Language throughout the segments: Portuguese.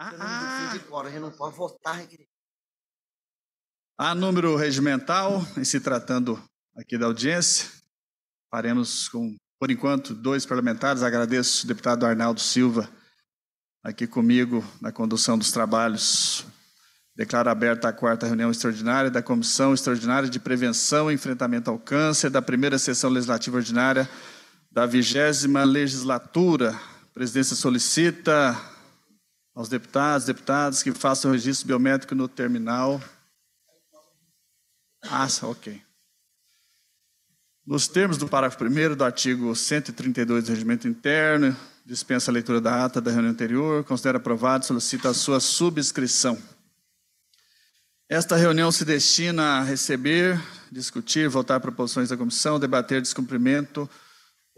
Ah, Agora, a gente não pode votar. A número regimental, e se tratando aqui da audiência, faremos com, por enquanto, dois parlamentares. Agradeço o deputado Arnaldo Silva aqui comigo na condução dos trabalhos. Declaro aberta a quarta reunião extraordinária da Comissão Extraordinária de Prevenção e Enfrentamento ao Câncer da primeira sessão legislativa ordinária da vigésima legislatura. A presidência solicita aos deputados, deputadas que façam o registro biométrico no terminal. Ah, ok. Nos termos do parágrafo 1 do artigo 132 do Regimento Interno, dispensa a leitura da ata da reunião anterior, considera aprovado, solicita a sua subscrição. Esta reunião se destina a receber, discutir, votar proposições da comissão, debater descumprimento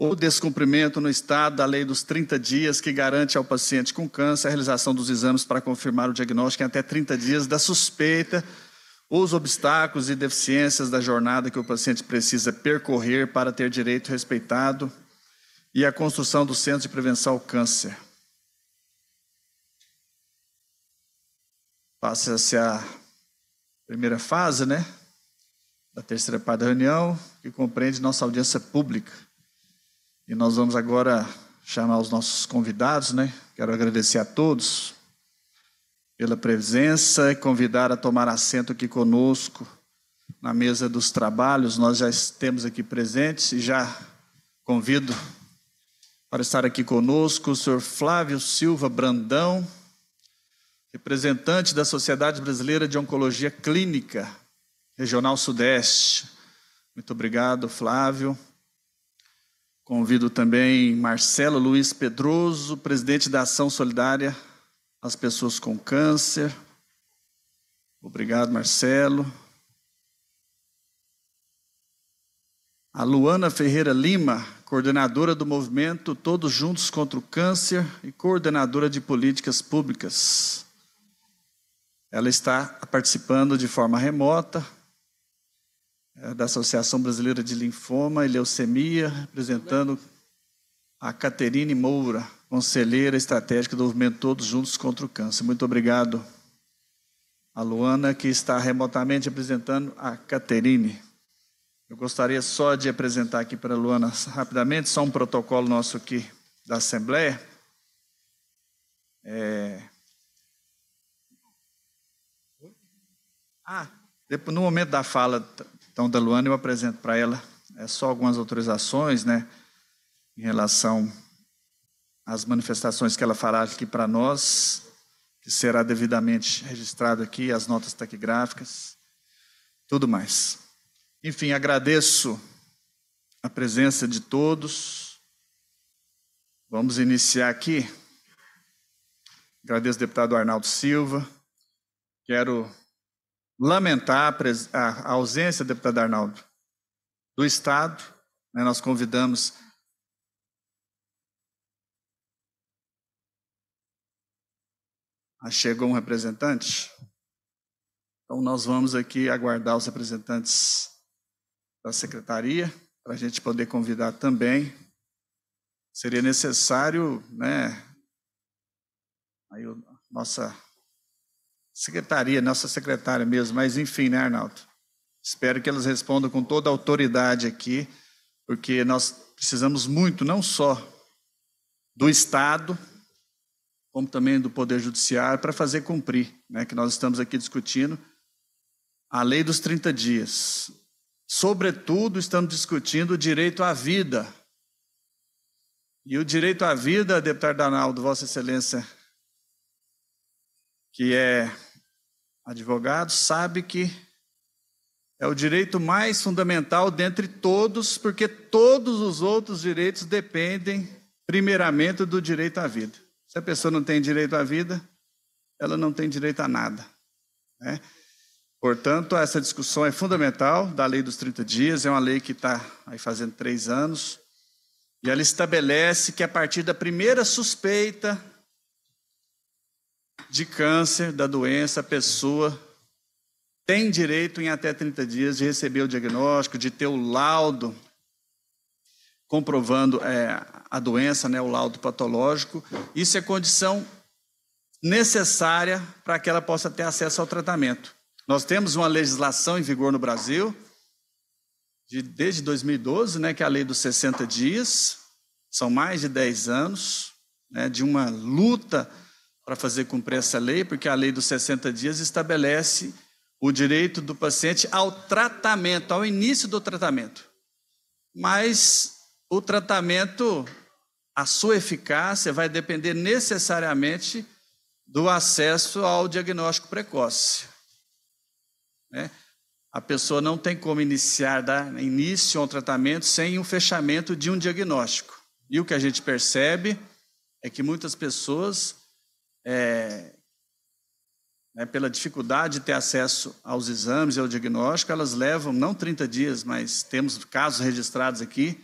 ou descumprimento no estado da lei dos 30 dias que garante ao paciente com câncer a realização dos exames para confirmar o diagnóstico em até 30 dias da suspeita, os obstáculos e deficiências da jornada que o paciente precisa percorrer para ter direito respeitado e a construção do Centro de Prevenção ao Câncer. Passa-se a primeira fase, né? Da terceira parte da reunião, que compreende nossa audiência pública. E nós vamos agora chamar os nossos convidados, né? Quero agradecer a todos pela presença e convidar a tomar assento aqui conosco na mesa dos trabalhos. Nós já temos aqui presentes e já convido para estar aqui conosco o senhor Flávio Silva Brandão, representante da Sociedade Brasileira de Oncologia Clínica Regional Sudeste. Muito obrigado, Flávio. Convido também Marcelo Luiz Pedroso, presidente da Ação Solidária às Pessoas com Câncer. Obrigado, Marcelo. A Luana Ferreira Lima, coordenadora do movimento Todos Juntos contra o Câncer e coordenadora de políticas públicas. Ela está participando de forma remota, é, da Associação Brasileira de Linfoma e Leucemia, representando a Caterine Moura, conselheira estratégica do movimento Todos Juntos contra o Câncer. Muito obrigado. A Luana, que está remotamente apresentando a Caterine. Eu gostaria só de apresentar aqui para a Luana rapidamente, só um protocolo nosso aqui da Assembleia. É... Ah, no momento da fala então, da Luana eu apresento para ela é só algumas autorizações, né, em relação às manifestações que ela fará aqui para nós, que será devidamente registrado aqui, as notas taquigráficas, tudo mais. Enfim, agradeço a presença de todos. Vamos iniciar aqui. Agradeço ao deputado Arnaldo Silva. Quero lamentar a ausência, deputado Arnaldo, do Estado. Né, nós convidamos ah, Chegou um representante? Então, nós vamos aqui aguardar os representantes da secretaria, para a gente poder convidar também. Seria necessário, né? Aí, nossa secretaria, nossa secretária mesmo, mas enfim, né, Arnaldo? Espero que elas respondam com toda a autoridade aqui, porque nós precisamos muito, não só do Estado, como também do Poder Judiciário, para fazer cumprir, né, que nós estamos aqui discutindo a lei dos 30 dias. Sobretudo, estamos discutindo o direito à vida. E o direito à vida, deputado Arnaldo Vossa Excelência, que é advogado, sabe que é o direito mais fundamental dentre todos, porque todos os outros direitos dependem, primeiramente, do direito à vida. Se a pessoa não tem direito à vida, ela não tem direito a nada. Né? Portanto, essa discussão é fundamental da lei dos 30 dias, é uma lei que está aí fazendo três anos, e ela estabelece que a partir da primeira suspeita de câncer, da doença, a pessoa tem direito em até 30 dias de receber o diagnóstico, de ter o laudo comprovando é, a doença, né, o laudo patológico. Isso é condição necessária para que ela possa ter acesso ao tratamento. Nós temos uma legislação em vigor no Brasil de, desde 2012, né, que é a lei dos 60 dias. São mais de 10 anos né, de uma luta para fazer cumprir essa lei, porque a lei dos 60 dias estabelece o direito do paciente ao tratamento, ao início do tratamento. Mas o tratamento, a sua eficácia vai depender necessariamente do acesso ao diagnóstico precoce. Né? A pessoa não tem como iniciar, dar início a um tratamento sem um fechamento de um diagnóstico. E o que a gente percebe é que muitas pessoas é, né, pela dificuldade de ter acesso aos exames e ao diagnóstico, elas levam não 30 dias, mas temos casos registrados aqui,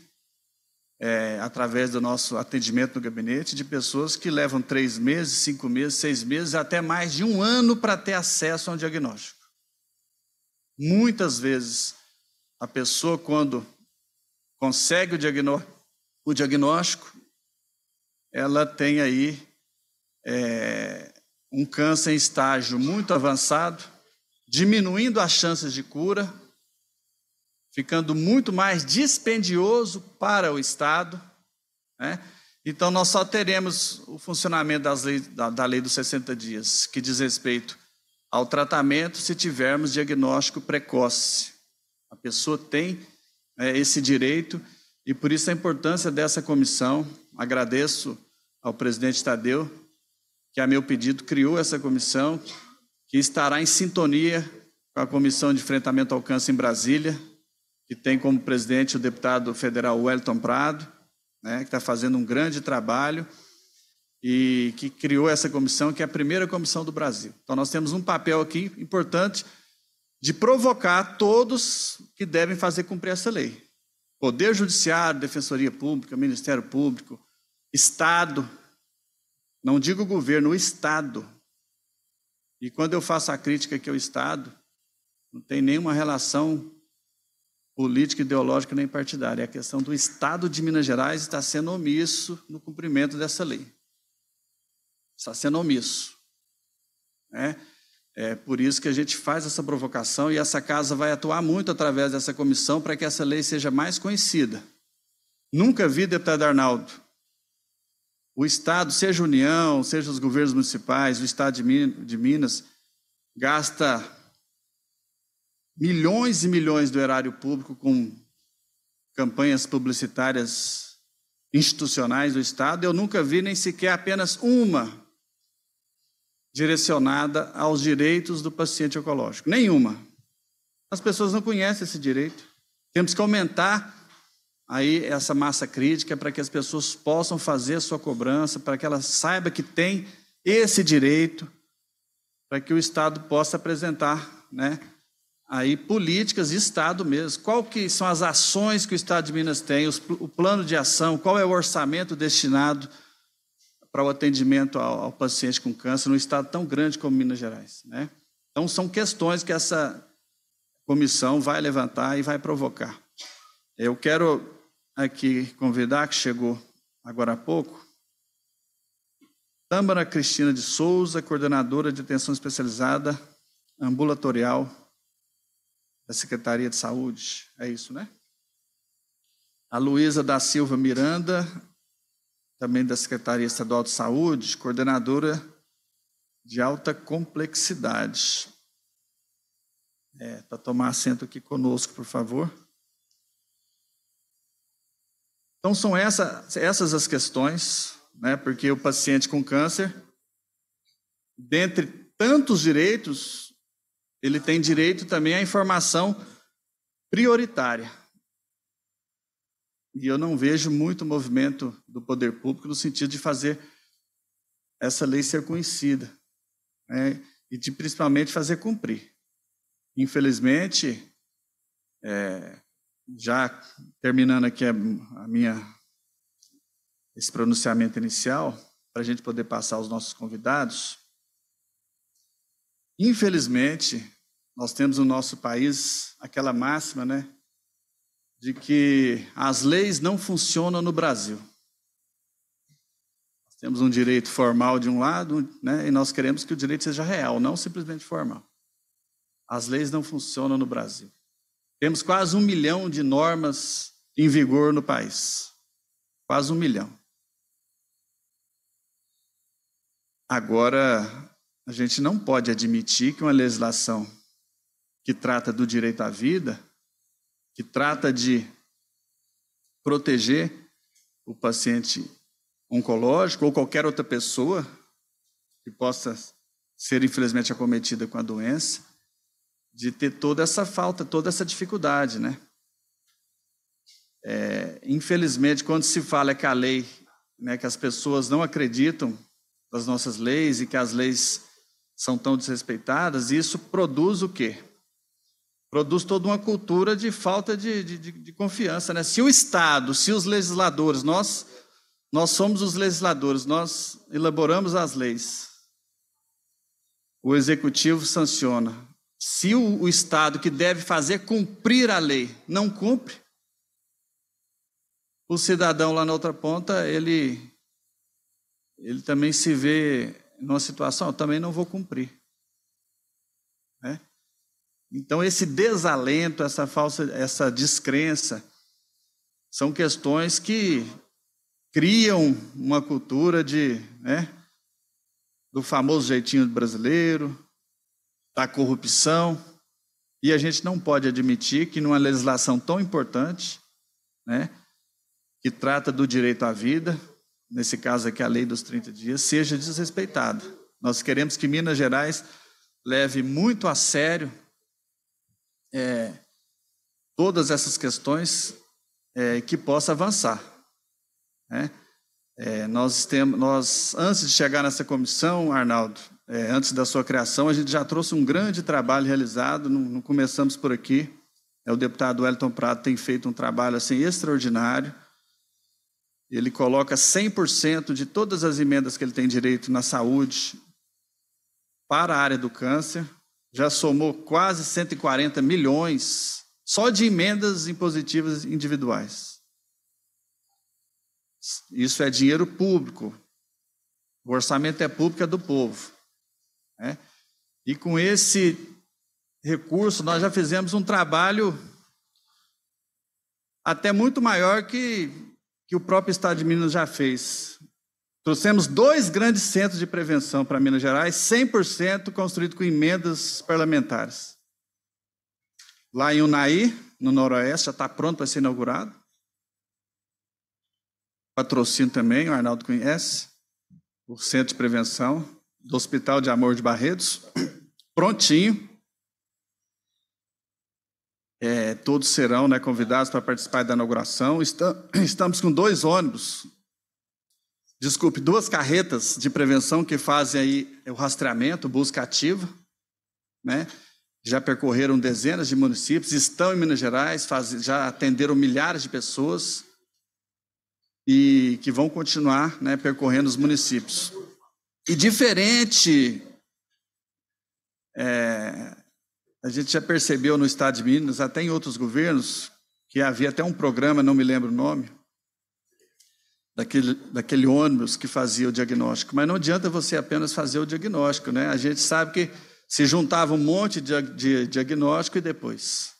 é, através do nosso atendimento no gabinete, de pessoas que levam três meses, cinco meses, seis meses, até mais de um ano para ter acesso a um diagnóstico. Muitas vezes, a pessoa, quando consegue o, diagnó o diagnóstico, ela tem aí é, um câncer em estágio muito avançado, diminuindo as chances de cura, ficando muito mais dispendioso para o Estado. Né? Então, nós só teremos o funcionamento das leis, da, da lei dos 60 dias, que diz respeito ao tratamento, se tivermos diagnóstico precoce. A pessoa tem é, esse direito e por isso a importância dessa comissão. Agradeço ao presidente Tadeu que a meu pedido criou essa comissão, que estará em sintonia com a Comissão de Enfrentamento ao Câncer em Brasília, que tem como presidente o deputado federal Wellington Prado, né, que está fazendo um grande trabalho e que criou essa comissão, que é a primeira comissão do Brasil. Então, nós temos um papel aqui importante de provocar todos que devem fazer cumprir essa lei. Poder Judiciário, Defensoria Pública, Ministério Público, Estado, não digo o governo, o Estado. E quando eu faço a crítica é o Estado, não tem nenhuma relação política, ideológica nem partidária. É a questão do Estado de Minas Gerais está sendo omisso no cumprimento dessa lei. Está sendo omisso. Né? É por isso que a gente faz essa provocação e essa casa vai atuar muito através dessa comissão para que essa lei seja mais conhecida. Nunca vi, deputado Arnaldo, o Estado, seja a União, seja os governos municipais, o Estado de Minas, gasta milhões e milhões do erário público com campanhas publicitárias institucionais do Estado, eu nunca vi nem sequer apenas uma direcionada aos direitos do paciente oncológico. Nenhuma. As pessoas não conhecem esse direito. Temos que aumentar aí essa massa crítica é para que as pessoas possam fazer a sua cobrança, para que ela saiba que tem esse direito, para que o Estado possa apresentar, né? Aí políticas Estado mesmo. Qual que são as ações que o Estado de Minas tem, os, o plano de ação, qual é o orçamento destinado para o atendimento ao, ao paciente com câncer num estado tão grande como Minas Gerais, né? Então são questões que essa comissão vai levantar e vai provocar. Eu quero aqui convidar, que chegou agora há pouco, Tâmara Cristina de Souza, coordenadora de atenção especializada ambulatorial da Secretaria de Saúde. É isso, né? A Luísa da Silva Miranda, também da Secretaria Estadual de Saúde, coordenadora de alta complexidade. É, para tomar assento aqui conosco, por favor. Então, são essa, essas as questões, né? porque o paciente com câncer, dentre tantos direitos, ele tem direito também à informação prioritária. E eu não vejo muito movimento do poder público no sentido de fazer essa lei ser conhecida né? e de principalmente fazer cumprir. Infelizmente, é, já terminando aqui a, minha esse pronunciamento inicial para a gente poder passar aos nossos convidados. Infelizmente, nós temos no nosso país aquela máxima, né, de que as leis não funcionam no Brasil. Nós temos um direito formal de um lado, né, e nós queremos que o direito seja real, não simplesmente formal. As leis não funcionam no Brasil. Temos quase um milhão de normas em vigor no país. Quase um milhão. Agora, a gente não pode admitir que uma legislação que trata do direito à vida, que trata de proteger o paciente oncológico ou qualquer outra pessoa que possa ser infelizmente acometida com a doença, de ter toda essa falta, toda essa dificuldade, né? É, infelizmente, quando se fala que a lei, né, que as pessoas não acreditam nas nossas leis e que as leis são tão desrespeitadas, isso produz o quê? Produz toda uma cultura de falta de, de, de confiança, né? Se o Estado, se os legisladores, nós, nós somos os legisladores, nós elaboramos as leis, o executivo sanciona, se o, o Estado que deve fazer cumprir a lei não cumpre, o cidadão lá na outra ponta, ele, ele também se vê numa situação, eu também não vou cumprir. Né? Então, esse desalento, essa falsa, essa descrença, são questões que criam uma cultura de, né, do famoso jeitinho brasileiro, da corrupção, e a gente não pode admitir que numa legislação tão importante, né, que trata do direito à vida, nesse caso aqui a lei dos 30 dias, seja desrespeitada. Nós queremos que Minas Gerais leve muito a sério é, todas essas questões é, que possa avançar. Né? É, nós temos, nós antes de chegar nessa comissão, Arnaldo, é, antes da sua criação, a gente já trouxe um grande trabalho realizado, não, não começamos por aqui. É, o deputado Wellington Prado tem feito um trabalho assim extraordinário. Ele coloca 100% de todas as emendas que ele tem direito na saúde para a área do câncer. Já somou quase 140 milhões só de emendas impositivas individuais. Isso é dinheiro público. O orçamento é público, é do povo. Né? E com esse recurso, nós já fizemos um trabalho até muito maior que, que o próprio Estado de Minas já fez. Trouxemos dois grandes centros de prevenção para Minas Gerais, 100% construído com emendas parlamentares. Lá em Unai no Noroeste, já está pronto para ser inaugurado. Patrocínio também, o Arnaldo conhece, o Centro de Prevenção do Hospital de Amor de Barretos, prontinho. É, todos serão né, convidados para participar da inauguração. Estamos com dois ônibus, desculpe, duas carretas de prevenção que fazem aí o rastreamento, busca ativa, né? Já percorreram dezenas de municípios, estão em Minas Gerais, faz, já atenderam milhares de pessoas e que vão continuar né, percorrendo os municípios. E diferente, é, a gente já percebeu no Estado de Minas, até em outros governos, que havia até um programa, não me lembro o nome, daquele, daquele ônibus que fazia o diagnóstico. Mas não adianta você apenas fazer o diagnóstico, né? A gente sabe que se juntava um monte de, de diagnóstico e depois.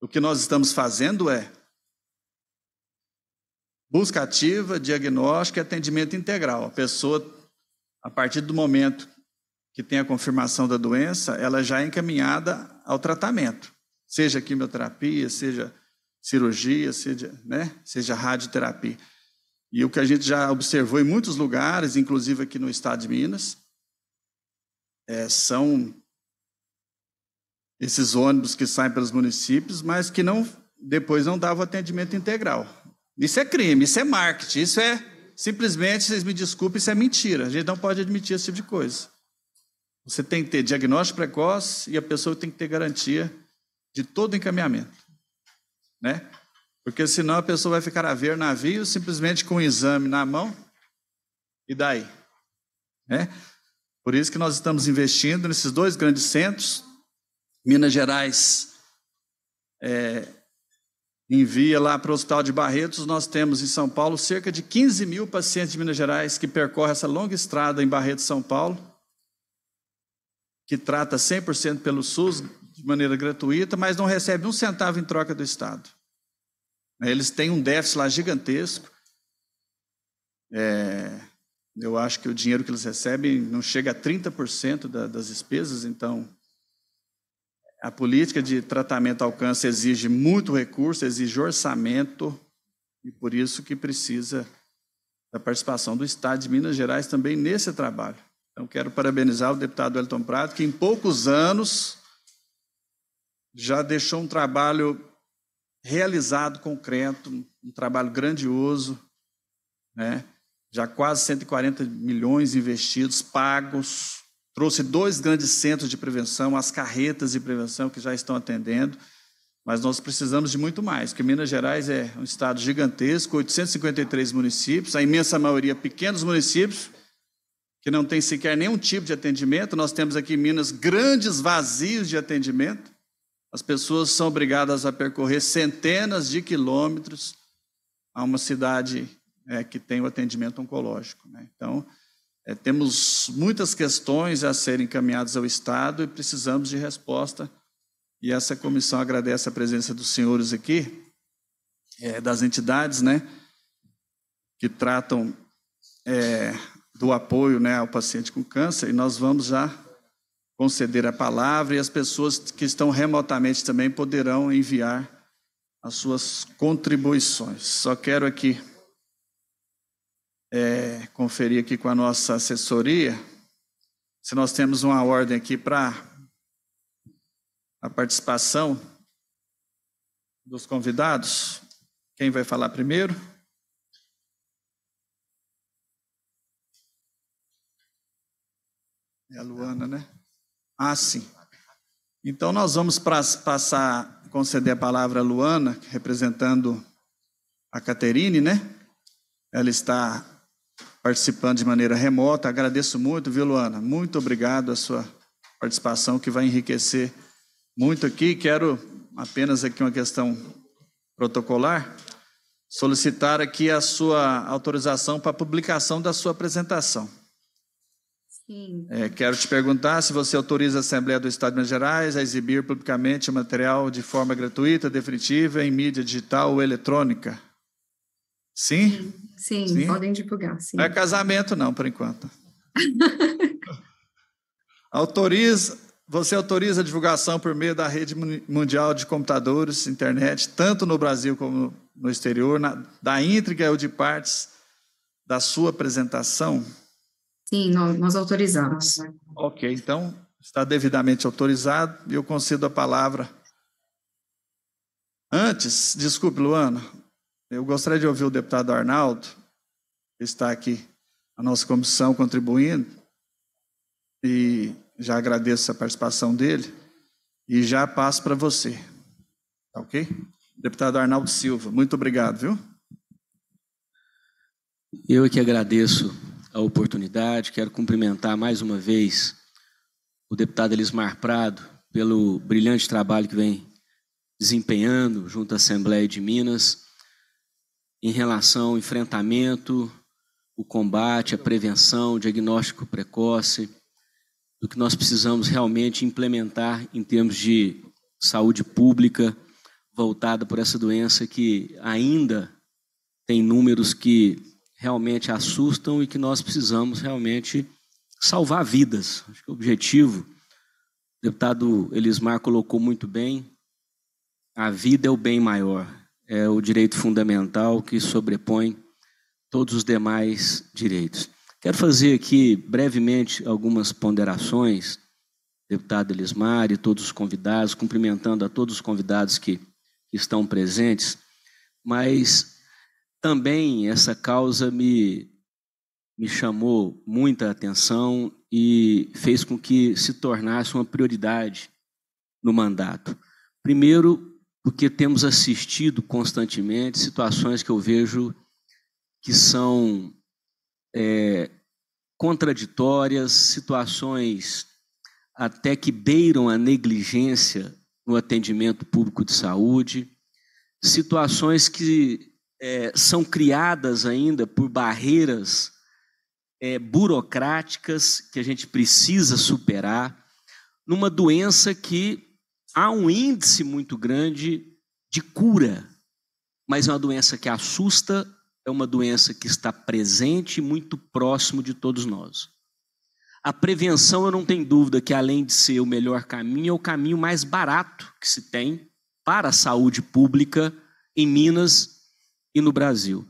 O que nós estamos fazendo é busca ativa, diagnóstico e atendimento integral. A pessoa a partir do momento que tem a confirmação da doença, ela já é encaminhada ao tratamento, seja quimioterapia, seja cirurgia, seja, né, seja radioterapia. E o que a gente já observou em muitos lugares, inclusive aqui no estado de Minas, é, são esses ônibus que saem pelos municípios, mas que não depois não davam atendimento integral. Isso é crime, isso é marketing, isso é simplesmente, vocês me desculpem, isso é mentira. A gente não pode admitir esse tipo de coisa. Você tem que ter diagnóstico precoce e a pessoa tem que ter garantia de todo o encaminhamento. Né? Porque senão a pessoa vai ficar a ver navio simplesmente com o um exame na mão e daí. Né? Por isso que nós estamos investindo nesses dois grandes centros, Minas Gerais, é, envia lá para o Hospital de Barretos. Nós temos em São Paulo cerca de 15 mil pacientes de Minas Gerais que percorrem essa longa estrada em Barretos, São Paulo, que trata 100% pelo SUS de maneira gratuita, mas não recebe um centavo em troca do Estado. Né, eles têm um déficit lá gigantesco. É, eu acho que o dinheiro que eles recebem não chega a 30% da, das despesas, então a política de tratamento ao câncer exige muito recurso, exige orçamento, e por isso que precisa da participação do Estado de Minas Gerais também nesse trabalho. Então, quero parabenizar o deputado Elton Prado, que em poucos anos já deixou um trabalho realizado, concreto, um trabalho grandioso, né? já quase 140 milhões investidos, pagos, Trouxe dois grandes centros de prevenção, as carretas de prevenção que já estão atendendo, mas nós precisamos de muito mais, porque Minas Gerais é um estado gigantesco, 853 municípios, a imensa maioria pequenos municípios, que não tem sequer nenhum tipo de atendimento. Nós temos aqui em Minas grandes vazios de atendimento. As pessoas são obrigadas a percorrer centenas de quilômetros a uma cidade é, que tem o atendimento oncológico. Né? Então, é, temos muitas questões a serem encaminhadas ao Estado e precisamos de resposta. E essa comissão agradece a presença dos senhores aqui, é, das entidades, né, que tratam é, do apoio né, ao paciente com câncer, e nós vamos já conceder a palavra e as pessoas que estão remotamente também poderão enviar as suas contribuições. Só quero aqui é, conferir aqui com a nossa assessoria se nós temos uma ordem aqui para a participação dos convidados. Quem vai falar primeiro? É a Luana, né? Ah, sim. Então, nós vamos passar, conceder a palavra a Luana, representando a Caterine, né? Ela está participando de maneira remota. Agradeço muito, viu, Luana? Muito obrigado a sua participação, que vai enriquecer muito aqui. Quero apenas aqui uma questão protocolar. Solicitar aqui a sua autorização para publicação da sua apresentação. Sim. É, quero te perguntar se você autoriza a Assembleia do Estado de Minas Gerais a exibir publicamente o material de forma gratuita, definitiva, em mídia digital ou eletrônica. Sim? Sim, sim, sim. podem divulgar, sim. Não é casamento não, por enquanto. autoriza, você autoriza a divulgação por meio da rede mundial de computadores, internet, tanto no Brasil como no exterior, na, da íntegra ou de partes da sua apresentação? Sim, nós, nós autorizamos. Ok, então está devidamente autorizado e eu concedo a palavra. Antes, desculpe, Luana, eu gostaria de ouvir o deputado Arnaldo, que está aqui na nossa comissão contribuindo, e já agradeço a participação dele, e já passo para você. Tá ok? Deputado Arnaldo Silva, muito obrigado, viu? Eu é que agradeço a oportunidade, quero cumprimentar mais uma vez o deputado Elismar Prado pelo brilhante trabalho que vem desempenhando junto à Assembleia de Minas em relação ao enfrentamento, o combate, a prevenção, o diagnóstico precoce, do que nós precisamos realmente implementar em termos de saúde pública voltada por essa doença que ainda tem números que realmente assustam e que nós precisamos realmente salvar vidas. Acho que o objetivo, o deputado Elismar colocou muito bem, a vida é o bem maior é o direito fundamental que sobrepõe todos os demais direitos. Quero fazer aqui brevemente algumas ponderações, deputado Elismar e todos os convidados, cumprimentando a todos os convidados que estão presentes, mas também essa causa me, me chamou muita atenção e fez com que se tornasse uma prioridade no mandato. Primeiro, porque temos assistido constantemente situações que eu vejo que são é, contraditórias, situações até que beiram a negligência no atendimento público de saúde, situações que é, são criadas ainda por barreiras é, burocráticas que a gente precisa superar, numa doença que há um índice muito grande de cura, mas é uma doença que assusta, é uma doença que está presente e muito próximo de todos nós. A prevenção, eu não tenho dúvida que, além de ser o melhor caminho, é o caminho mais barato que se tem para a saúde pública em Minas e no Brasil.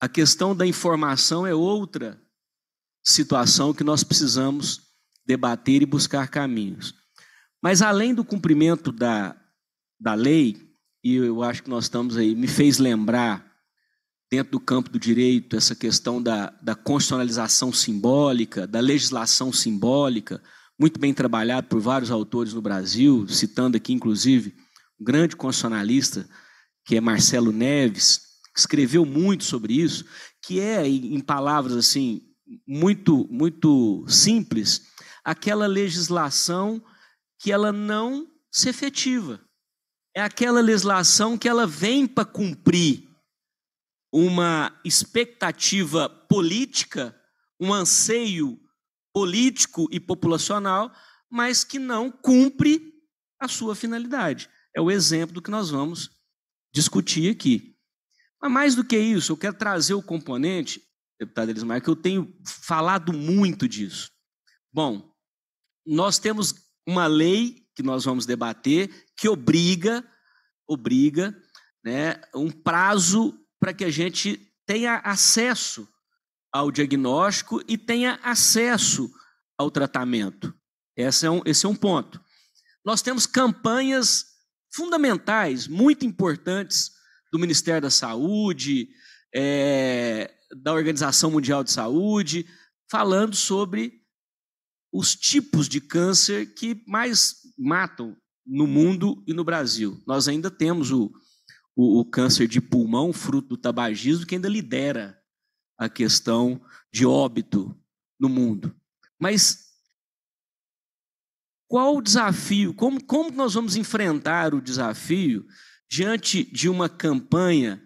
A questão da informação é outra situação que nós precisamos debater e buscar caminhos. Mas além do cumprimento da, da lei, e eu acho que nós estamos aí, me fez lembrar, dentro do campo do direito, essa questão da, da constitucionalização simbólica, da legislação simbólica, muito bem trabalhado por vários autores no Brasil, citando aqui, inclusive, um grande constitucionalista, que é Marcelo Neves, que escreveu muito sobre isso, que é, em palavras assim, muito, muito simples, aquela legislação que ela não se efetiva. É aquela legislação que ela vem para cumprir uma expectativa política, um anseio político e populacional, mas que não cumpre a sua finalidade. É o exemplo do que nós vamos discutir aqui. Mas mais do que isso, eu quero trazer o componente, deputado Elismar, que eu tenho falado muito disso. Bom, nós temos uma lei que nós vamos debater que obriga, obriga, né, um prazo para que a gente tenha acesso ao diagnóstico e tenha acesso ao tratamento. Esse é um, esse é um ponto. Nós temos campanhas fundamentais, muito importantes, do Ministério da Saúde, é, da Organização Mundial de Saúde, falando sobre os tipos de câncer que mais matam no mundo e no Brasil. Nós ainda temos o, o, o câncer de pulmão, fruto do tabagismo, que ainda lidera a questão de óbito no mundo. Mas qual o desafio? Como, como nós vamos enfrentar o desafio diante de uma campanha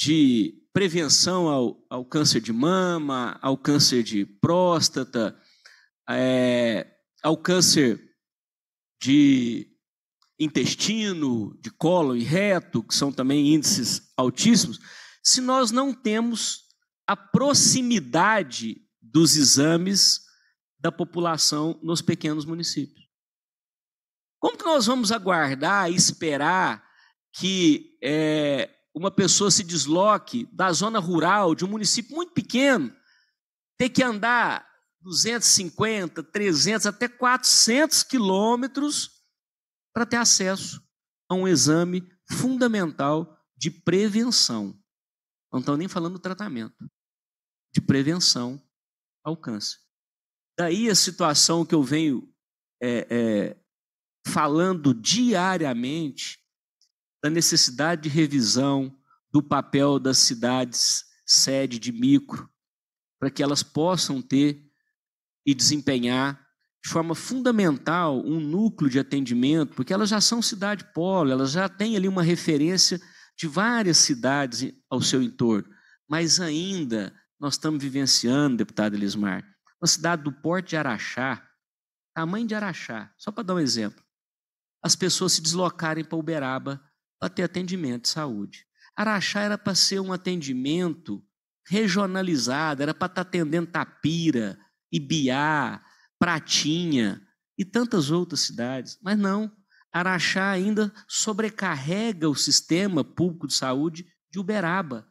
de prevenção ao, ao câncer de mama, ao câncer de próstata, é, ao câncer de intestino, de colo e reto, que são também índices altíssimos, se nós não temos a proximidade dos exames da população nos pequenos municípios. Como que nós vamos aguardar esperar que é, uma pessoa se desloque da zona rural, de um município muito pequeno, ter que andar 250, 300, até 400 quilômetros para ter acesso a um exame fundamental de prevenção. Não estão nem falando do tratamento, de prevenção ao câncer. Daí a situação que eu venho é, é, falando diariamente da necessidade de revisão do papel das cidades sede de micro, para que elas possam ter e desempenhar de forma fundamental um núcleo de atendimento, porque elas já são cidade polo, elas já têm ali uma referência de várias cidades ao seu entorno. Mas ainda nós estamos vivenciando, deputado Elismar, uma cidade do porte de Araxá, tamanho de Araxá, só para dar um exemplo, as pessoas se deslocarem para Uberaba para ter atendimento de saúde. Araxá era para ser um atendimento regionalizado, era para estar atendendo Tapira, Ibiá, Pratinha e tantas outras cidades. Mas não, Araxá ainda sobrecarrega o sistema público de saúde de Uberaba,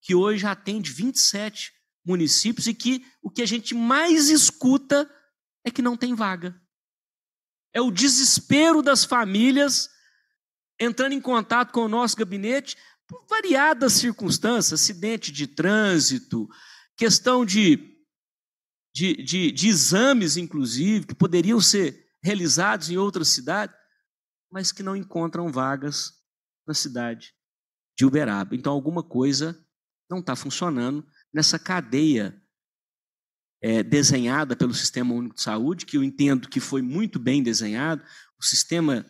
que hoje atende 27 municípios e que o que a gente mais escuta é que não tem vaga. É o desespero das famílias entrando em contato com o nosso gabinete por variadas circunstâncias, acidente de trânsito, questão de de, de, de exames, inclusive, que poderiam ser realizados em outras cidades, mas que não encontram vagas na cidade de Uberaba. Então, alguma coisa não está funcionando nessa cadeia é, desenhada pelo Sistema Único de Saúde, que eu entendo que foi muito bem desenhado, o sistema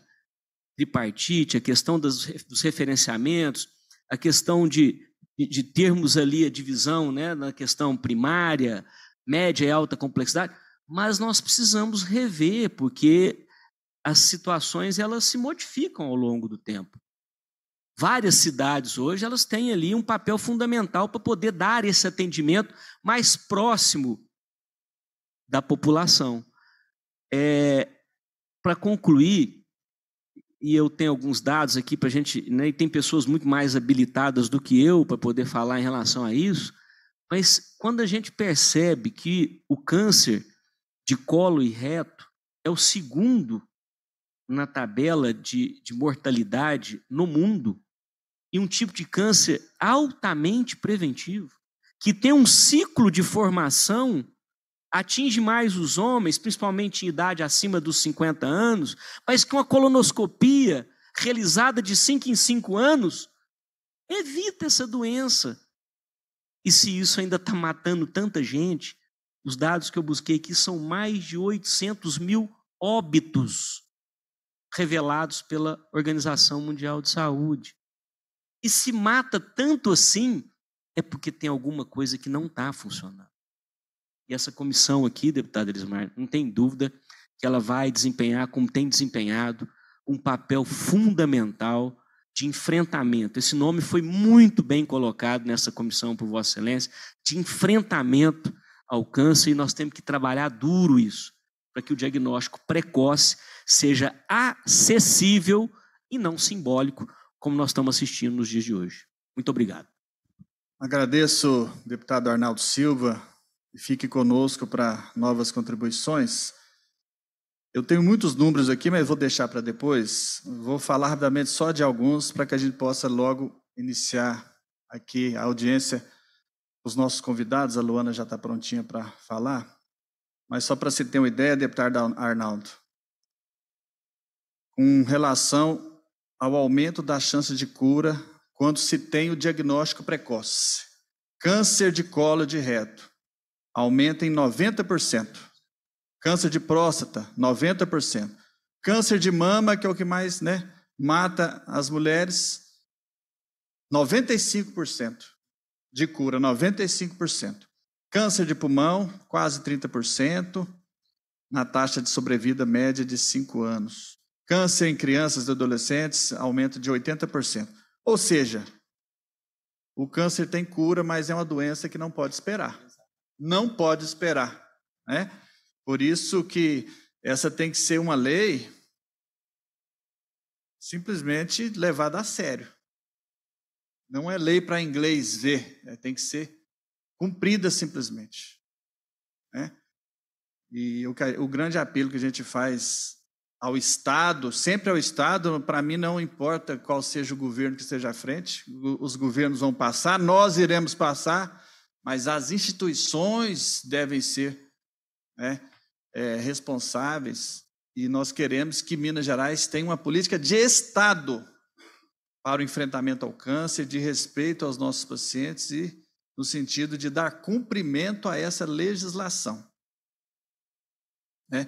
tripartite, a questão das, dos referenciamentos, a questão de, de, de termos ali a divisão né, na questão primária, média e alta complexidade, mas nós precisamos rever, porque as situações elas se modificam ao longo do tempo. Várias cidades hoje elas têm ali um papel fundamental para poder dar esse atendimento mais próximo da população. É, para concluir, e eu tenho alguns dados aqui para a gente, né, e tem pessoas muito mais habilitadas do que eu para poder falar em relação a isso, mas quando a gente percebe que o câncer de colo e reto é o segundo na tabela de, de mortalidade no mundo, e um tipo de câncer altamente preventivo, que tem um ciclo de formação, atinge mais os homens, principalmente em idade acima dos 50 anos, mas que uma colonoscopia realizada de 5 em 5 anos evita essa doença. E se isso ainda está matando tanta gente, os dados que eu busquei aqui são mais de 800 mil óbitos revelados pela Organização Mundial de Saúde. E se mata tanto assim, é porque tem alguma coisa que não está funcionando. E essa comissão aqui, deputada Elismar, não tem dúvida que ela vai desempenhar, como tem desempenhado, um papel fundamental de enfrentamento. Esse nome foi muito bem colocado nessa comissão por Vossa Excelência, de enfrentamento ao câncer, e nós temos que trabalhar duro isso, para que o diagnóstico precoce seja acessível e não simbólico, como nós estamos assistindo nos dias de hoje. Muito obrigado. Agradeço, deputado Arnaldo Silva, e fique conosco para novas contribuições. Eu tenho muitos números aqui, mas vou deixar para depois. Vou falar rapidamente só de alguns para que a gente possa logo iniciar aqui a audiência. Os nossos convidados, a Luana já está prontinha para falar. Mas só para se ter uma ideia, deputado Arnaldo, com relação ao aumento da chance de cura quando se tem o diagnóstico precoce. Câncer de colo de reto aumenta em 90% Câncer de próstata, 90%. Câncer de mama, que é o que mais né, mata as mulheres, 95% de cura, 95%. Câncer de pulmão, quase 30%, na taxa de sobrevida média de 5 anos. Câncer em crianças e adolescentes, aumento de 80%. Ou seja, o câncer tem cura, mas é uma doença que não pode esperar. Não pode esperar. Né? Por isso que essa tem que ser uma lei simplesmente levada a sério. Não é lei para inglês ver, é, tem que ser cumprida simplesmente. Né? E o, o grande apelo que a gente faz ao Estado, sempre ao Estado, para mim não importa qual seja o governo que esteja à frente, os governos vão passar, nós iremos passar, mas as instituições devem ser né, é, responsáveis e nós queremos que Minas Gerais tenha uma política de Estado para o enfrentamento ao câncer, de respeito aos nossos pacientes e no sentido de dar cumprimento a essa legislação. É,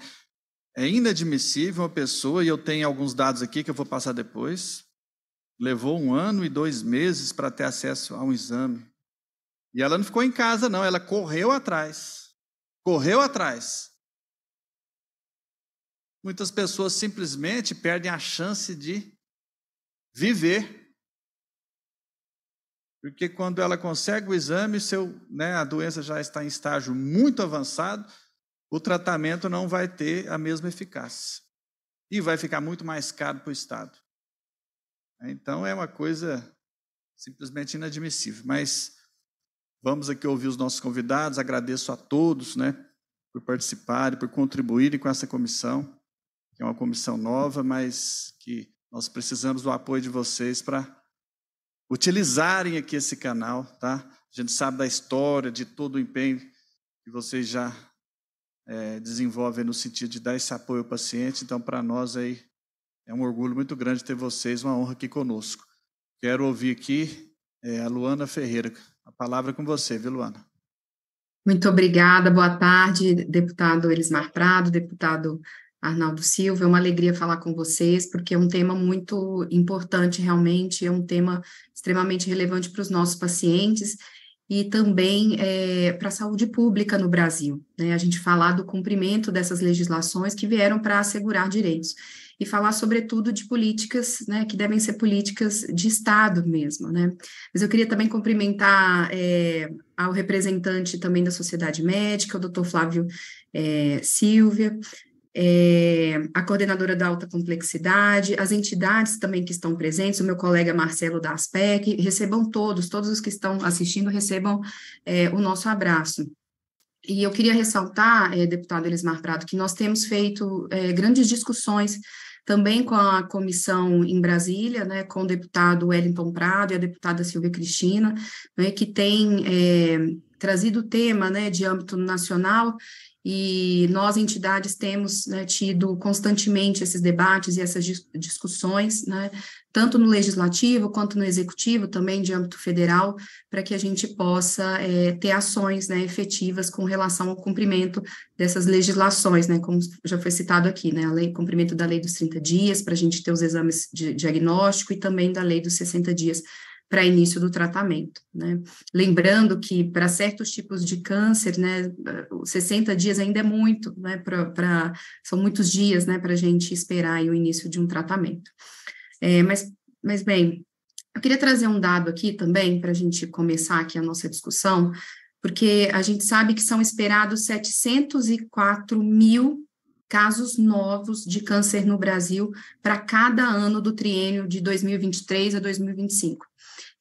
é inadmissível uma pessoa, e eu tenho alguns dados aqui que eu vou passar depois, levou um ano e dois meses para ter acesso a um exame. E ela não ficou em casa, não, ela correu atrás. Correu atrás. Muitas pessoas simplesmente perdem a chance de viver. Porque quando ela consegue o exame, seu, né, a doença já está em estágio muito avançado, o tratamento não vai ter a mesma eficácia. E vai ficar muito mais caro para o Estado. Então é uma coisa simplesmente inadmissível. Mas vamos aqui ouvir os nossos convidados. Agradeço a todos né, por participarem, por contribuírem com essa comissão que é uma comissão nova, mas que nós precisamos do apoio de vocês para utilizarem aqui esse canal, tá? A gente sabe da história, de todo o empenho que vocês já é, desenvolvem no sentido de dar esse apoio ao paciente. Então, para nós aí é um orgulho muito grande ter vocês, uma honra aqui conosco. Quero ouvir aqui é, a Luana Ferreira. A palavra é com você, viu, Luana? Muito obrigada, boa tarde, deputado Elismar Prado, deputado Arnaldo Silva. É uma alegria falar com vocês, porque é um tema muito importante, realmente, é um tema extremamente relevante para os nossos pacientes e também é, para a saúde pública no Brasil. Né? A gente falar do cumprimento dessas legislações que vieram para assegurar direitos e falar, sobretudo, de políticas né, que devem ser políticas de Estado mesmo. Né? Mas eu queria também cumprimentar é, ao representante também da sociedade médica, o doutor Flávio é, Silvia, é, a coordenadora da alta complexidade, as entidades também que estão presentes, o meu colega Marcelo da Aspec, recebam todos, todos os que estão assistindo recebam é, o nosso abraço. E eu queria ressaltar, é, deputado Elismar Prado, que nós temos feito é, grandes discussões também com a comissão em Brasília, né, com o deputado Wellington Prado e a deputada Silvia Cristina, né, que tem é, trazido o tema né, de âmbito nacional e nós, entidades, temos né, tido constantemente esses debates e essas discussões, né, tanto no legislativo quanto no executivo, também de âmbito federal, para que a gente possa é, ter ações né, efetivas com relação ao cumprimento dessas legislações, né, como já foi citado aqui, né, a lei, cumprimento da lei dos 30 dias, para a gente ter os exames de diagnóstico e também da lei dos 60 dias para início do tratamento. Né? Lembrando que para certos tipos de câncer, né, 60 dias ainda é muito, né, pra, pra são muitos dias né, para a gente esperar o início de um tratamento. É, mas, mas, bem, eu queria trazer um dado aqui também, para a gente começar aqui a nossa discussão, porque a gente sabe que são esperados 704 mil casos novos de câncer no Brasil para cada ano do triênio de 2023 a 2025.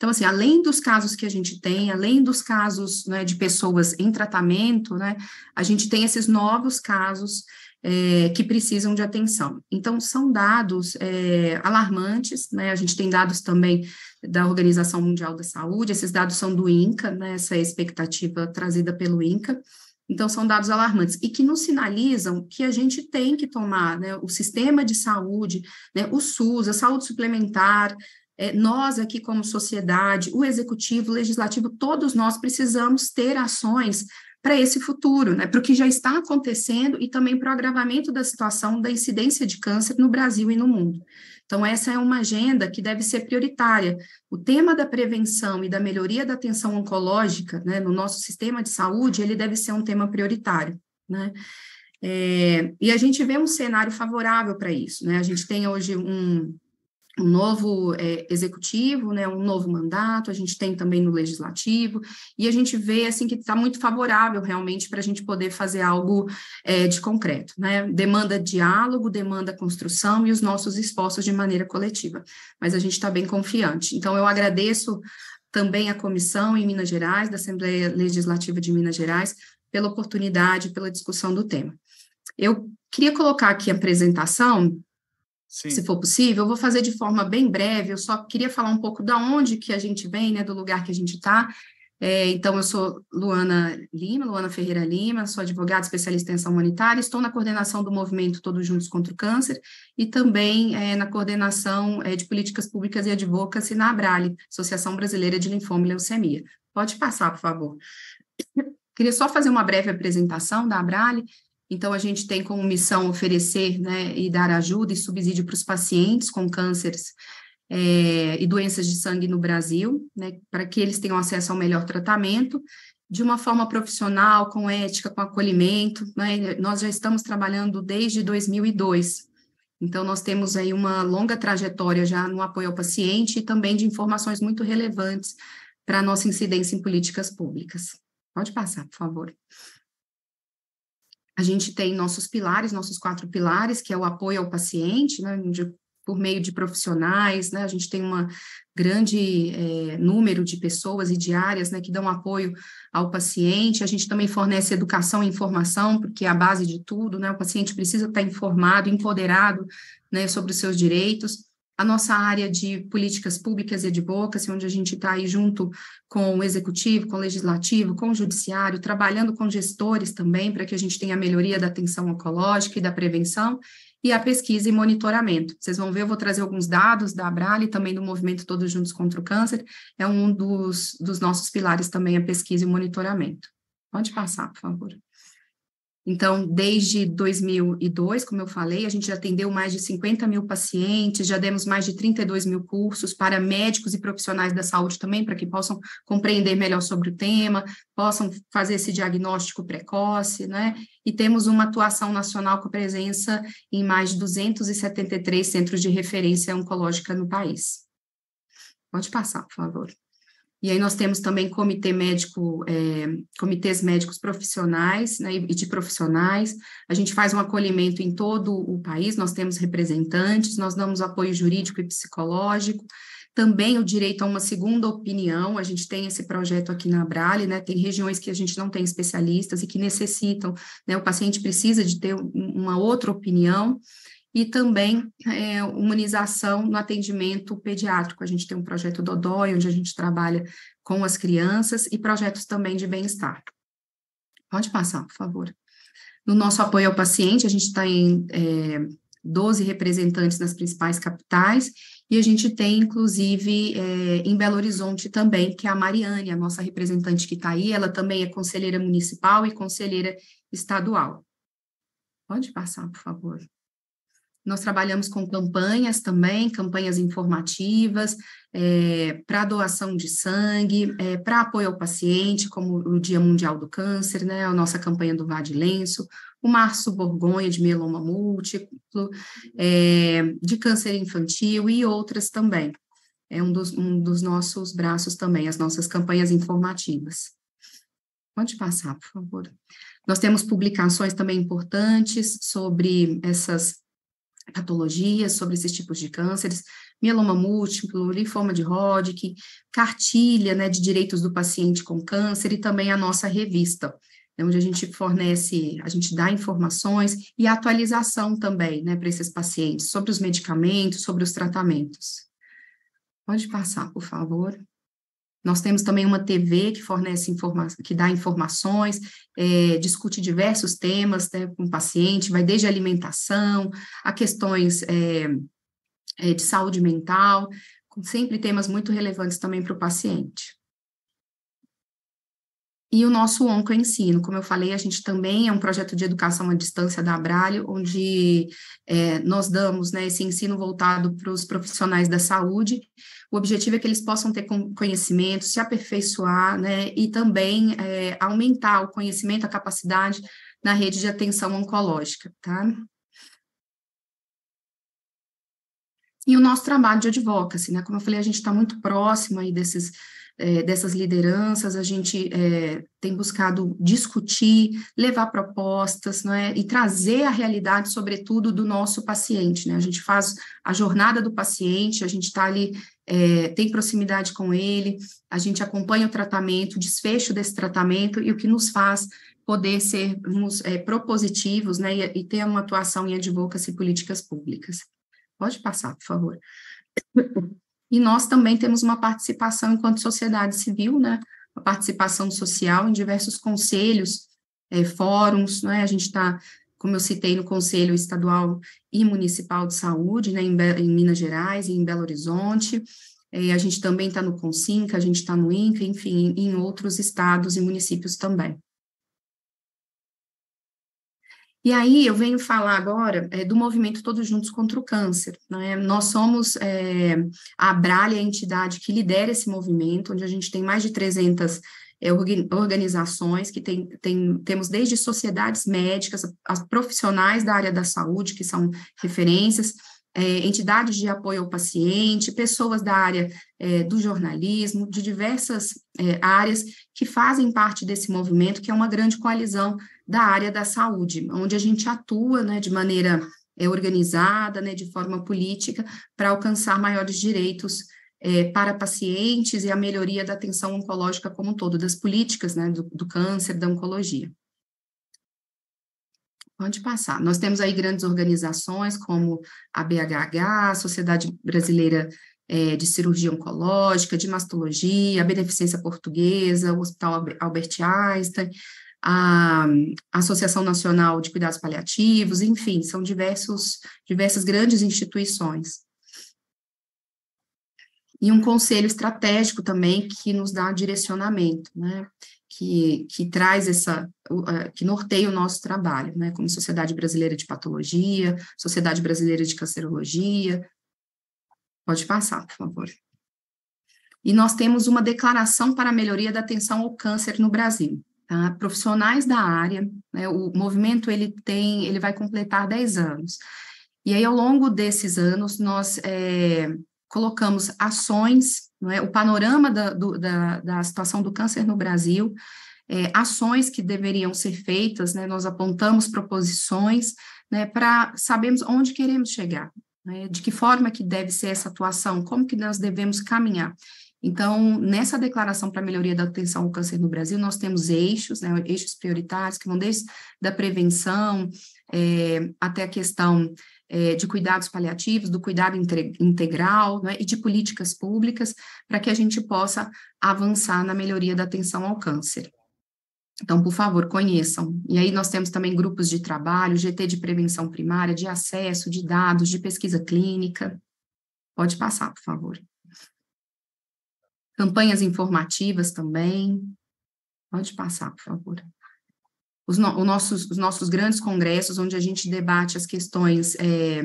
Então, assim, além dos casos que a gente tem, além dos casos né, de pessoas em tratamento, né, a gente tem esses novos casos é, que precisam de atenção. Então, são dados é, alarmantes, né? A gente tem dados também da Organização Mundial da Saúde, esses dados são do INCA, né? essa é expectativa trazida pelo INCA. Então, são dados alarmantes e que nos sinalizam que a gente tem que tomar né, o sistema de saúde, né, o SUS, a saúde suplementar, é, nós aqui como sociedade, o executivo, o legislativo, todos nós precisamos ter ações para esse futuro, né, para o que já está acontecendo e também para o agravamento da situação da incidência de câncer no Brasil e no mundo. Então, essa é uma agenda que deve ser prioritária. O tema da prevenção e da melhoria da atenção oncológica né, no nosso sistema de saúde, ele deve ser um tema prioritário. Né? É, e a gente vê um cenário favorável para isso. Né? A gente tem hoje um, um novo é, executivo, né, um novo mandato, a gente tem também no legislativo, e a gente vê assim que está muito favorável realmente para a gente poder fazer algo é, de concreto. Né? Demanda diálogo, demanda construção e os nossos esforços de maneira coletiva, mas a gente está bem confiante. Então, eu agradeço também a comissão em Minas Gerais, da Assembleia Legislativa de Minas Gerais, pela oportunidade, pela discussão do tema. Eu queria colocar aqui a apresentação Sim. se for possível. Eu vou fazer de forma bem breve, eu só queria falar um pouco da onde que a gente vem, né, do lugar que a gente está. É, então, eu sou Luana Lima, Luana Ferreira Lima, sou advogada especialista em ação humanitária, estou na coordenação do movimento Todos Juntos contra o Câncer e também é, na coordenação é, de políticas públicas e advocacy na Abrale, Associação Brasileira de Linfoma e Leucemia. Pode passar, por favor. Queria só fazer uma breve apresentação da Abrale. Então, a gente tem como missão oferecer né, e dar ajuda e subsídio para os pacientes com cânceres é, e doenças de sangue no Brasil, né, para que eles tenham acesso ao melhor tratamento, de uma forma profissional, com ética, com acolhimento. Né? Nós já estamos trabalhando desde 2002, então nós temos aí uma longa trajetória já no apoio ao paciente e também de informações muito relevantes para a nossa incidência em políticas públicas. Pode passar, por favor a gente tem nossos pilares, nossos quatro pilares, que é o apoio ao paciente, né, de, por meio de profissionais, né, a gente tem um grande é, número de pessoas e diárias né, que dão apoio ao paciente, a gente também fornece educação e informação, porque é a base de tudo, né, o paciente precisa estar informado, empoderado né, sobre os seus direitos, a nossa área de políticas públicas e advocacy, onde a gente está aí junto com o executivo, com o legislativo, com o judiciário, trabalhando com gestores também, para que a gente tenha a melhoria da atenção oncológica e da prevenção, e a pesquisa e monitoramento. Vocês vão ver, eu vou trazer alguns dados da e também do Movimento Todos Juntos contra o Câncer, é um dos, dos nossos pilares também, a pesquisa e monitoramento. Pode passar, por favor. Então, desde 2002, como eu falei, a gente já atendeu mais de 50 mil pacientes, já demos mais de 32 mil cursos para médicos e profissionais da saúde também, para que possam compreender melhor sobre o tema, possam fazer esse diagnóstico precoce, né? E temos uma atuação nacional com presença em mais de 273 centros de referência oncológica no país. Pode passar, por favor. E aí nós temos também comitê médico, é, comitês médicos profissionais né, e de profissionais. A gente faz um acolhimento em todo o país, nós temos representantes, nós damos apoio jurídico e psicológico, também o direito a uma segunda opinião. A gente tem esse projeto aqui na Abrale, né? Tem regiões que a gente não tem especialistas e que necessitam, né? O paciente precisa de ter uma outra opinião e também é, humanização no atendimento pediátrico. A gente tem um projeto Dodói, onde a gente trabalha com as crianças e projetos também de bem-estar. Pode passar, por favor. No nosso apoio ao paciente, a gente tem tá é, 12 representantes nas principais capitais e a gente tem, inclusive, é, em Belo Horizonte também, que é a Mariane, a nossa representante que está aí, ela também é conselheira municipal e conselheira estadual. Pode passar, por favor. Nós trabalhamos com campanhas também, campanhas informativas é, eh, para doação de sangue, é, eh, para apoio ao paciente, como o Dia Mundial do Câncer, né, a nossa campanha do Vade Lenço, o Março Borgonha de Meloma Múltiplo, é, de câncer infantil e outras também. É um dos, um dos nossos braços também, as nossas campanhas informativas. Pode passar, por favor. Nós temos publicações também importantes sobre essas patologias, sobre esses tipos de cânceres, mieloma múltiplo, linfoma de Hodgkin, cartilha né, de direitos do paciente com câncer e também a nossa revista, né, onde a gente fornece, a gente dá informações e atualização também né, para esses pacientes sobre os medicamentos, sobre os tratamentos. Pode passar, por favor. Nós temos também uma TV que fornece que dá informações, é, discute diversos temas né, com o paciente, vai desde alimentação a questões é, é, de saúde mental, com sempre temas muito relevantes também para o paciente e o nosso Onco é Ensino. Como eu falei, a gente também é um projeto de educação à distância da Abralho, onde é, nós damos né, esse ensino voltado para os profissionais da saúde. O objetivo é que eles possam ter conhecimento, se aperfeiçoar né, e também é, aumentar o conhecimento, a capacidade na rede de atenção oncológica. Tá? E o nosso trabalho de advocacy, né? Como eu falei, a gente está muito próximo aí desses é, dessas lideranças, a gente é, tem buscado discutir, levar propostas, não é? E trazer a realidade, sobretudo, do nosso paciente, né? A gente faz a jornada do paciente, a gente está ali, é, tem proximidade com ele, a gente acompanha o tratamento, o desfecho desse tratamento e o que nos faz poder sermos é, propositivos, né? E, e ter uma atuação em advocacy e políticas públicas. Pode passar, por favor. E nós também temos uma participação enquanto sociedade civil, né? A participação social em diversos conselhos, é, fóruns, né? A gente está, como eu citei, no Conselho Estadual e Municipal de Saúde, né? Em, Be em Minas Gerais e em Belo Horizonte. É, a gente também está no Consinca, a gente está no INCA, enfim, em outros estados e municípios também. E aí eu venho falar agora é, do movimento Todos Juntos contra o Câncer. Né? Nós somos é, a Bralha, a entidade que lidera esse movimento, onde a gente tem mais de 300 é, organizações, que tem, tem, temos desde sociedades médicas, as profissionais da área da saúde, que são referências, é, entidades de apoio ao paciente, pessoas da área é, do jornalismo, de diversas é, áreas que fazem parte desse movimento, que é uma grande coalizão da área da saúde, onde a gente atua né, de maneira é, organizada, né, de forma política, para alcançar maiores direitos é, para pacientes e a melhoria da atenção oncológica como um todo, das políticas né, do, do câncer, da oncologia. Pode passar. Nós temos aí grandes organizações como a BHH, Sociedade Brasileira é, de Cirurgia Oncológica, de Mastologia, a Beneficência Portuguesa, o Hospital Albert Einstein, a, Associação Nacional de Cuidados Paliativos, enfim, são diversos, diversas grandes instituições. E um conselho estratégico também que nos dá direcionamento, né? Que, que traz essa, que norteia o nosso trabalho, né? Como Sociedade Brasileira de Patologia, Sociedade Brasileira de Cancerologia. Pode passar, por favor. E nós temos uma declaração para a melhoria da atenção ao câncer no Brasil, tá? profissionais da área. Né? O movimento ele tem, ele vai completar 10 anos. E aí, ao longo desses anos, nós é, colocamos ações, não é? o panorama da, do, da, da situação do câncer no Brasil, é, ações que deveriam ser feitas, né? nós apontamos proposições né, para sabermos onde queremos chegar, né? de que forma que deve ser essa atuação, como que nós devemos caminhar. Então, nessa declaração para melhoria da atenção ao câncer no Brasil, nós temos eixos, né, eixos prioritários que vão desde da prevenção é, até a questão é, de cuidados paliativos, do cuidado integral né, e de políticas públicas para que a gente possa avançar na melhoria da atenção ao câncer. Então, por favor, conheçam. E aí nós temos também grupos de trabalho, GT de prevenção primária, de acesso, de dados, de pesquisa clínica. Pode passar, por favor campanhas informativas também. Pode passar, por favor. Os, no, nossos, os nossos grandes congressos, onde a gente debate as questões é,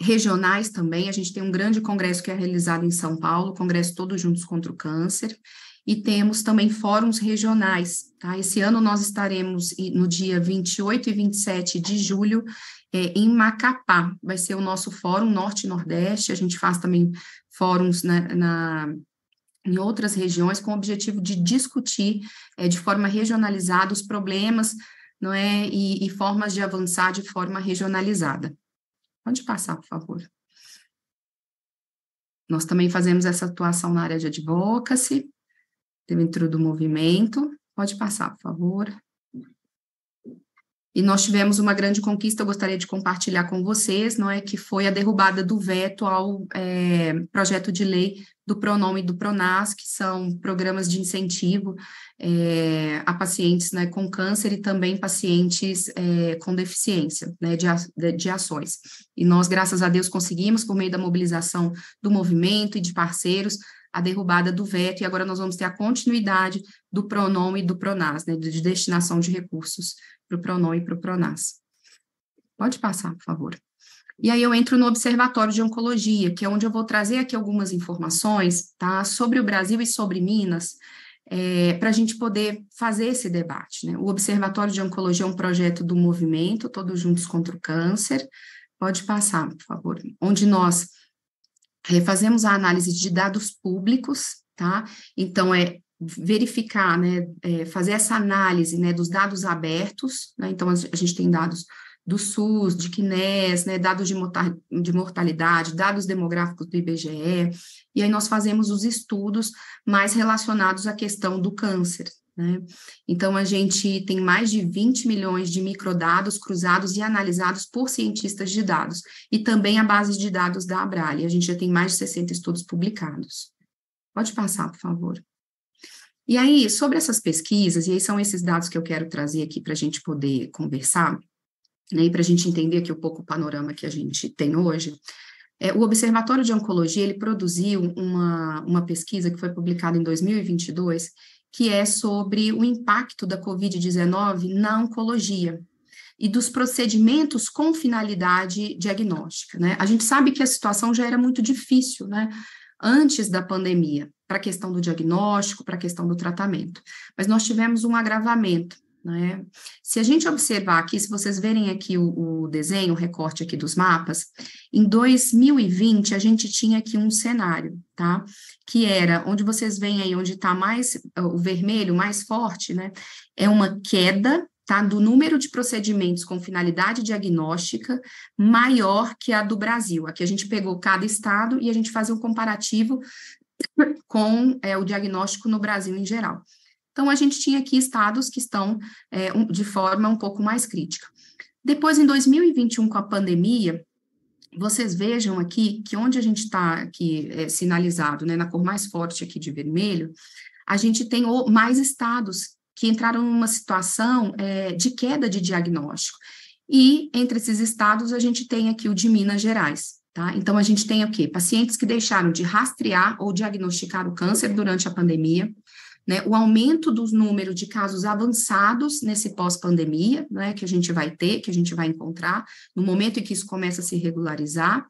regionais também. A gente tem um grande congresso que é realizado em São Paulo, Congresso Todos Juntos contra o Câncer, e temos também fóruns regionais. Tá? Esse ano nós estaremos no dia 28 e 27 de julho é, em Macapá, vai ser o nosso fórum Norte-Nordeste. A gente faz também fóruns né, na, na em outras regiões com o objetivo de discutir é, de forma regionalizada os problemas não é, e, e, formas de avançar de forma regionalizada. Pode passar, por favor. Nós também fazemos essa atuação na área de advocacy, dentro do movimento. Pode passar, por favor. E nós tivemos uma grande conquista, eu gostaria de compartilhar com vocês, não é que foi a derrubada do veto ao é, projeto de lei do Pronome e do Pronas, que são programas de incentivo é, a pacientes né, com câncer e também pacientes é, com deficiência né, de, de, de ações. E nós, graças a Deus, conseguimos, por meio da mobilização do movimento e de parceiros, a derrubada do veto, e agora nós vamos ter a continuidade do pronom e do pronas, né, de destinação de recursos para o pronom e para o pronas. Pode passar, por favor. E aí eu entro no Observatório de Oncologia, que é onde eu vou trazer aqui algumas informações tá, sobre o Brasil e sobre Minas, é, para a gente poder fazer esse debate. Né? O Observatório de Oncologia é um projeto do movimento Todos Juntos contra o Câncer. Pode passar, por favor. Onde nós fazemos a análise de dados públicos, tá? Então, é verificar, né, é fazer essa análise, né, dos dados abertos, né? Então, a gente tem dados do SUS, de Quines, né, dados de mortalidade, dados demográficos do IBGE, e aí nós fazemos os estudos mais relacionados à questão do câncer, né? Então, a gente tem mais de 20 milhões de microdados cruzados e analisados por cientistas de dados, e também a base de dados da Abrali. A gente já tem mais de 60 estudos publicados. Pode passar, por favor. E aí, sobre essas pesquisas, e aí são esses dados que eu quero trazer aqui para a gente poder conversar, né, e para a gente entender aqui um pouco o panorama que a gente tem hoje, é, o Observatório de Oncologia, ele produziu uma, uma pesquisa que foi publicada em 2022, que é sobre o impacto da Covid-19 na oncologia e dos procedimentos com finalidade diagnóstica. Né? A gente sabe que a situação já era muito difícil, né? Antes da pandemia, para a questão do diagnóstico, para a questão do tratamento. Mas nós tivemos um agravamento né? Se a gente observar aqui, se vocês verem aqui o, o, desenho, o recorte aqui dos mapas, em 2020 a gente tinha aqui um cenário, tá? Que era onde vocês veem aí, onde está mais ah, o vermelho, mais forte, né? É uma queda. Tá, do número de procedimentos com finalidade diagnóstica maior que a do Brasil. Aqui a gente pegou cada estado e a gente fazia um comparativo com é, o diagnóstico no Brasil em geral. Então, a gente tinha aqui estados que estão é, de forma um pouco mais crítica. Depois, em 2021, com a pandemia, vocês vejam aqui que onde a gente está aqui é, sinalizado, né, na cor mais forte aqui de vermelho, a gente tem mais estados que entraram numa situação é, de queda de diagnóstico. E entre esses estados, a gente tem aqui o de Minas Gerais. Tá? Então, a gente tem o quê? Pacientes que deixaram de rastrear ou diagnosticar o câncer durante a pandemia, né, o aumento dos números de casos avançados nesse pós-pandemia, né, que a gente vai ter, que a gente vai encontrar, no momento em que isso começa a se regularizar,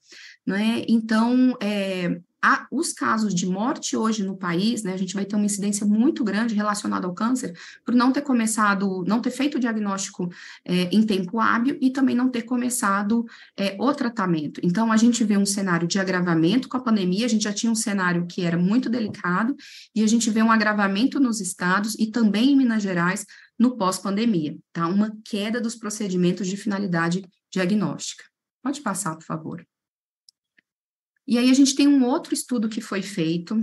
né, então, é, a, os casos de morte hoje no país, né, a gente vai ter uma incidência muito grande relacionada ao câncer por não ter começado, não ter feito o diagnóstico é, em tempo hábil e também não ter começado é, o tratamento. Então, a gente vê um cenário de agravamento com a pandemia, a gente já tinha um cenário que era muito delicado e a gente vê um agravamento nos estados e também em Minas Gerais no pós-pandemia, tá? Uma queda dos procedimentos de finalidade diagnóstica. Pode passar, por favor. E aí a gente tem um outro estudo que foi feito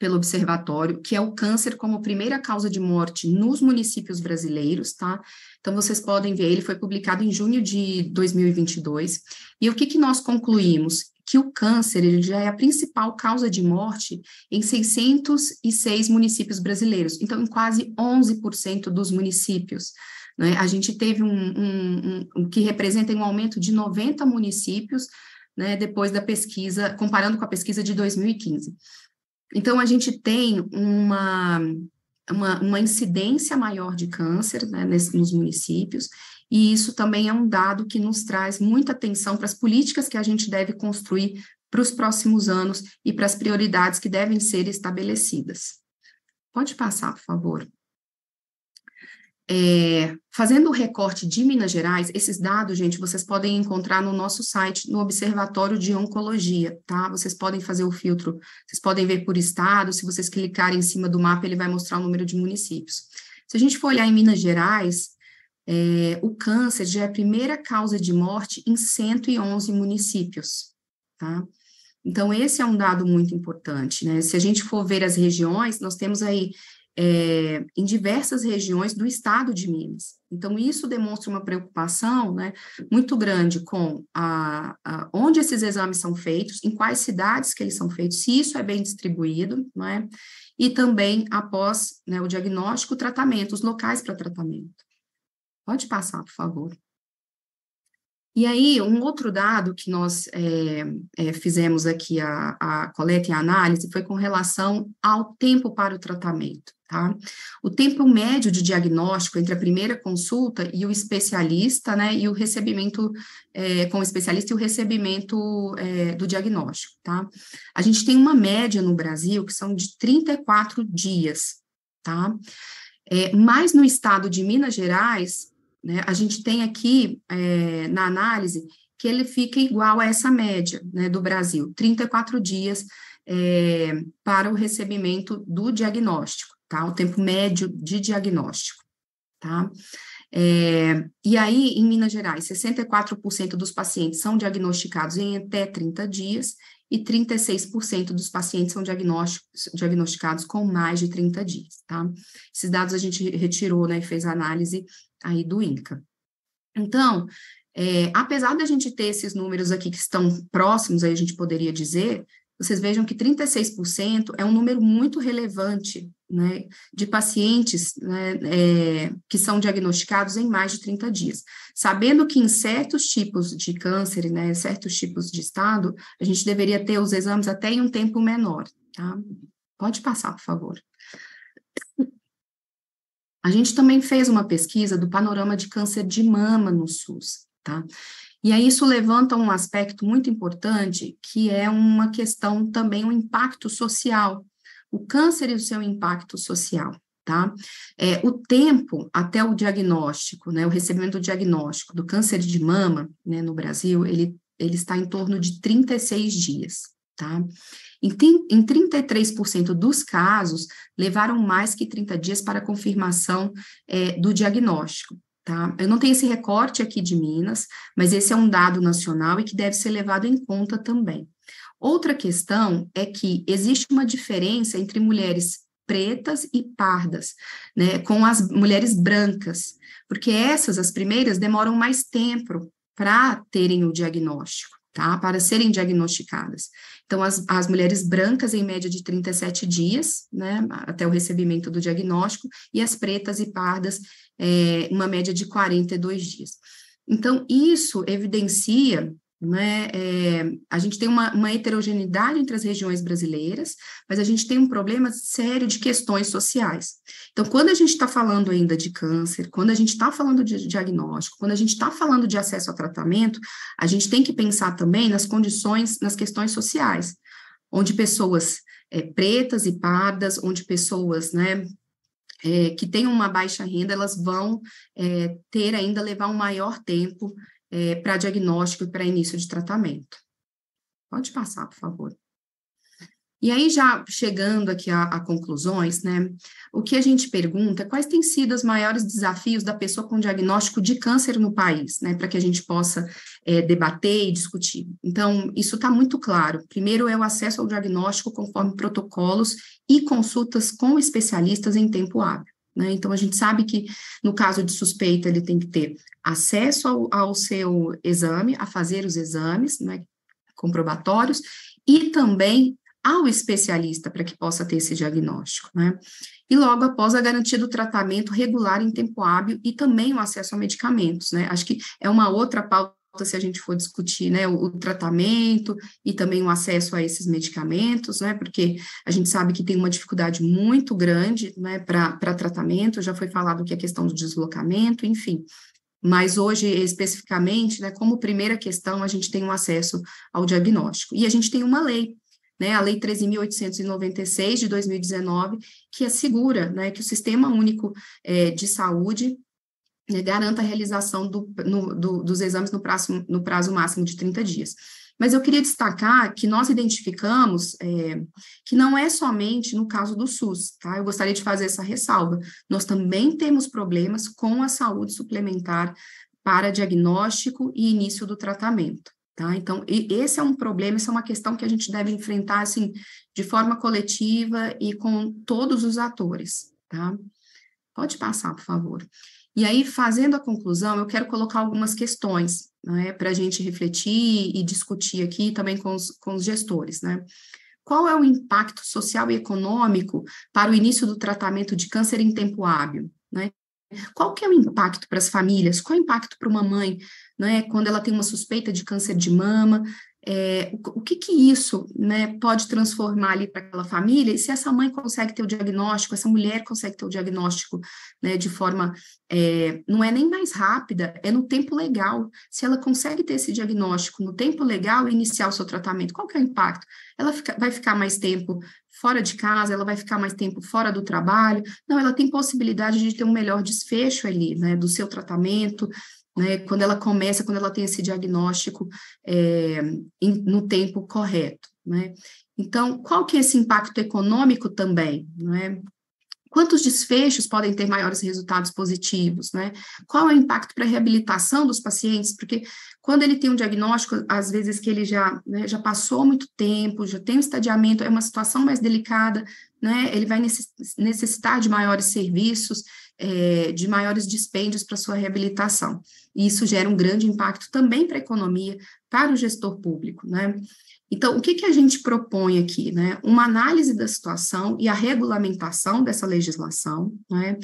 pelo observatório, que é o câncer como primeira causa de morte nos municípios brasileiros, tá? Então vocês podem ver, ele foi publicado em junho de 2022. E o que que nós concluímos? Que o câncer ele já é a principal causa de morte em 606 municípios brasileiros, então em quase 11% dos municípios. Né? A gente teve um, um, um, um que representa um aumento de 90 municípios né, depois da pesquisa, comparando com a pesquisa de 2015. Então, a gente tem uma, uma, uma incidência maior de câncer né, nesse, nos municípios, e isso também é um dado que nos traz muita atenção para as políticas que a gente deve construir para os próximos anos e para as prioridades que devem ser estabelecidas. Pode passar, por favor. É, fazendo o recorte de Minas Gerais, esses dados, gente, vocês podem encontrar no nosso site, no Observatório de Oncologia, tá? Vocês podem fazer o filtro, vocês podem ver por estado, se vocês clicarem em cima do mapa, ele vai mostrar o número de municípios. Se a gente for olhar em Minas Gerais, é, o câncer já é a primeira causa de morte em 111 municípios, tá? Então, esse é um dado muito importante, né? Se a gente for ver as regiões, nós temos aí é, em diversas regiões do estado de Minas. Então, isso demonstra uma preocupação né, muito grande com a, a, onde esses exames são feitos, em quais cidades que eles são feitos, se isso é bem distribuído, né, e também após né, o diagnóstico, o tratamento, os locais para tratamento. Pode passar, por favor. E aí, um outro dado que nós é, é, fizemos aqui, a, a coleta e a análise, foi com relação ao tempo para o tratamento. Tá? O tempo médio de diagnóstico entre a primeira consulta e o especialista, né, e o recebimento é, com o especialista e o recebimento é, do diagnóstico, tá? A gente tem uma média no Brasil que são de 34 dias, tá? É, mas no estado de Minas Gerais, né, a gente tem aqui é, na análise que ele fica igual a essa média né, do Brasil, 34 dias é, para o recebimento do diagnóstico tá? O tempo médio de diagnóstico, tá? É, e aí, em Minas Gerais, 64% dos pacientes são diagnosticados em até 30 dias e 36% dos pacientes são diagnosticados com mais de 30 dias, tá? Esses dados a gente retirou, né, e fez a análise aí do INCA. Então, é, apesar da gente ter esses números aqui que estão próximos, aí a gente poderia dizer, vocês vejam que 36% é um número muito relevante né, de pacientes né, é, que são diagnosticados em mais de 30 dias. Sabendo que em certos tipos de câncer, né, certos tipos de estado, a gente deveria ter os exames até em um tempo menor. Tá? Pode passar, por favor. A gente também fez uma pesquisa do panorama de câncer de mama no SUS, tá? E aí isso levanta um aspecto muito importante, que é uma questão também, um impacto social o câncer e o seu impacto social. Tá? É, o tempo até o diagnóstico, né, o recebimento do diagnóstico do câncer de mama né, no Brasil, ele, ele está em torno de 36 dias. Tá? Em, em 33% dos casos, levaram mais que 30 dias para confirmação é, do diagnóstico. Tá? Eu não tenho esse recorte aqui de Minas, mas esse é um dado nacional e que deve ser levado em conta também. Outra questão é que existe uma diferença entre mulheres pretas e pardas, né, com as mulheres brancas, porque essas, as primeiras, demoram mais tempo para terem o diagnóstico, tá? Para serem diagnosticadas. Então, as, as mulheres brancas, em média de 37 dias, né, até o recebimento do diagnóstico, e as pretas e pardas, é, uma média de 42 dias. Então, isso evidencia né? É, a gente tem uma, uma, heterogeneidade entre as regiões brasileiras, mas a gente tem um problema sério de questões sociais. Então, quando a gente está falando ainda de câncer, quando a gente está falando de diagnóstico, quando a gente está falando de acesso a tratamento, a gente tem que pensar também nas condições, nas questões sociais, onde pessoas é, pretas e pardas, onde pessoas, né, é, que têm uma baixa renda, elas vão é, ter ainda levar um maior tempo é, para diagnóstico e para início de tratamento. Pode passar, por favor. E aí, já chegando aqui a, a, conclusões, né? O que a gente pergunta é quais têm sido os maiores desafios da pessoa com diagnóstico de câncer no país, né? Para que a gente possa é, debater e discutir. Então, isso está muito claro. Primeiro é o acesso ao diagnóstico conforme protocolos e consultas com especialistas em tempo hábil. Né? Então, a gente sabe que, no caso de suspeita, ele tem que ter acesso ao, ao seu exame, a fazer os exames né, comprobatórios, e também ao especialista para que possa ter esse diagnóstico, né? E logo após a garantia do tratamento regular em tempo hábil e também o acesso a medicamentos, né? Acho que é uma outra pauta se a gente for discutir né, o, o, tratamento e também o acesso a esses medicamentos, né, porque a gente sabe que tem uma dificuldade muito grande né, para tratamento, já foi falado que a é questão do deslocamento, enfim. Mas hoje, especificamente, né, como primeira questão, a gente tem um acesso ao diagnóstico. E a gente tem uma lei, né, a Lei 13.896 de 2019, que assegura né, que o Sistema Único eh, de Saúde né, garanta a realização do, no, do, dos exames no prazo, no prazo máximo de 30 dias. Mas eu queria destacar que nós identificamos é, que não é somente no caso do SUS, tá? Eu gostaria de fazer essa ressalva. Nós também temos problemas com a saúde suplementar para diagnóstico e início do tratamento. Tá? Então, esse é um problema, essa é uma questão que a gente deve enfrentar assim, de forma coletiva e com todos os atores. Tá? Pode passar, por favor. E aí, fazendo a conclusão, eu quero colocar algumas questões né, para a gente refletir e discutir aqui também com os, com os gestores. Né? Qual é o impacto social e econômico para o início do tratamento de câncer em tempo hábil? Né? Qual que é o impacto para as famílias? Qual é o impacto para uma mãe, né, quando ela tem uma suspeita de câncer de mama? É, o, o que que isso né, pode transformar ali para aquela família? E se essa mãe consegue ter o diagnóstico, essa mulher consegue ter o diagnóstico né, de forma, é, não é nem mais rápida, é no tempo legal. Se ela consegue ter esse diagnóstico no tempo legal e iniciar o seu tratamento, qual que é o impacto? Ela fica, vai ficar mais tempo fora de casa, ela vai ficar mais tempo fora do trabalho. Não, ela tem possibilidade de ter um melhor desfecho ali, né, do seu tratamento, né, quando ela começa, quando ela tem esse diagnóstico é, no tempo correto. Né? Então, qual que é esse impacto econômico também? Né? Quantos desfechos podem ter maiores resultados positivos, né? Qual é o impacto para a reabilitação dos pacientes? Porque quando ele tem um diagnóstico, às vezes que ele já, né, já passou muito tempo, já tem um estadiamento, é uma situação mais delicada, né? Ele vai necessitar de maiores serviços, é, de maiores dispêndios para sua reabilitação. E isso gera um grande impacto também para a economia, para o gestor público, né? Então, o que, que a gente propõe aqui? Né? Uma análise da situação e a regulamentação dessa legislação. Né?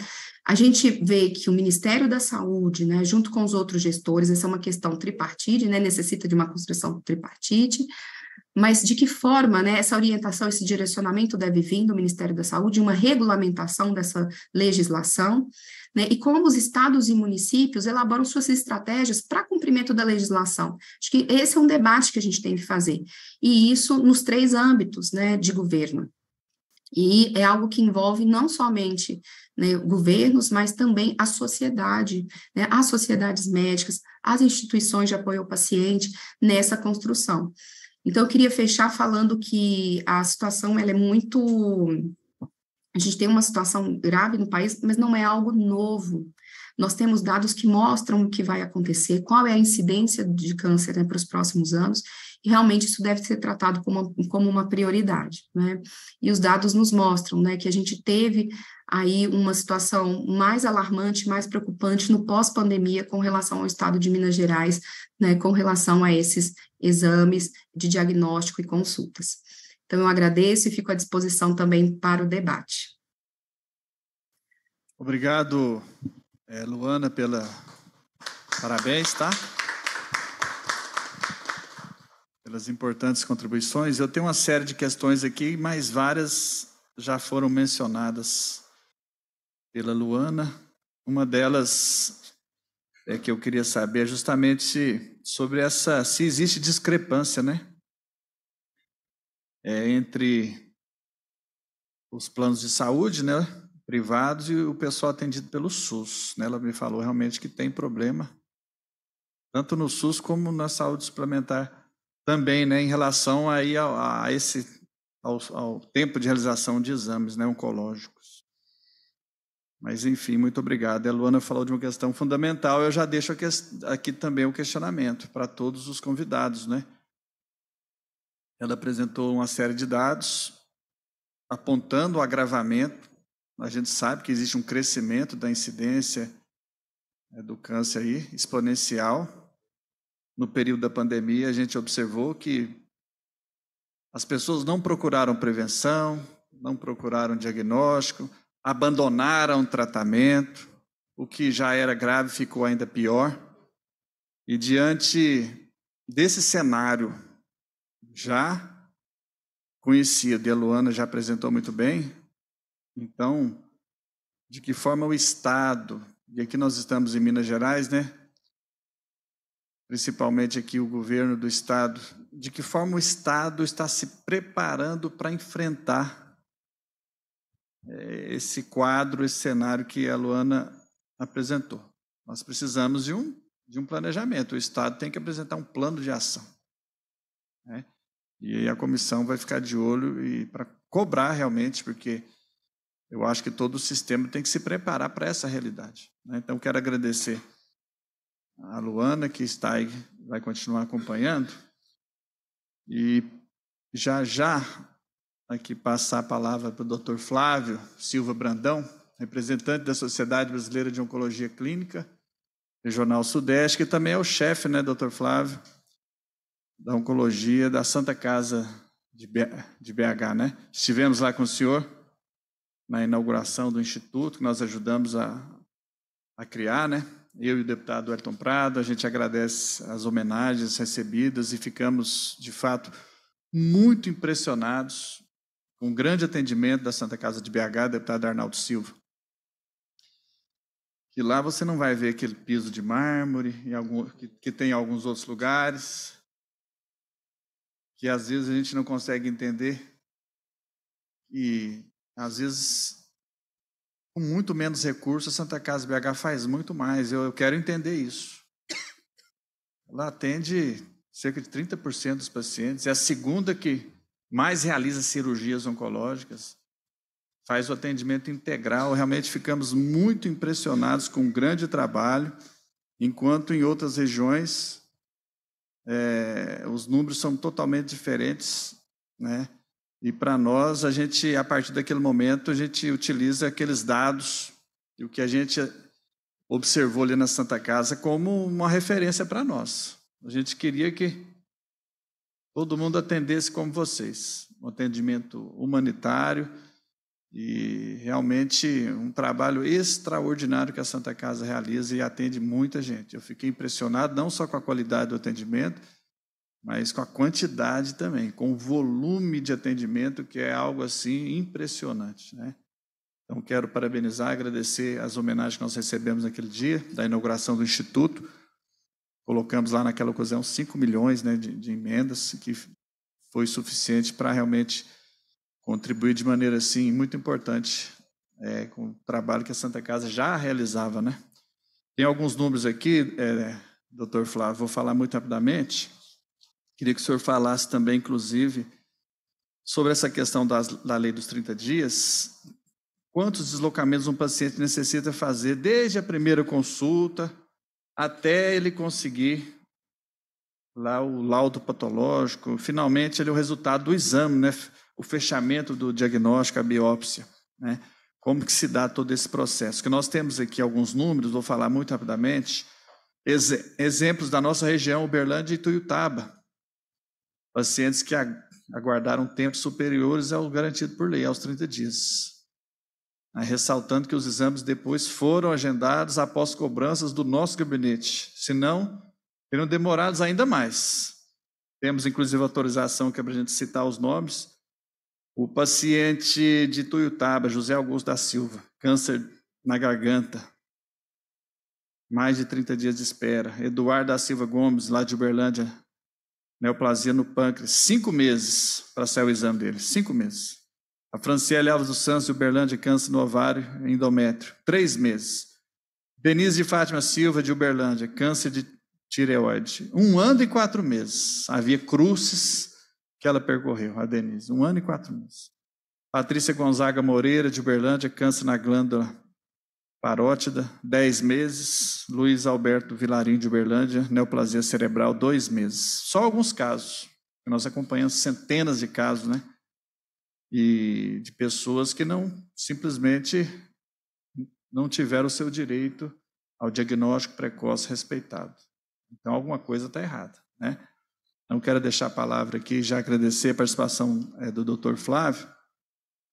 A gente vê que o Ministério da Saúde, né, junto com os outros gestores, essa é uma questão tripartite, né, necessita de uma construção tripartite, mas de que forma né, essa orientação, esse direcionamento deve vir do Ministério da Saúde, uma regulamentação dessa legislação, né, e como os estados e municípios elaboram suas estratégias para cumprimento da legislação. Acho que esse é um debate que a gente tem que fazer, e isso nos três âmbitos né, de governo. E é algo que envolve não somente né, governos, mas também a sociedade, né, as sociedades médicas, as instituições de apoio ao paciente nessa construção. Então, eu queria fechar falando que a situação ela é muito. A gente tem uma situação grave no país, mas não é algo novo. Nós temos dados que mostram o que vai acontecer, qual é a incidência de câncer né, para os próximos anos, e realmente isso deve ser tratado como uma, como uma prioridade. Né? E os dados nos mostram né, que a gente teve aí uma situação mais alarmante, mais preocupante no pós-pandemia com relação ao estado de Minas Gerais, né, com relação a esses exames de diagnóstico e consultas. Então, eu agradeço e fico à disposição também para o debate. Obrigado, eh, Luana, pela parabéns, tá? Pelas importantes contribuições. Eu tenho uma série de questões aqui, mas várias já foram mencionadas pela Luana. Uma delas é que eu queria saber justamente se sobre essa se existe discrepância, né? É, entre os planos de saúde, né, privados e o pessoal atendido pelo SUS. Né? Ela me falou realmente que tem problema tanto no SUS como na saúde suplementar também, né, em relação aí a, a esse ao, ao tempo de realização de exames, né, oncológicos. Mas, enfim, muito obrigado. A Luana falou de uma questão fundamental. Eu já deixo aqui também o questionamento para todos os convidados. Né? Ela apresentou uma série de dados apontando o agravamento. A gente sabe que existe um crescimento da incidência é, do câncer aí, exponencial. No período da pandemia, a gente observou que as pessoas não procuraram prevenção, não procuraram diagnóstico, abandonaram o tratamento, o que já era grave ficou ainda pior. E diante desse cenário já conhecido, e a Luana já apresentou muito bem, então, de que forma o Estado, e aqui nós estamos em Minas Gerais, né? Principalmente aqui o governo do Estado, de que forma o Estado está se preparando para enfrentar é esse quadro, esse cenário que a Luana apresentou. Nós precisamos de um, de um planejamento. O Estado tem que apresentar um plano de ação. Né? E a comissão vai ficar de olho e para cobrar realmente, porque eu acho que todo o sistema tem que se preparar para essa realidade. Né? Então, quero agradecer a Luana, que está aí, vai continuar acompanhando. E já já aqui passar a palavra para o Dr. Flávio Silva Brandão, representante da Sociedade Brasileira de Oncologia Clínica, Regional Sudeste, que também é o chefe, né, Dr. Flávio, da Oncologia da Santa Casa de BH, né? Estivemos lá com o senhor na inauguração do instituto que nós ajudamos a, a criar, né? Eu e o deputado Elton Prado, a gente agradece as homenagens recebidas e ficamos, de fato, muito impressionados com um grande atendimento da Santa Casa de BH, deputado Arnaldo Silva. Que lá você não vai ver aquele piso de mármore algum, que, que tem em alguns outros lugares, que às vezes a gente não consegue entender. E às vezes, com muito menos recursos, a Santa Casa BH faz muito mais. Eu, eu quero entender isso. Ela atende cerca de 30% dos pacientes, é a segunda que mais realiza cirurgias oncológicas, faz o atendimento integral. Realmente ficamos muito impressionados com o um grande trabalho, enquanto em outras regiões é, os números são totalmente diferentes, né? E para nós, a gente, a partir daquele momento, a gente utiliza aqueles dados e o que a gente observou ali na Santa Casa como uma referência para nós. A gente queria que todo mundo atendesse como vocês. Um atendimento humanitário e realmente um trabalho extraordinário que a Santa Casa realiza e atende muita gente. Eu fiquei impressionado não só com a qualidade do atendimento, mas com a quantidade também, com o volume de atendimento, que é algo assim impressionante. Né? Então, quero parabenizar, agradecer as homenagens que nós recebemos naquele dia, da inauguração do Instituto colocamos lá naquela ocasião 5 milhões né, de, de, emendas, que foi suficiente para realmente contribuir de maneira assim muito importante é, com o trabalho que a Santa Casa já realizava. Né? Tem alguns números aqui, é, doutor Flávio, vou falar muito rapidamente. Queria que o senhor falasse também, inclusive, sobre essa questão das, da lei dos 30 dias. Quantos deslocamentos um paciente necessita fazer desde a primeira consulta até ele conseguir lá o laudo patológico, finalmente ele é o resultado do exame, né? o fechamento do diagnóstico, a biópsia. Né? Como que se dá todo esse processo? Que nós temos aqui alguns números, vou falar muito rapidamente, ex exemplos da nossa região, Uberlândia e Tuiutaba, pacientes que aguardaram tempos superiores ao garantido por lei, aos 30 dias ressaltando que os exames depois foram agendados após cobranças do nosso gabinete, senão teriam demorados ainda mais. Temos inclusive autorização que é para a gente citar os nomes. O paciente de Tuiutaba, José Augusto da Silva, câncer na garganta, mais de 30 dias de espera. Eduardo da Silva Gomes, lá de Uberlândia, neoplasia no pâncreas, cinco meses para sair o exame dele, cinco meses. A Franciele Alves dos Santos de Uberlândia, câncer no ovário endométrio. Três meses. Denise de Fátima Silva de Uberlândia, câncer de tireoide. Um ano e quatro meses. Havia cruzes que ela percorreu, a Denise. Um ano e quatro meses. Patrícia Gonzaga Moreira de Uberlândia, câncer na glândula parótida, dez meses. Luiz Alberto Vilarinho de Uberlândia, neoplasia cerebral, dois meses. Só alguns casos. Nós acompanhamos centenas de casos, né? e de pessoas que não simplesmente não tiveram o seu direito ao diagnóstico precoce respeitado. Então, alguma coisa está errada. Né? Não quero deixar a palavra aqui, já agradecer a participação é, do Dr. Flávio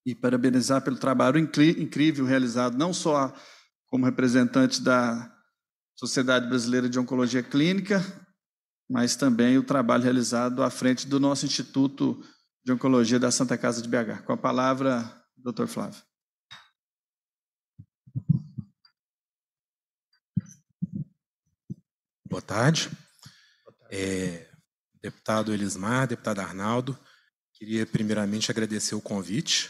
e parabenizar pelo trabalho incrível realizado, não só como representante da Sociedade Brasileira de Oncologia Clínica, mas também o trabalho realizado à frente do nosso Instituto de Oncologia da Santa Casa de BH. Com a palavra, doutor Flávio. Boa tarde. É, deputado Elismar, deputado Arnaldo, queria primeiramente agradecer o convite,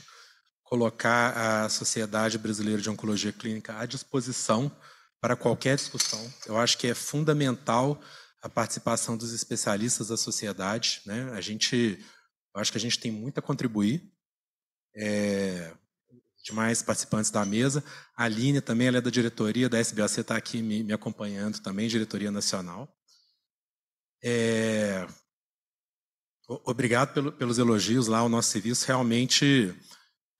colocar a Sociedade Brasileira de Oncologia Clínica à disposição para qualquer discussão. Eu acho que é fundamental a participação dos especialistas da sociedade. Né? A gente eu acho que a gente tem muito a contribuir. É, eh, demais participantes da mesa. A Aline também ela é da diretoria da SBAC, está aqui me, me, acompanhando também, diretoria nacional. É, obrigado pelo, pelos elogios lá ao nosso serviço. Realmente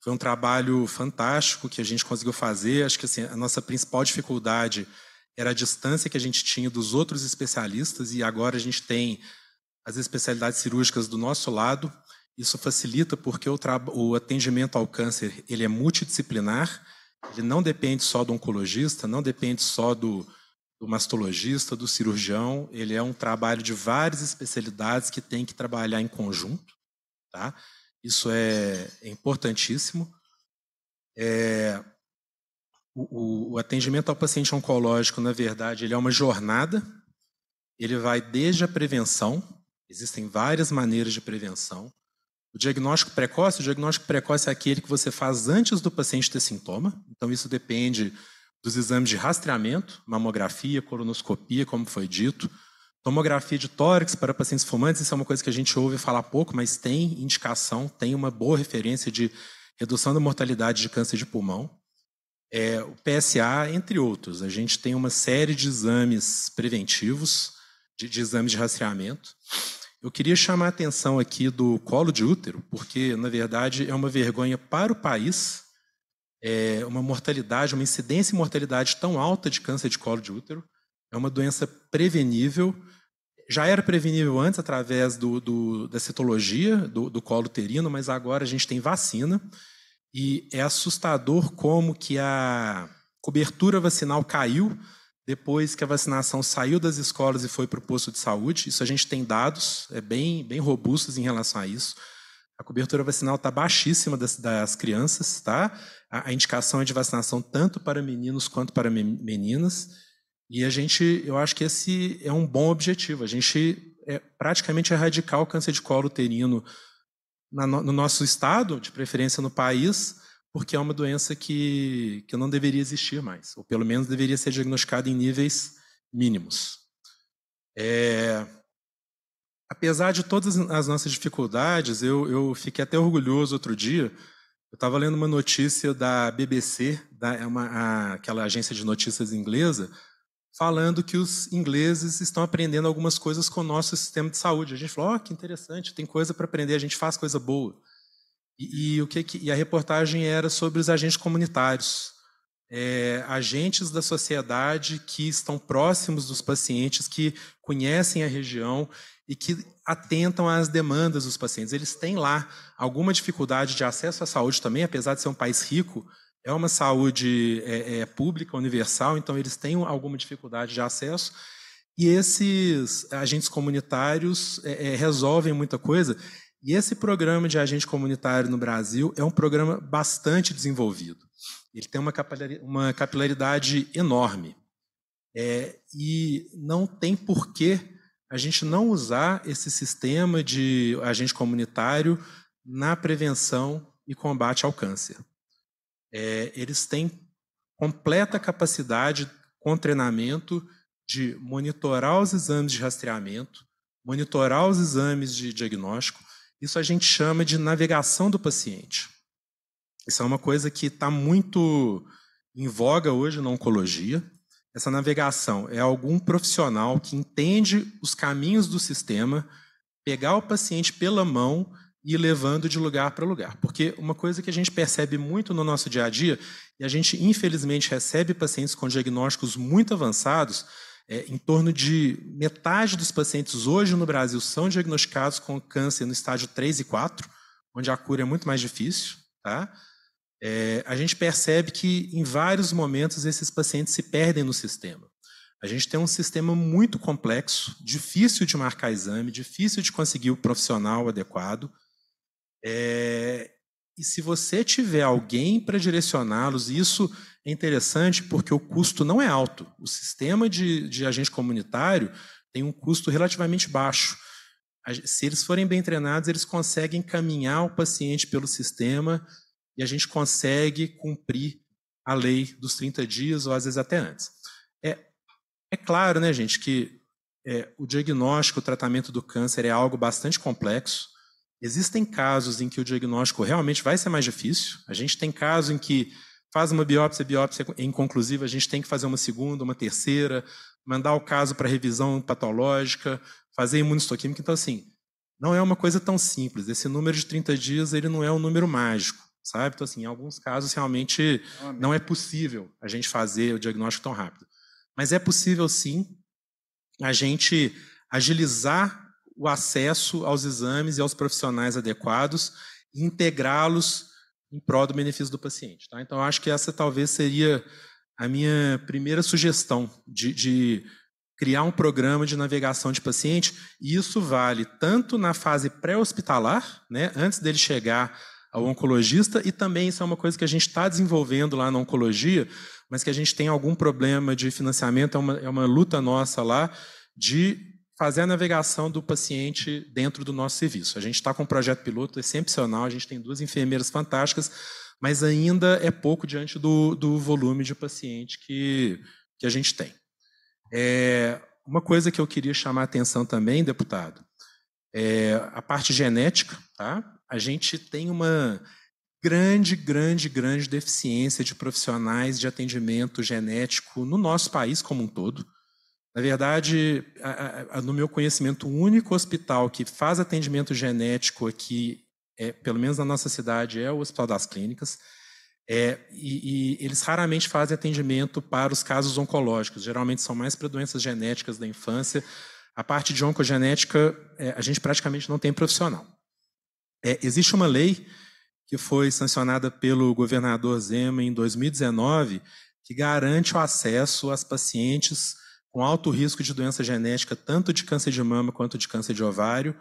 foi um trabalho fantástico que a gente conseguiu fazer. Acho que assim, a nossa principal dificuldade era a distância que a gente tinha dos outros especialistas e agora a gente tem as especialidades cirúrgicas do nosso lado isso facilita porque o, o atendimento ao câncer ele é multidisciplinar, ele não depende só do oncologista, não depende só do, do mastologista, do cirurgião, ele é um trabalho de várias especialidades que tem que trabalhar em conjunto. Tá? Isso é, é importantíssimo. É, o, o, atendimento ao paciente oncológico, na verdade, ele é uma jornada. Ele vai desde a prevenção, existem várias maneiras de prevenção. O diagnóstico precoce, o diagnóstico precoce é aquele que você faz antes do paciente ter sintoma. Então isso depende dos exames de rastreamento, mamografia, colonoscopia, como foi dito, tomografia de tórax para pacientes fumantes, isso é uma coisa que a gente ouve falar pouco, mas tem indicação, tem uma boa referência de redução da mortalidade de câncer de pulmão. É, o PSA, entre outros. A gente tem uma série de exames preventivos, de, de exames de rastreamento. Eu queria chamar a atenção aqui do colo de útero, porque, na verdade, é uma vergonha para o país é uma mortalidade, uma incidência e mortalidade tão alta de câncer de colo de útero. É uma doença prevenível. Já era prevenível antes através do, do, da citologia do, do colo uterino, mas agora a gente tem vacina. E é assustador como que a cobertura vacinal caiu depois que a vacinação saiu das escolas e foi para o posto de saúde. Isso a gente tem dados é bem, bem robustos em relação a isso. A cobertura vacinal está baixíssima das, das, crianças, tá? A, a, indicação é de vacinação tanto para meninos quanto para meninas. E a gente, eu acho que esse é um bom objetivo. A gente é praticamente erradicar o câncer de colo uterino na, no, no nosso estado, de preferência no país, porque é uma doença que, que não deveria existir mais, ou pelo menos deveria ser diagnosticada em níveis mínimos. É, apesar de todas as nossas dificuldades, eu, eu fiquei até orgulhoso outro dia. Eu estava lendo uma notícia da BBC, da, é uma, a, aquela agência de notícias inglesa, falando que os ingleses estão aprendendo algumas coisas com o nosso sistema de saúde. A gente falou, ó, oh, que interessante, tem coisa para aprender, a gente faz coisa boa. E, e o que, que, e a reportagem era sobre os agentes comunitários, é, agentes da sociedade que estão próximos dos pacientes, que conhecem a região e que atentam às demandas dos pacientes. Eles têm lá alguma dificuldade de acesso à saúde também, apesar de ser um país rico, é uma saúde é, é, pública, universal, então eles têm alguma dificuldade de acesso. E esses agentes comunitários é, é, resolvem muita coisa e esse programa de agente comunitário no Brasil é um programa bastante desenvolvido. Ele tem uma capilaridade, enorme. É, e não tem porquê a gente não usar esse sistema de agente comunitário na prevenção e combate ao câncer. É, eles têm completa capacidade com treinamento de monitorar os exames de rastreamento, monitorar os exames de diagnóstico, isso a gente chama de navegação do paciente. Isso é uma coisa que está muito em voga hoje na oncologia. Essa navegação é algum profissional que entende os caminhos do sistema, pegar o paciente pela mão e ir levando de lugar para lugar. Porque uma coisa que a gente percebe muito no nosso dia a dia, e a gente infelizmente recebe pacientes com diagnósticos muito avançados, é, em torno de metade dos pacientes hoje no Brasil são diagnosticados com câncer no estágio 3 e 4, onde a cura é muito mais difícil. Tá? É, a gente percebe que em vários momentos esses pacientes se perdem no sistema. A gente tem um sistema muito complexo, difícil de marcar exame, difícil de conseguir o profissional adequado. É, e se você tiver alguém para direcioná-los, isso é interessante porque o custo não é alto. O sistema de, de agente comunitário tem um custo relativamente baixo. Se eles forem bem treinados, eles conseguem caminhar o paciente pelo sistema e a gente consegue cumprir a lei dos 30 dias ou às vezes até antes. É, é claro, né, gente, que é, o diagnóstico, o tratamento do câncer é algo bastante complexo. Existem casos em que o diagnóstico realmente vai ser mais difícil. A gente tem casos em que faz uma biópsia, biópsia é inconclusiva, a gente tem que fazer uma segunda, uma terceira, mandar o caso para revisão patológica, fazer imunistoquímica. Então, assim, não é uma coisa tão simples. Esse número de 30 dias, ele não é um número mágico, sabe? Então, assim, em alguns casos, realmente, não é possível a gente fazer o diagnóstico tão rápido. Mas é possível, sim, a gente agilizar o acesso aos exames e aos profissionais adequados, integrá-los em prol do benefício do paciente. Tá? Então, acho que essa talvez seria a minha primeira sugestão de, de criar um programa de navegação de paciente, e isso vale tanto na fase pré-hospitalar, né, antes dele chegar ao oncologista, e também isso é uma coisa que a gente está desenvolvendo lá na oncologia, mas que a gente tem algum problema de financiamento, é uma, é uma luta nossa lá, de fazer a navegação do paciente dentro do nosso serviço. A gente está com um projeto piloto excepcional, a gente tem duas enfermeiras fantásticas, mas ainda é pouco diante do, do volume de paciente que, que a gente tem. É, uma coisa que eu queria chamar a atenção também, deputado, é a parte genética. Tá? A gente tem uma grande, grande, grande deficiência de profissionais de atendimento genético no nosso país como um todo. Na verdade, a, a, no meu conhecimento, o único hospital que faz atendimento genético aqui, é, pelo menos na nossa cidade, é o Hospital das Clínicas. É, e, e, eles raramente fazem atendimento para os casos oncológicos, geralmente são mais para doenças genéticas da infância. A parte de oncogenética, é, a gente praticamente não tem profissional. É, existe uma lei que foi sancionada pelo governador Zema em 2019 que garante o acesso às pacientes com alto risco de doença genética, tanto de câncer de mama quanto de câncer de ovário,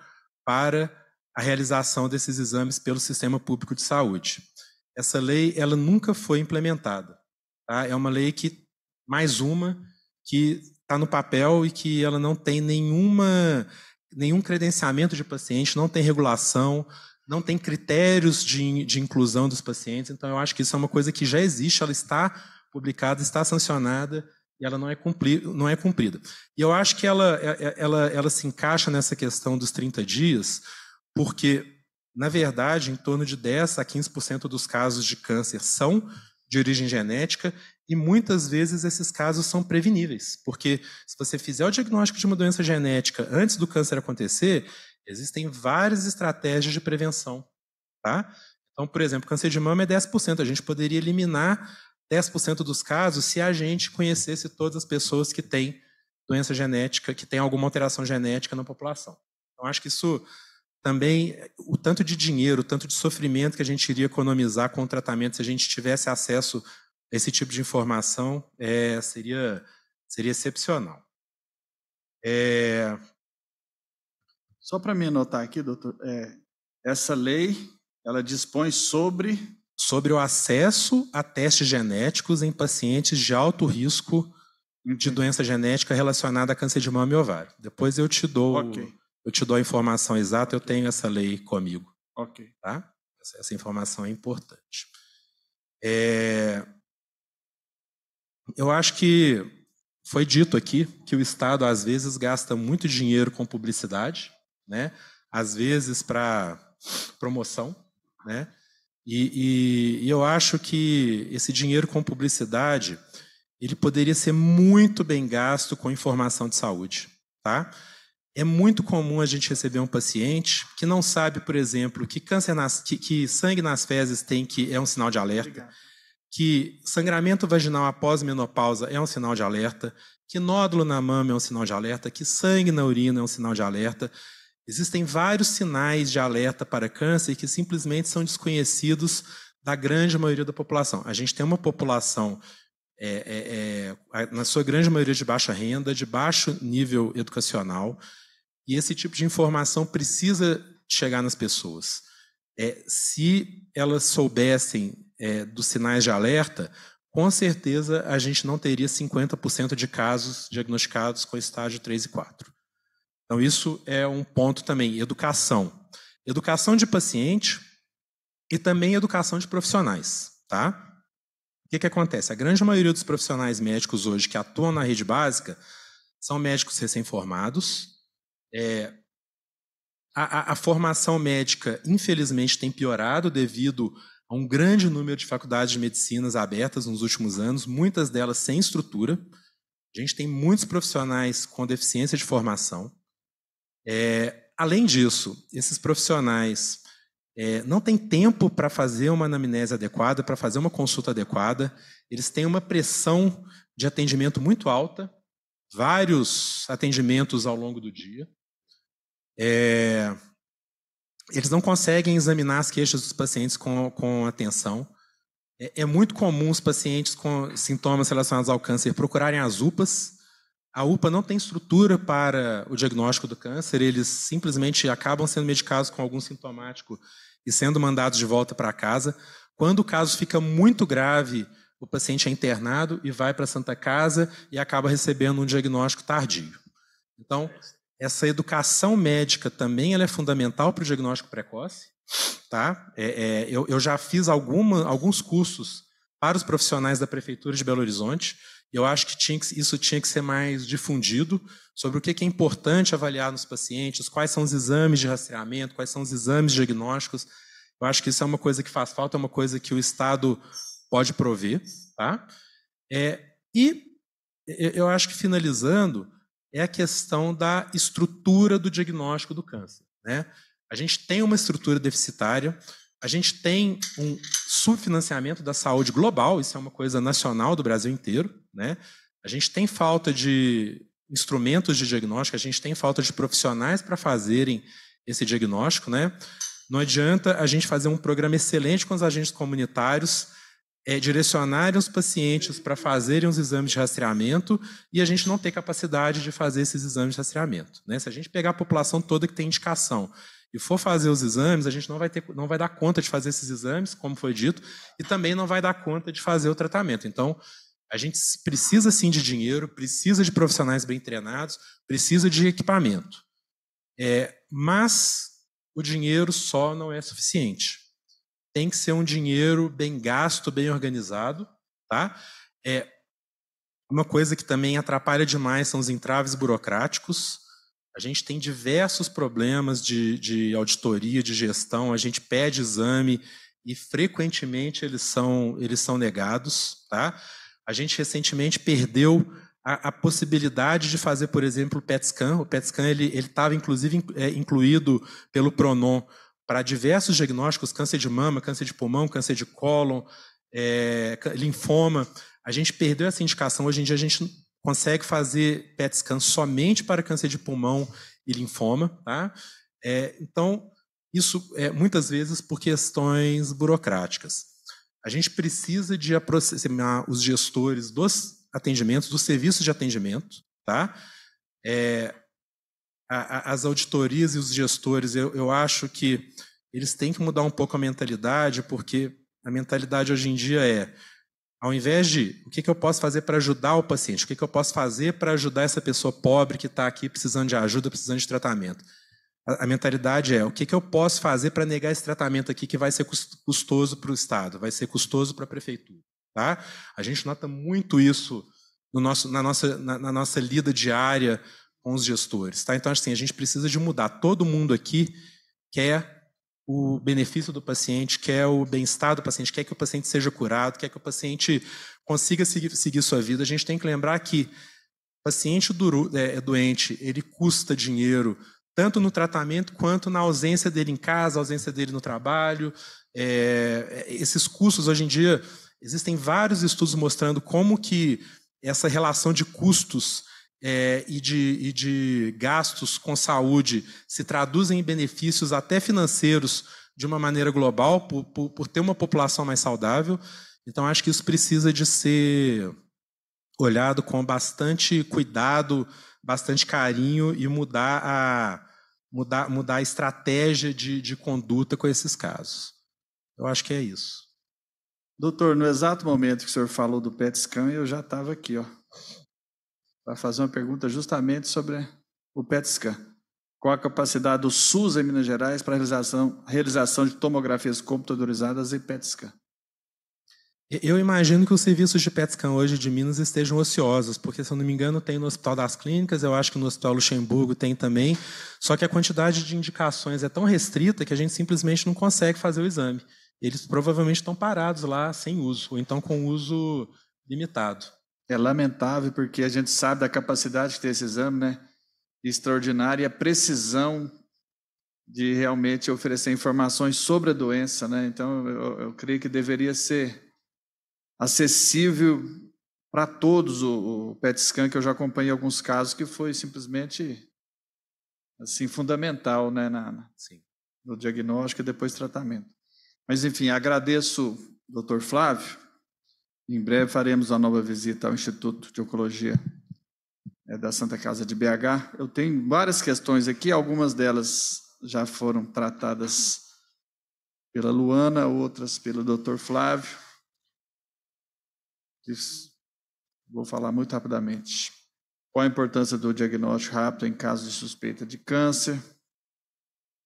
para a realização desses exames pelo sistema público de saúde. Essa lei ela nunca foi implementada. Tá? É uma lei que, mais uma, que está no papel e que ela não tem nenhuma, nenhum credenciamento de paciente, não tem regulação, não tem critérios de, de inclusão dos pacientes. Então, eu acho que isso é uma coisa que já existe, ela está publicada, está sancionada, ela não é, cumprir, não é cumprida. E eu acho que ela, é, é, ela, ela se encaixa nessa questão dos 30 dias, porque, na verdade, em torno de 10 a 15% dos casos de câncer são de origem genética e muitas vezes esses casos são preveníveis, porque se você fizer o diagnóstico de uma doença genética antes do câncer acontecer, existem várias estratégias de prevenção, tá? Então, por exemplo, câncer de mama é 10%, a gente poderia eliminar 10% dos casos se a gente conhecesse todas as pessoas que têm doença genética, que têm alguma alteração genética na população. Então, acho que isso também, o tanto de dinheiro, o tanto de sofrimento que a gente iria economizar com o tratamento se a gente tivesse acesso a esse tipo de informação, é, seria, seria excepcional. É... Só para me anotar aqui, doutor, é, essa lei ela dispõe sobre sobre o acesso a testes genéticos em pacientes de alto risco de uhum. doença genética relacionada a câncer de mama e ovário. Depois eu te dou, okay. eu te dou a informação exata, eu tenho essa lei comigo. Ok. Tá? Essa, essa informação é importante. É... Eu acho que foi dito aqui que o Estado às vezes gasta muito dinheiro com publicidade, né? às vezes para promoção, né? E, e, e, eu acho que esse dinheiro com publicidade ele poderia ser muito bem gasto com informação de saúde, tá? É muito comum a gente receber um paciente que não sabe, por exemplo, que câncer nas, que, que sangue nas fezes tem que é um sinal de alerta, Obrigado. que sangramento vaginal após menopausa é um sinal de alerta, que nódulo na mama é um sinal de alerta, que sangue na urina é um sinal de alerta, Existem vários sinais de alerta para câncer que simplesmente são desconhecidos da grande maioria da população. A gente tem uma população, é, é, é, na sua grande maioria, de baixa renda, de baixo nível educacional, e esse tipo de informação precisa chegar nas pessoas. É, se elas soubessem é, dos sinais de alerta, com certeza a gente não teria 50% de casos diagnosticados com estágio 3 e 4. Então, isso é um ponto também. Educação. Educação de paciente e também educação de profissionais. Tá? O que, que acontece? A grande maioria dos profissionais médicos hoje que atuam na rede básica são médicos recém-formados. É, a, a, a formação médica, infelizmente, tem piorado devido a um grande número de faculdades de medicinas abertas nos últimos anos, muitas delas sem estrutura. A gente tem muitos profissionais com deficiência de formação. É, além disso, esses profissionais é, não têm tempo para fazer uma anamnese adequada, para fazer uma consulta adequada, eles têm uma pressão de atendimento muito alta, vários atendimentos ao longo do dia. É, eles não conseguem examinar as queixas dos pacientes com, com atenção. É, é muito comum os pacientes com sintomas relacionados ao câncer procurarem as UPAs, a UPA não tem estrutura para o diagnóstico do câncer, eles simplesmente acabam sendo medicados com algum sintomático e sendo mandados de volta para casa. Quando o caso fica muito grave, o paciente é internado e vai para a Santa Casa e acaba recebendo um diagnóstico tardio. Então, essa educação médica também é fundamental para o diagnóstico precoce. Tá? É, é, eu, eu, já fiz alguma, alguns cursos para os profissionais da Prefeitura de Belo Horizonte, eu acho que, tinha que isso tinha que ser mais difundido sobre o que é importante avaliar nos pacientes, quais são os exames de rastreamento, quais são os exames diagnósticos. Eu acho que isso é uma coisa que faz falta, é uma coisa que o Estado pode prover. Tá? É, e eu acho que, finalizando, é a questão da estrutura do diagnóstico do câncer. Né? A gente tem uma estrutura deficitária, a gente tem um subfinanciamento da saúde global, isso é uma coisa nacional do Brasil inteiro. Né? A gente tem falta de instrumentos de diagnóstico, a gente tem falta de profissionais para fazerem esse diagnóstico. Né? Não adianta a gente fazer um programa excelente com os agentes comunitários, é, direcionarem os pacientes para fazerem os exames de rastreamento e a gente não ter capacidade de fazer esses exames de rastreamento. Né? Se a gente pegar a população toda que tem indicação e for fazer os exames, a gente não vai, ter, não vai dar conta de fazer esses exames, como foi dito, e também não vai dar conta de fazer o tratamento. Então, a gente precisa sim de dinheiro, precisa de profissionais bem treinados, precisa de equipamento. É, mas o dinheiro só não é suficiente. Tem que ser um dinheiro bem gasto, bem organizado. Tá? É, uma coisa que também atrapalha demais são os entraves burocráticos. A gente tem diversos problemas de, de auditoria, de gestão, a gente pede exame e frequentemente eles são, eles são negados. Tá? A gente recentemente perdeu a, a possibilidade de fazer, por exemplo, o PET scan. O PET scan ele estava inclusive é, incluído pelo Pronom para diversos diagnósticos, câncer de mama, câncer de pulmão, câncer de cólon, é, linfoma. A gente perdeu essa indicação. Hoje em dia a gente consegue fazer PET scan somente para câncer de pulmão e linfoma. Tá? É, então, isso é muitas vezes por questões burocráticas. A gente precisa de aproximar os gestores dos atendimentos, dos serviços de atendimento, tá? É, a, a, as auditorias e os gestores, eu, eu acho que eles têm que mudar um pouco a mentalidade, porque a mentalidade hoje em dia é ao invés de o que, que eu posso fazer para ajudar o paciente, o que, que eu posso fazer para ajudar essa pessoa pobre que está aqui precisando de ajuda, precisando de tratamento. A, a mentalidade é o que, que eu posso fazer para negar esse tratamento aqui que vai ser custoso para o Estado, vai ser custoso para a prefeitura. Tá? A gente nota muito isso no nosso, na, nossa, na, na nossa lida diária com os gestores. Tá? Então, assim, a gente precisa de mudar. Todo mundo aqui quer o benefício do paciente, quer o bem-estar do paciente, quer que o paciente seja curado, quer que o paciente consiga seguir, seguir sua vida, a gente tem que lembrar que o paciente é, é doente, ele custa dinheiro, tanto no tratamento quanto na ausência dele em casa, ausência dele no trabalho. É, é esses custos, hoje em dia, existem vários estudos mostrando como que essa relação de custos é, e, de, e de gastos com saúde se traduzem em benefícios até financeiros de uma maneira global, por, por, por ter uma população mais saudável. Então, acho que isso precisa de ser olhado com bastante cuidado, bastante carinho e mudar a, mudar, mudar a estratégia de, de conduta com esses casos. Eu acho que é isso. Doutor, no exato momento que o senhor falou do PET scan, eu já estava aqui, ó vai fazer uma pergunta justamente sobre o PET-scan. Qual a capacidade do SUS em Minas Gerais para a realização, realização de tomografias computadorizadas e PET-scan? Eu imagino que os serviços de PET-scan hoje de Minas estejam ociosos, porque, se eu não me engano, tem no Hospital das Clínicas, eu acho que no Hospital Luxemburgo tem também, só que a quantidade de indicações é tão restrita que a gente simplesmente não consegue fazer o exame. Eles provavelmente estão parados lá sem uso, ou então com uso limitado. É lamentável porque a gente sabe da capacidade que tem esse exame, né? Extraordinária e a precisão de realmente oferecer informações sobre a doença, né? Então, eu, eu creio que deveria ser acessível para todos o, o, PET scan, que eu já acompanhei alguns casos que foi simplesmente assim fundamental, né, na, Sim. no diagnóstico e depois tratamento. Mas enfim, agradeço, Dr. Flávio, em breve faremos a nova visita ao Instituto de Oncologia é, da Santa Casa de BH. Eu tenho várias questões aqui, algumas delas já foram tratadas pela Luana, outras pelo Dr. Flávio. vou falar muito rapidamente. Qual a importância do diagnóstico rápido em caso de suspeita de câncer?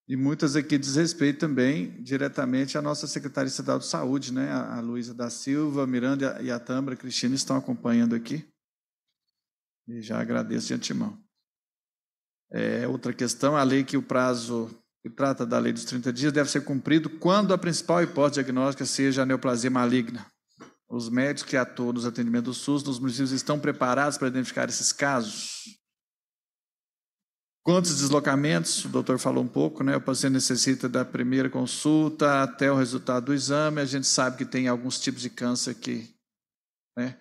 E muitas aqui diz respeito também diretamente à nossa secretária estadual de saúde, né? A Luísa da Silva, Miranda e a Tâmara Cristina estão acompanhando aqui. E já agradeço de antemão. É, outra questão, a lei que o prazo que trata da lei dos 30 dias deve ser cumprido quando a principal hipótese diagnóstica seja a neoplasia maligna. Os médicos que atuam nos atendimentos do SUS nos municípios estão preparados para identificar esses casos? Quantos deslocamentos? O doutor falou um pouco, né? O paciente necessita da primeira consulta até o resultado do exame. A gente sabe que tem alguns tipos de câncer que né,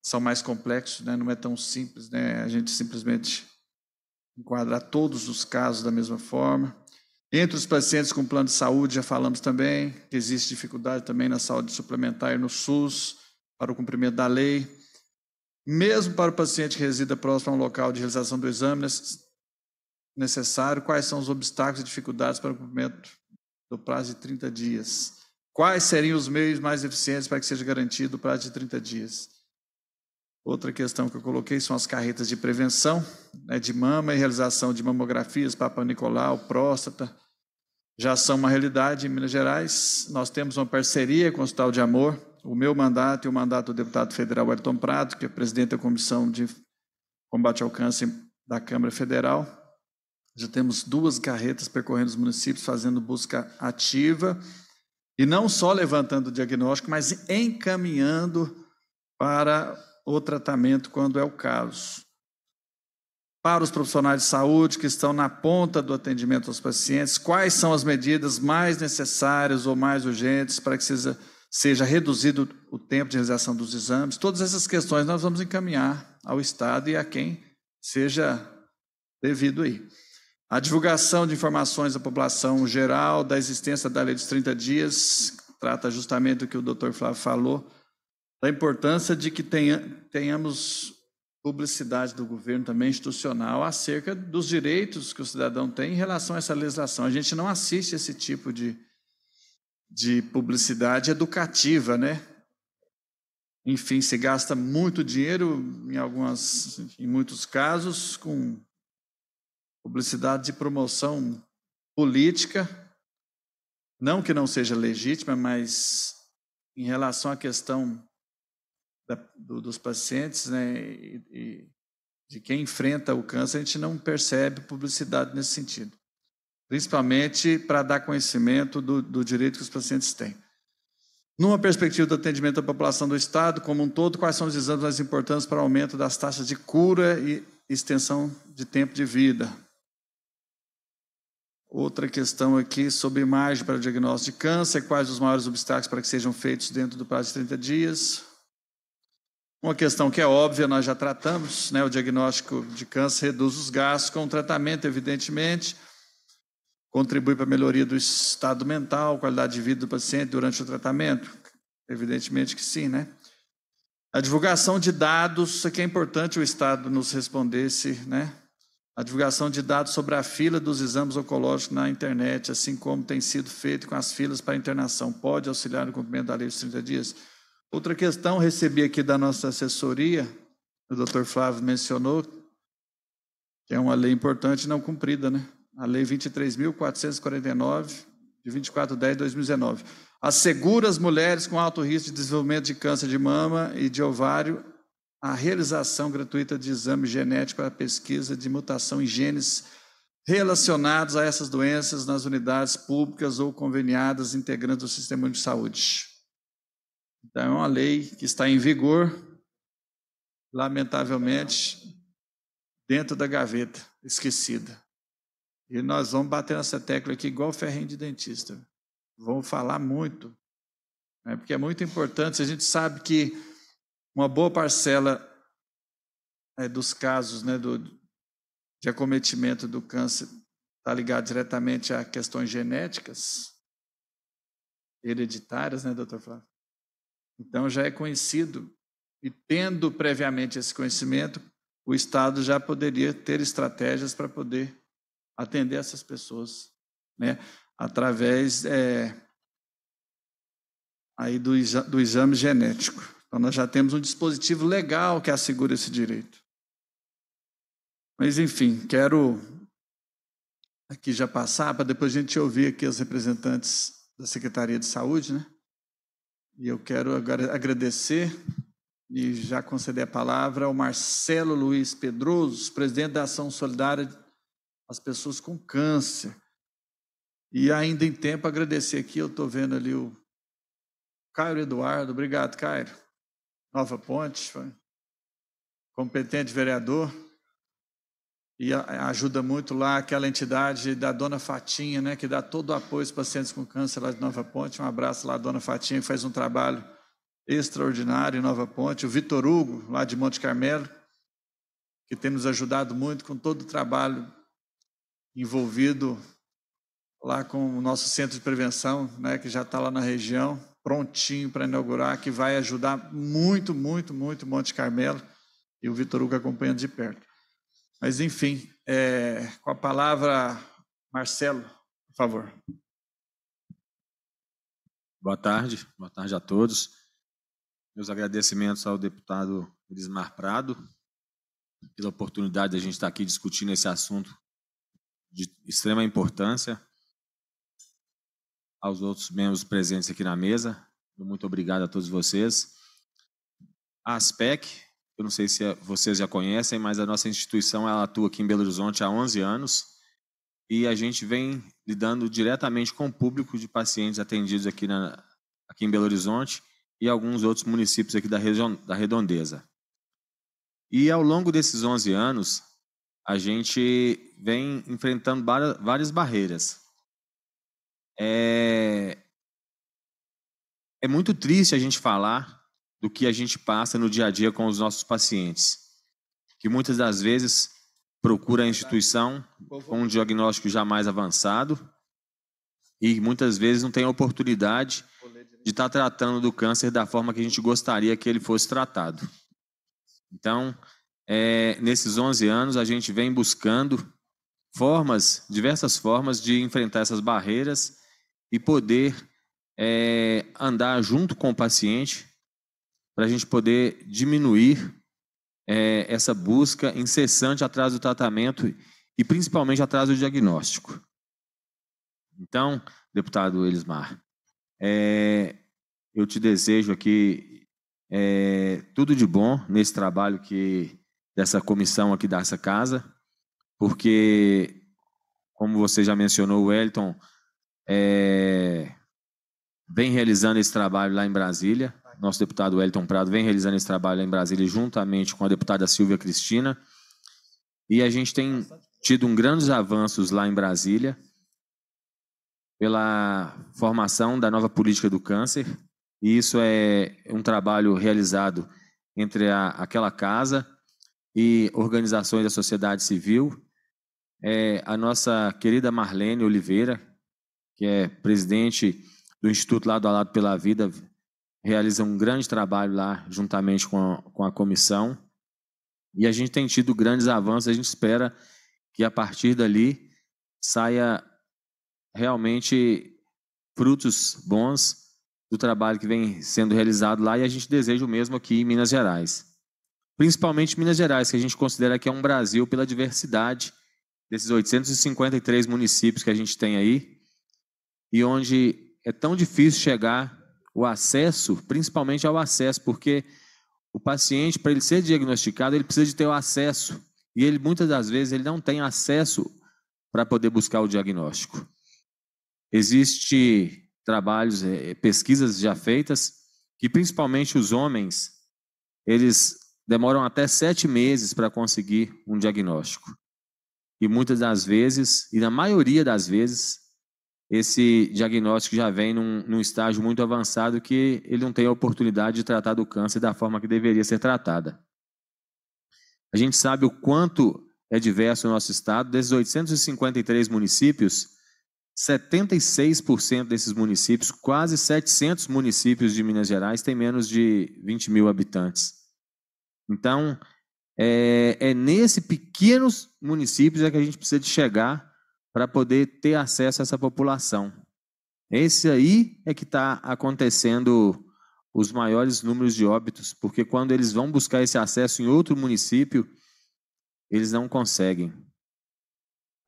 são mais complexos, né? Não é tão simples, né? A gente simplesmente enquadrar todos os casos da mesma forma. Entre os pacientes com plano de saúde, já falamos também que existe dificuldade também na saúde suplementar e no SUS para o cumprimento da lei. Mesmo para o paciente que resida próximo a um local de realização do exame, né, necessário, quais são os obstáculos e dificuldades para o cumprimento do prazo de 30 dias. Quais seriam os meios mais eficientes para que seja garantido o prazo de 30 dias? Outra questão que eu coloquei são as carretas de prevenção né, de mama e realização de mamografias, Papa Nicolau, próstata, já são uma realidade em Minas Gerais. Nós temos uma parceria com o Hospital de Amor, o meu mandato e o mandato do deputado federal Elton Prado, que é presidente da Comissão de Combate ao Câncer da Câmara Federal, já temos duas carretas percorrendo os municípios, fazendo busca ativa, e não só levantando o diagnóstico, mas encaminhando para o tratamento quando é o caso. Para os profissionais de saúde que estão na ponta do atendimento aos pacientes, quais são as medidas mais necessárias ou mais urgentes para que seja, seja reduzido o tempo de realização dos exames? Todas essas questões nós vamos encaminhar ao Estado e a quem seja devido aí. A divulgação de informações à população geral da existência da lei dos 30 dias trata justamente do que o doutor Flávio falou, da importância de que tenha, tenhamos publicidade do governo também institucional acerca dos direitos que o cidadão tem em relação a essa legislação. A gente não assiste esse tipo de, de publicidade educativa, né? Enfim, se gasta muito dinheiro em algumas, em muitos casos, com publicidade de promoção política, não que não seja legítima, mas em relação à questão da, do, dos pacientes né, e, e de quem enfrenta o câncer, a gente não percebe publicidade nesse sentido, principalmente para dar conhecimento do, do direito que os pacientes têm. Numa perspectiva do atendimento à população do Estado como um todo, quais são os exames mais importantes para o aumento das taxas de cura e extensão de tempo de vida? Outra questão aqui sobre imagem para diagnóstico de câncer, quais os maiores obstáculos para que sejam feitos dentro do prazo de 30 dias? Uma questão que é óbvia, nós já tratamos, né? o diagnóstico de câncer reduz os gastos com o tratamento, evidentemente, contribui para a melhoria do estado mental, qualidade de vida do paciente durante o tratamento? Evidentemente que sim, né? A divulgação de dados, isso aqui é importante o Estado nos respondesse, né? a divulgação de dados sobre a fila dos exames oncológicos na internet, assim como tem sido feito com as filas para internação, pode auxiliar no cumprimento da lei dos 30 dias? Outra questão, recebi aqui da nossa assessoria, o doutor Flávio mencionou, que é uma lei importante não cumprida, né? A lei 23.449, de 24 de 10 de 2019. Assegura as mulheres com alto risco de desenvolvimento de câncer de mama e de ovário a realização gratuita de exame genético para pesquisa de mutação em genes relacionados a essas doenças nas unidades públicas ou conveniadas integrantes do sistema de saúde. Então, é uma lei que está em vigor, lamentavelmente, dentro da gaveta, esquecida. E nós vamos bater nessa tecla aqui igual ferrinho de dentista. Vamos falar muito, né? porque é muito importante. A gente sabe que uma boa parcela é, dos casos né, do, de acometimento do câncer está ligado diretamente a questões genéticas hereditárias, né, doutor Flávio? Então já é conhecido e tendo previamente esse conhecimento, o Estado já poderia ter estratégias para poder atender essas pessoas, né, através é, aí do, do exame genético. Então, nós já temos um dispositivo legal que assegura esse direito. Mas, enfim, quero aqui já passar para depois a gente ouvir aqui os representantes da Secretaria de Saúde, né? E eu quero agora agradecer e já conceder a palavra ao Marcelo Luiz Pedroso, presidente da Ação Solidária às Pessoas com Câncer. E ainda em tempo agradecer aqui, eu estou vendo ali o Cairo Eduardo. Obrigado, Cairo. Nova Ponte, foi competente vereador, e ajuda muito lá aquela entidade da Dona Fatinha, né, que dá todo o apoio aos pacientes com câncer lá de Nova Ponte. Um abraço lá Dona Fatinha, que faz um trabalho extraordinário em Nova Ponte. O Vitor Hugo, lá de Monte Carmelo, que tem nos ajudado muito com todo o trabalho envolvido lá com o nosso centro de prevenção, né, que já está lá na região prontinho para inaugurar, que vai ajudar muito, muito, muito Monte Carmelo e o Vitor Hugo acompanhando de perto. Mas, enfim, é, com a palavra, Marcelo, por favor. Boa tarde, boa tarde a todos. Meus agradecimentos ao deputado Elismar Prado pela oportunidade de a gente estar aqui discutindo esse assunto de extrema importância aos outros membros presentes aqui na mesa. Muito obrigado a todos vocês. A ASPEC, eu não sei se é, vocês já conhecem, mas a nossa instituição ela atua aqui em Belo Horizonte há 11 anos e a gente vem lidando diretamente com o público de pacientes atendidos aqui, na, aqui em Belo Horizonte e alguns outros municípios aqui da, região, da Redondeza. E ao longo desses 11 anos, a gente vem enfrentando várias barreiras. É... é muito triste a gente falar do que a gente passa no dia a dia com os nossos pacientes, que muitas das vezes procura a instituição com um diagnóstico já mais avançado e muitas vezes não tem a oportunidade de estar tá tratando do câncer da forma que a gente gostaria que ele fosse tratado. Então, é, nesses 11 anos, a gente vem buscando formas, diversas formas de enfrentar essas barreiras e poder é, andar junto com o paciente para a gente poder diminuir é, essa busca incessante atrás do tratamento e principalmente atrás do diagnóstico. Então, deputado Elismar, é, eu te desejo aqui é, tudo de bom nesse trabalho que dessa comissão aqui dessa casa, porque como você já mencionou, Wellington, é, vem realizando esse trabalho lá em Brasília. Nosso deputado Elton Prado vem realizando esse trabalho lá em Brasília juntamente com a deputada Silvia Cristina. E a gente tem tido um grandes avanços lá em Brasília pela formação da nova política do câncer. E isso é um trabalho realizado entre a, aquela casa e organizações da sociedade civil. É, a nossa querida Marlene Oliveira, que é presidente do Instituto Lado a Lado pela Vida, realiza um grande trabalho lá, juntamente com a, com a comissão. E a gente tem tido grandes avanços, a gente espera que a partir dali saia realmente frutos bons do trabalho que vem sendo realizado lá e a gente deseja o mesmo aqui em Minas Gerais. Principalmente Minas Gerais, que a gente considera que é um Brasil pela diversidade desses 853 municípios que a gente tem aí e onde é tão difícil chegar o acesso, principalmente ao acesso, porque o paciente, para ele ser diagnosticado, ele precisa de ter o acesso. E ele, muitas das vezes, ele não tem acesso para poder buscar o diagnóstico. Existem trabalhos, é, é, pesquisas já feitas, que principalmente os homens, eles demoram até sete meses para conseguir um diagnóstico. E muitas das vezes, e na maioria das vezes, esse diagnóstico já vem num, num, estágio muito avançado que ele não tem a oportunidade de tratar do câncer da forma que deveria ser tratada. A gente sabe o quanto é diverso o nosso estado. Desses 853 municípios, 76% desses municípios, quase 700 municípios de Minas Gerais, têm menos de 20 mil habitantes. Então, é, é nesses pequenos municípios é que a gente precisa de chegar para poder ter acesso a essa população. Esse aí é que está acontecendo os maiores números de óbitos, porque quando eles vão buscar esse acesso em outro município, eles não conseguem.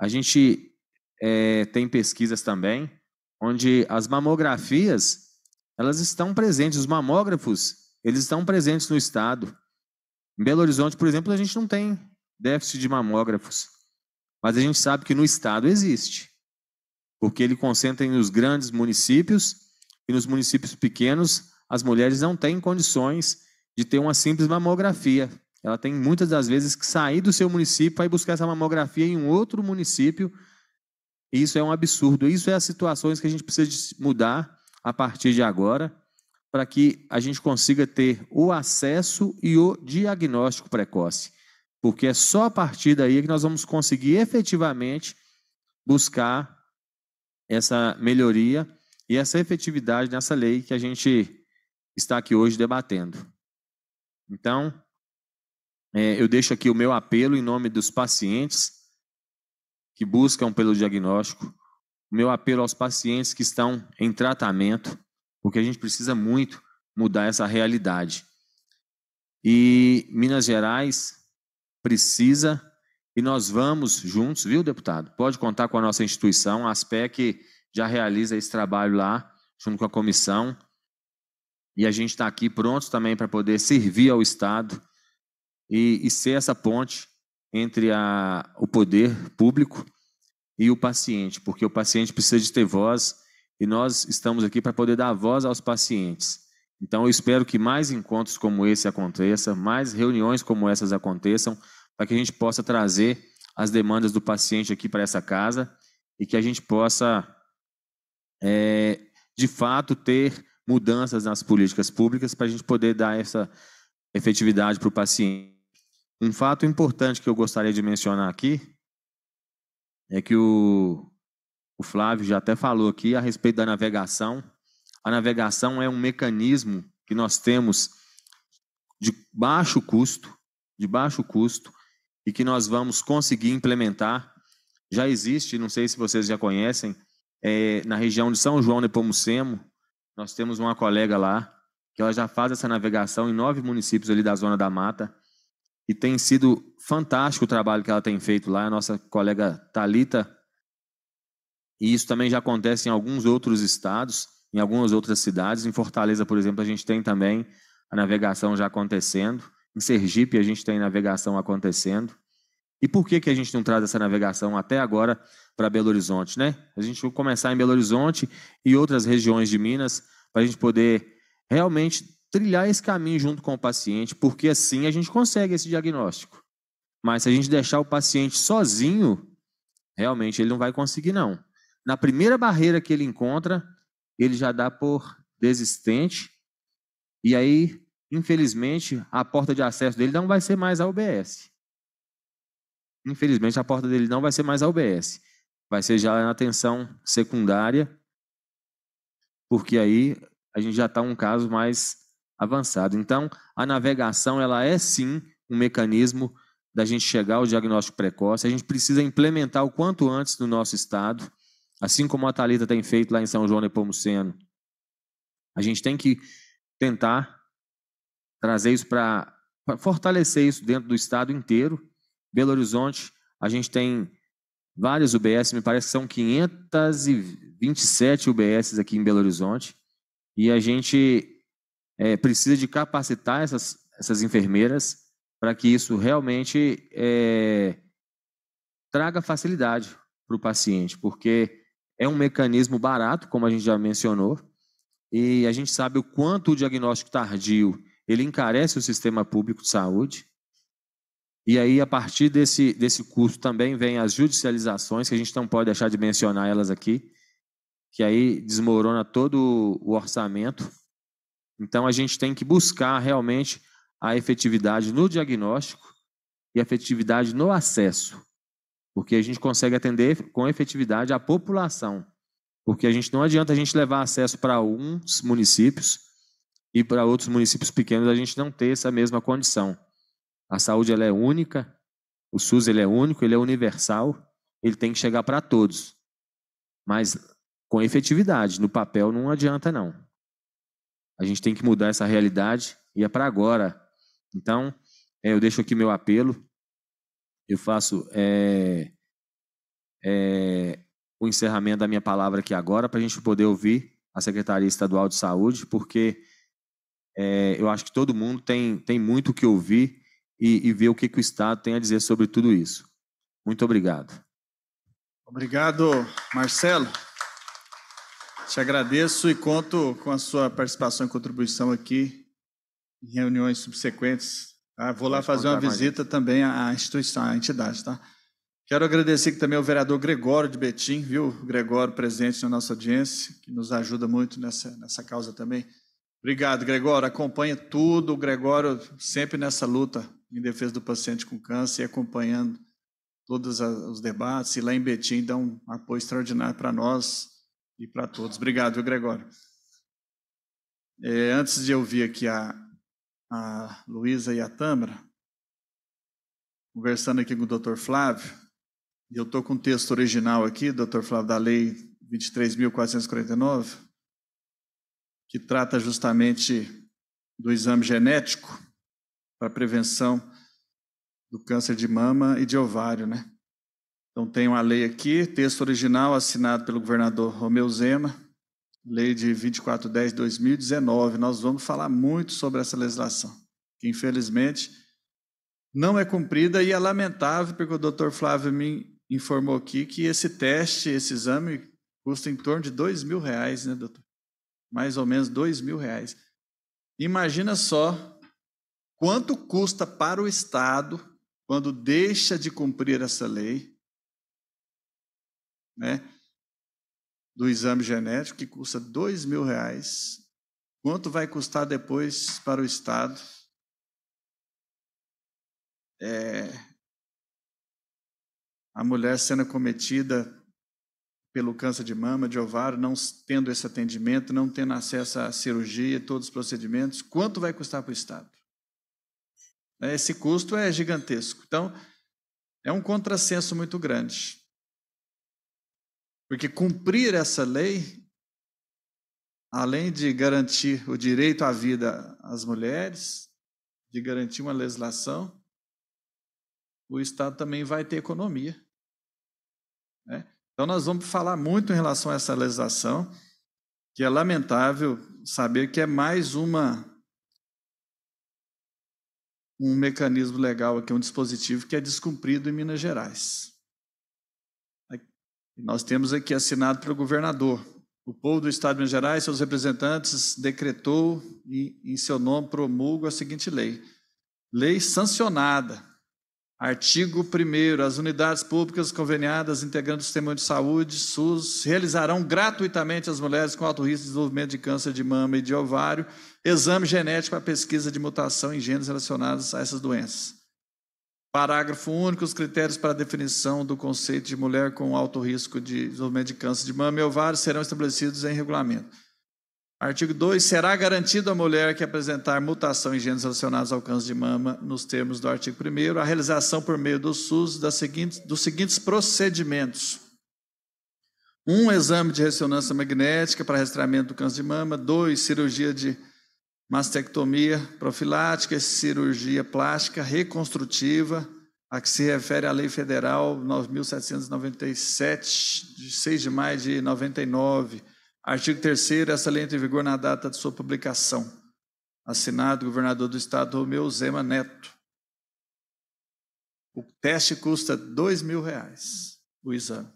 A gente é, tem pesquisas também, onde as mamografias elas estão presentes, os mamógrafos eles estão presentes no estado. Em Belo Horizonte, por exemplo, a gente não tem déficit de mamógrafos. Mas a gente sabe que no estado existe, porque ele concentra nos grandes municípios e nos municípios pequenos as mulheres não têm condições de ter uma simples mamografia. Ela tem muitas das vezes que sair do seu município para ir buscar essa mamografia em um outro município. isso é um absurdo. Isso é as situações que a gente precisa mudar a partir de agora para que a gente consiga ter o acesso e o diagnóstico precoce. Porque é só a partir daí que nós vamos conseguir efetivamente buscar essa melhoria e essa efetividade nessa lei que a gente está aqui hoje debatendo. Então, é, eu deixo aqui o meu apelo em nome dos pacientes que buscam pelo diagnóstico, o meu apelo aos pacientes que estão em tratamento, porque a gente precisa muito mudar essa realidade. E Minas Gerais precisa e nós vamos juntos, viu, deputado? Pode contar com a nossa instituição, a ASPEC já realiza esse trabalho lá, junto com a comissão, e a gente está aqui pronto também para poder servir ao Estado e, e ser essa ponte entre a, o poder público e o paciente, porque o paciente precisa de ter voz e nós estamos aqui para poder dar voz aos pacientes. Então, eu espero que mais encontros como esse aconteçam, mais reuniões como essas aconteçam, para que a gente possa trazer as demandas do paciente aqui para essa casa e que a gente possa, é, de fato, ter mudanças nas políticas públicas para a gente poder dar essa efetividade para o paciente. Um fato importante que eu gostaria de mencionar aqui é que o, o Flávio já até falou aqui a respeito da navegação a navegação é um mecanismo que nós temos de baixo custo, de baixo custo, e que nós vamos conseguir implementar. Já existe, não sei se vocês já conhecem, é, na região de São João de Pomucemo, nós temos uma colega lá, que ela já faz essa navegação em nove municípios ali da Zona da Mata, e tem sido fantástico o trabalho que ela tem feito lá, a nossa colega Talita. E isso também já acontece em alguns outros estados em algumas outras cidades. Em Fortaleza, por exemplo, a gente tem também a navegação já acontecendo. Em Sergipe, a gente tem navegação acontecendo. E por que, que a gente não traz essa navegação até agora para Belo Horizonte? Né? A gente vai começar em Belo Horizonte e outras regiões de Minas para a gente poder realmente trilhar esse caminho junto com o paciente, porque assim a gente consegue esse diagnóstico. Mas se a gente deixar o paciente sozinho, realmente ele não vai conseguir, não. Na primeira barreira que ele encontra, ele já dá por desistente. E aí, infelizmente, a porta de acesso dele não vai ser mais a UBS. Infelizmente, a porta dele não vai ser mais a UBS. Vai ser já na atenção secundária, porque aí a gente já está um caso mais avançado. Então, a navegação ela é sim um mecanismo da gente chegar ao diagnóstico precoce. A gente precisa implementar o quanto antes no nosso estado. Assim como a Thalita tem feito lá em São João Nepomuceno. A gente tem que tentar trazer isso para fortalecer isso dentro do estado inteiro. Belo Horizonte, a gente tem várias UBS, me parece que são 527 UBS aqui em Belo Horizonte, e a gente é, precisa de capacitar essas, essas enfermeiras para que isso realmente é, traga facilidade para o paciente, porque é um mecanismo barato, como a gente já mencionou, e a gente sabe o quanto o diagnóstico tardio ele encarece o sistema público de saúde. E aí, a partir desse, desse custo também vem as judicializações, que a gente não pode deixar de mencionar elas aqui, que aí desmorona todo o orçamento. Então, a gente tem que buscar realmente a efetividade no diagnóstico e a efetividade no acesso porque a gente consegue atender com efetividade a população. Porque a gente não adianta a gente levar acesso para uns municípios e para outros municípios pequenos a gente não ter essa mesma condição. A saúde ela é única, o SUS ele é único, ele é universal, ele tem que chegar para todos. Mas com efetividade, no papel não adianta não. A gente tem que mudar essa realidade e é para agora. Então, é, eu deixo aqui meu apelo eu faço é, é, o encerramento da minha palavra aqui agora para a gente poder ouvir a Secretaria Estadual de Saúde, porque é, eu acho que todo mundo tem, tem muito o que ouvir e, e ver o que, que o Estado tem a dizer sobre tudo isso. Muito obrigado. Obrigado, Marcelo. Te agradeço e conto com a sua participação e contribuição aqui em reuniões subsequentes ah, vou lá fazer uma visita também à instituição, à entidade, tá? Quero agradecer também ao vereador Gregório de Betim, viu? Gregório presente na nossa audiência, que nos ajuda muito nessa, nessa causa também. Obrigado, Gregório. Acompanha tudo. O Gregório sempre nessa luta em defesa do paciente com câncer e acompanhando todos os debates. E lá em Betim dá um apoio extraordinário para nós e para todos. Obrigado, viu, Gregório. É, antes de eu vir aqui a, a Luísa e a Tâmara, conversando aqui com o Dr. Flávio, e eu estou com o texto original aqui, Dr. Flávio, da Lei 23.449, que trata justamente do exame genético para prevenção do câncer de mama e de ovário, né? Então tem uma lei aqui, texto original assinado pelo governador Romeu Zema, lei de 2410 de 2019. Nós vamos falar muito sobre essa legislação, que infelizmente não é cumprida e é lamentável, porque o doutor Flávio me informou aqui que esse teste, esse exame, custa em torno de dois mil reais, né, doutor? Mais ou menos dois mil reais. Imagina só quanto custa para o Estado quando deixa de cumprir essa lei, né? do exame genético, que custa dois mil reais. Quanto vai custar depois para o Estado? É, a mulher sendo cometida pelo câncer de mama, de ovário, não tendo esse atendimento, não tendo acesso à cirurgia, todos os procedimentos, quanto vai custar para o Estado? Esse custo é gigantesco. Então, é um contrassenso muito grande. Porque cumprir essa lei, além de garantir o direito à vida às mulheres, de garantir uma legislação, o Estado também vai ter economia. Né? Então, nós vamos falar muito em relação a essa legislação, que é lamentável saber que é mais uma um mecanismo legal aqui, um dispositivo que é descumprido em Minas Gerais. Nós temos aqui assinado pelo governador. O povo do Estado de Minas Gerais, seus representantes, decretou e, em seu nome, promulgo a seguinte lei. Lei sancionada. Artigo 1 As unidades públicas conveniadas integrando o sistema de saúde, SUS, realizarão gratuitamente às mulheres com alto risco de desenvolvimento de câncer de mama e de ovário exame genético para pesquisa de mutação em genes relacionados a essas doenças. Parágrafo único: os critérios para a definição do conceito de mulher com alto risco de desenvolvimento de câncer de mama e ovário serão estabelecidos em regulamento. Artigo 2. Será garantido à mulher que apresentar mutação em genes relacionados ao câncer de mama, nos termos do artigo 1, a realização por meio do SUS das seguintes, dos seguintes procedimentos: 1. Um, exame de ressonância magnética para rastreamento do câncer de mama. 2. Cirurgia de mastectomia profilática, cirurgia plástica reconstrutiva, a que se refere a Lei Federal 9.797, de 6 de maio de 99. Artigo 3 essa lei entra em vigor na data de sua publicação. Assinado governador do estado Romeu Zema Neto. O teste custa dois mil reais, o exame.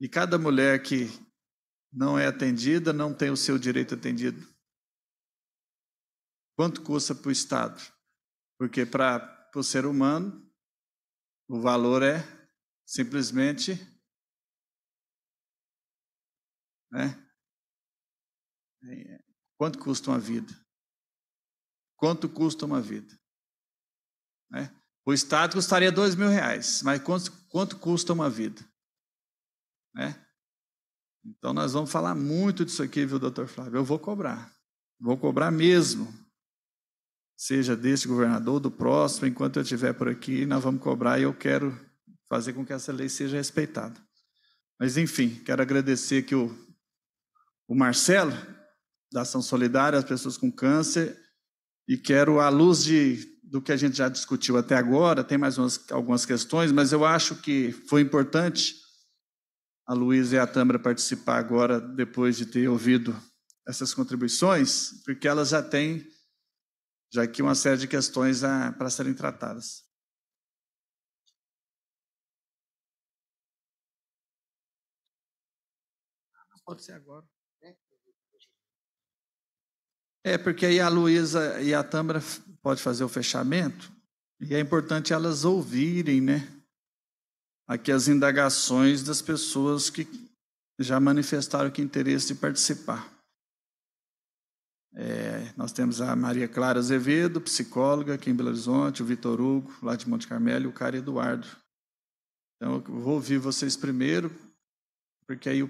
E cada mulher que não é atendida, não tem o seu direito atendido. Quanto custa para o Estado? Porque para o ser humano, o valor é simplesmente. Né? É, é. Quanto custa uma vida? Quanto custa uma vida? Né? O Estado custaria dois mil reais, mas quanto, quanto custa uma vida? Né? Então nós vamos falar muito disso aqui, viu, doutor Flávio? Eu vou cobrar. Vou cobrar mesmo. Seja deste governador, do próximo, enquanto eu estiver por aqui, nós vamos cobrar e eu quero fazer com que essa lei seja respeitada. Mas, enfim, quero agradecer aqui o, o Marcelo, da Ação Solidária às Pessoas com Câncer, e quero, à luz de, do que a gente já discutiu até agora, tem mais umas, algumas questões, mas eu acho que foi importante a Luísa e a Tâmara participar agora, depois de ter ouvido essas contribuições, porque elas já têm já aqui uma série de questões para serem tratadas. Ah, pode ser agora. É, porque aí a Luísa e a Tâmara pode fazer o fechamento, e é importante elas ouvirem, né? aqui as indagações das pessoas que já manifestaram que interesse de participar. É, nós temos a Maria Clara Azevedo, psicóloga aqui em Belo Horizonte, o Vitor Hugo, lá de Monte Carmelo, e o cara Eduardo. Então, eu vou ouvir vocês primeiro, porque aí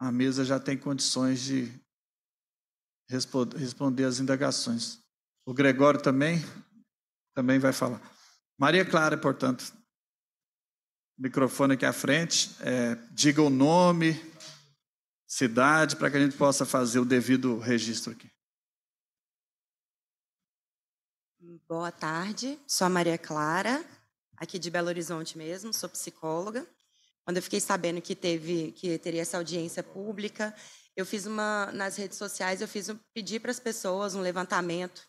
a mesa já tem condições de responder as indagações. O Gregório também, também vai falar. Maria Clara, portanto, microfone aqui à frente. É, diga o nome, cidade, para que a gente possa fazer o devido registro aqui. Boa tarde, sou a Maria Clara, aqui de Belo Horizonte mesmo, sou psicóloga. Quando eu fiquei sabendo que teve que teria essa audiência pública, eu fiz uma nas redes sociais, eu fiz um, para as pessoas um levantamento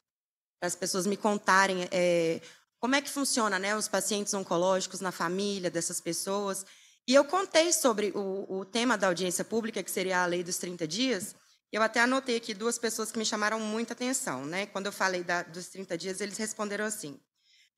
para as pessoas me contarem é, como é que funciona, né, os pacientes oncológicos na família dessas pessoas. E eu contei sobre o, o tema da audiência pública, que seria a lei dos 30 dias. Eu até anotei aqui duas pessoas que me chamaram muita atenção, né? Quando eu falei da, dos 30 dias, eles responderam assim: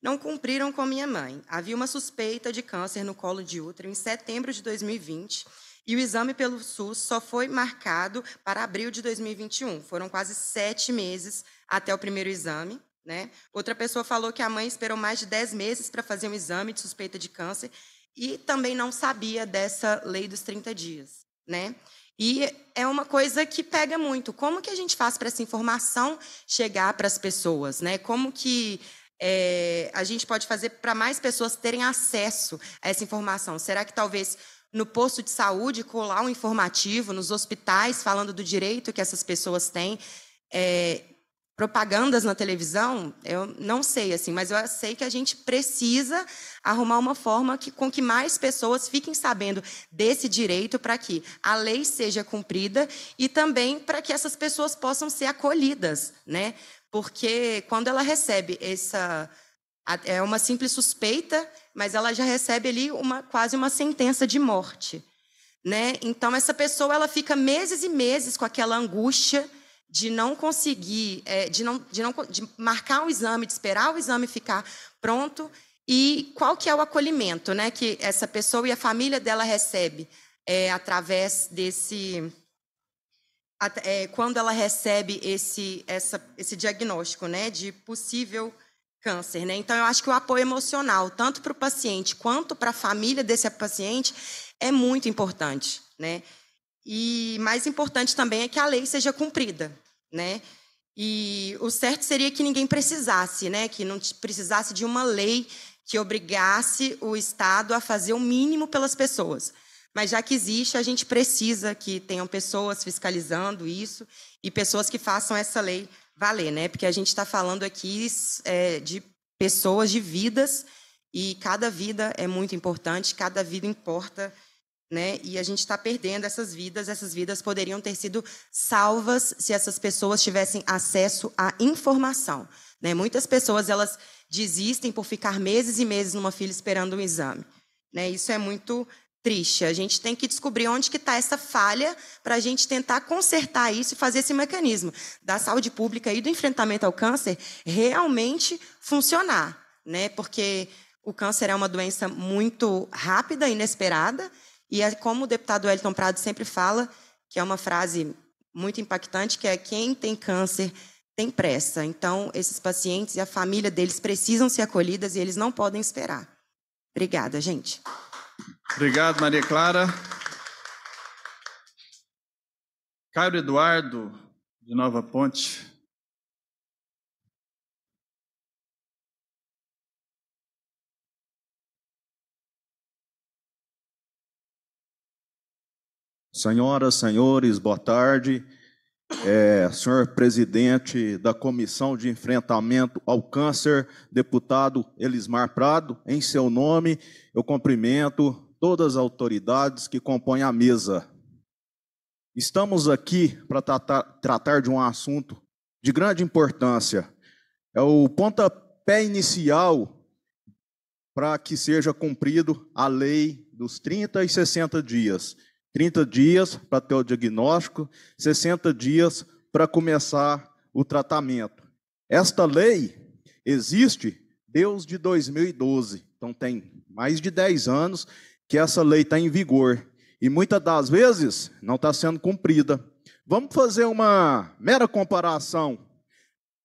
não cumpriram com minha mãe. Havia uma suspeita de câncer no colo de útero em setembro de 2020 e o exame pelo SUS só foi marcado para abril de 2021. Foram quase sete meses até o primeiro exame. Né? Outra pessoa falou que a mãe esperou mais de 10 meses para fazer um exame de suspeita de câncer e também não sabia dessa lei dos 30 dias. Né? E é uma coisa que pega muito. Como que a gente faz para essa informação chegar para as pessoas? Né? Como que é, a gente pode fazer para mais pessoas terem acesso a essa informação? Será que talvez no posto de saúde colar um informativo, nos hospitais falando do direito que essas pessoas têm? É, propagandas na televisão, eu não sei assim, mas eu sei que a gente precisa arrumar uma forma que, com que mais pessoas fiquem sabendo desse direito para que a lei seja cumprida e também para que essas pessoas possam ser acolhidas, né? Porque quando ela recebe essa é uma simples suspeita, mas ela já recebe ali uma quase uma sentença de morte, né? Então essa pessoa ela fica meses e meses com aquela angústia de não conseguir, é, de, não, de, não, de marcar o exame, de esperar o exame ficar pronto e qual que é o acolhimento, né, que essa pessoa e a família dela recebe é, através desse é, quando ela recebe esse, essa, esse diagnóstico, né, de possível câncer, né? Então eu acho que o apoio emocional, tanto para o paciente quanto para a família desse paciente, é muito importante, né? E mais importante também é que a lei seja cumprida, né? E o certo seria que ninguém precisasse, né? Que não precisasse de uma lei que obrigasse o Estado a fazer o mínimo pelas pessoas. Mas já que existe, a gente precisa que tenham pessoas fiscalizando isso e pessoas que façam essa lei valer, né? Porque a gente está falando aqui é, de pessoas, de vidas, e cada vida é muito importante, cada vida importa né? E a gente está perdendo essas vidas. Essas vidas poderiam ter sido salvas se essas pessoas tivessem acesso à informação. Né? Muitas pessoas elas desistem por ficar meses e meses numa fila esperando um exame. Né? Isso é muito triste. A gente tem que descobrir onde que está essa falha para a gente tentar consertar isso e fazer esse mecanismo da saúde pública e do enfrentamento ao câncer realmente funcionar, né? Porque o câncer é uma doença muito rápida, inesperada e é como o deputado Elton Prado sempre fala, que é uma frase muito impactante, que é quem tem câncer tem pressa. Então, esses pacientes e a família deles precisam ser acolhidas e eles não podem esperar. Obrigada, gente. Obrigado, Maria Clara. Cairo Eduardo, de Nova Ponte. Senhoras, senhores, boa tarde. É, senhor presidente da Comissão de Enfrentamento ao Câncer, deputado Elismar Prado, em seu nome, eu cumprimento todas as autoridades que compõem a mesa. Estamos aqui para tratar, tratar de um assunto de grande importância. É o pontapé inicial para que seja cumprido a lei dos 30 e 60 dias 30 dias para ter o diagnóstico, 60 dias para começar o tratamento. Esta lei existe desde 2012, então tem mais de 10 anos que essa lei está em vigor e muitas das vezes não está sendo cumprida. Vamos fazer uma mera comparação.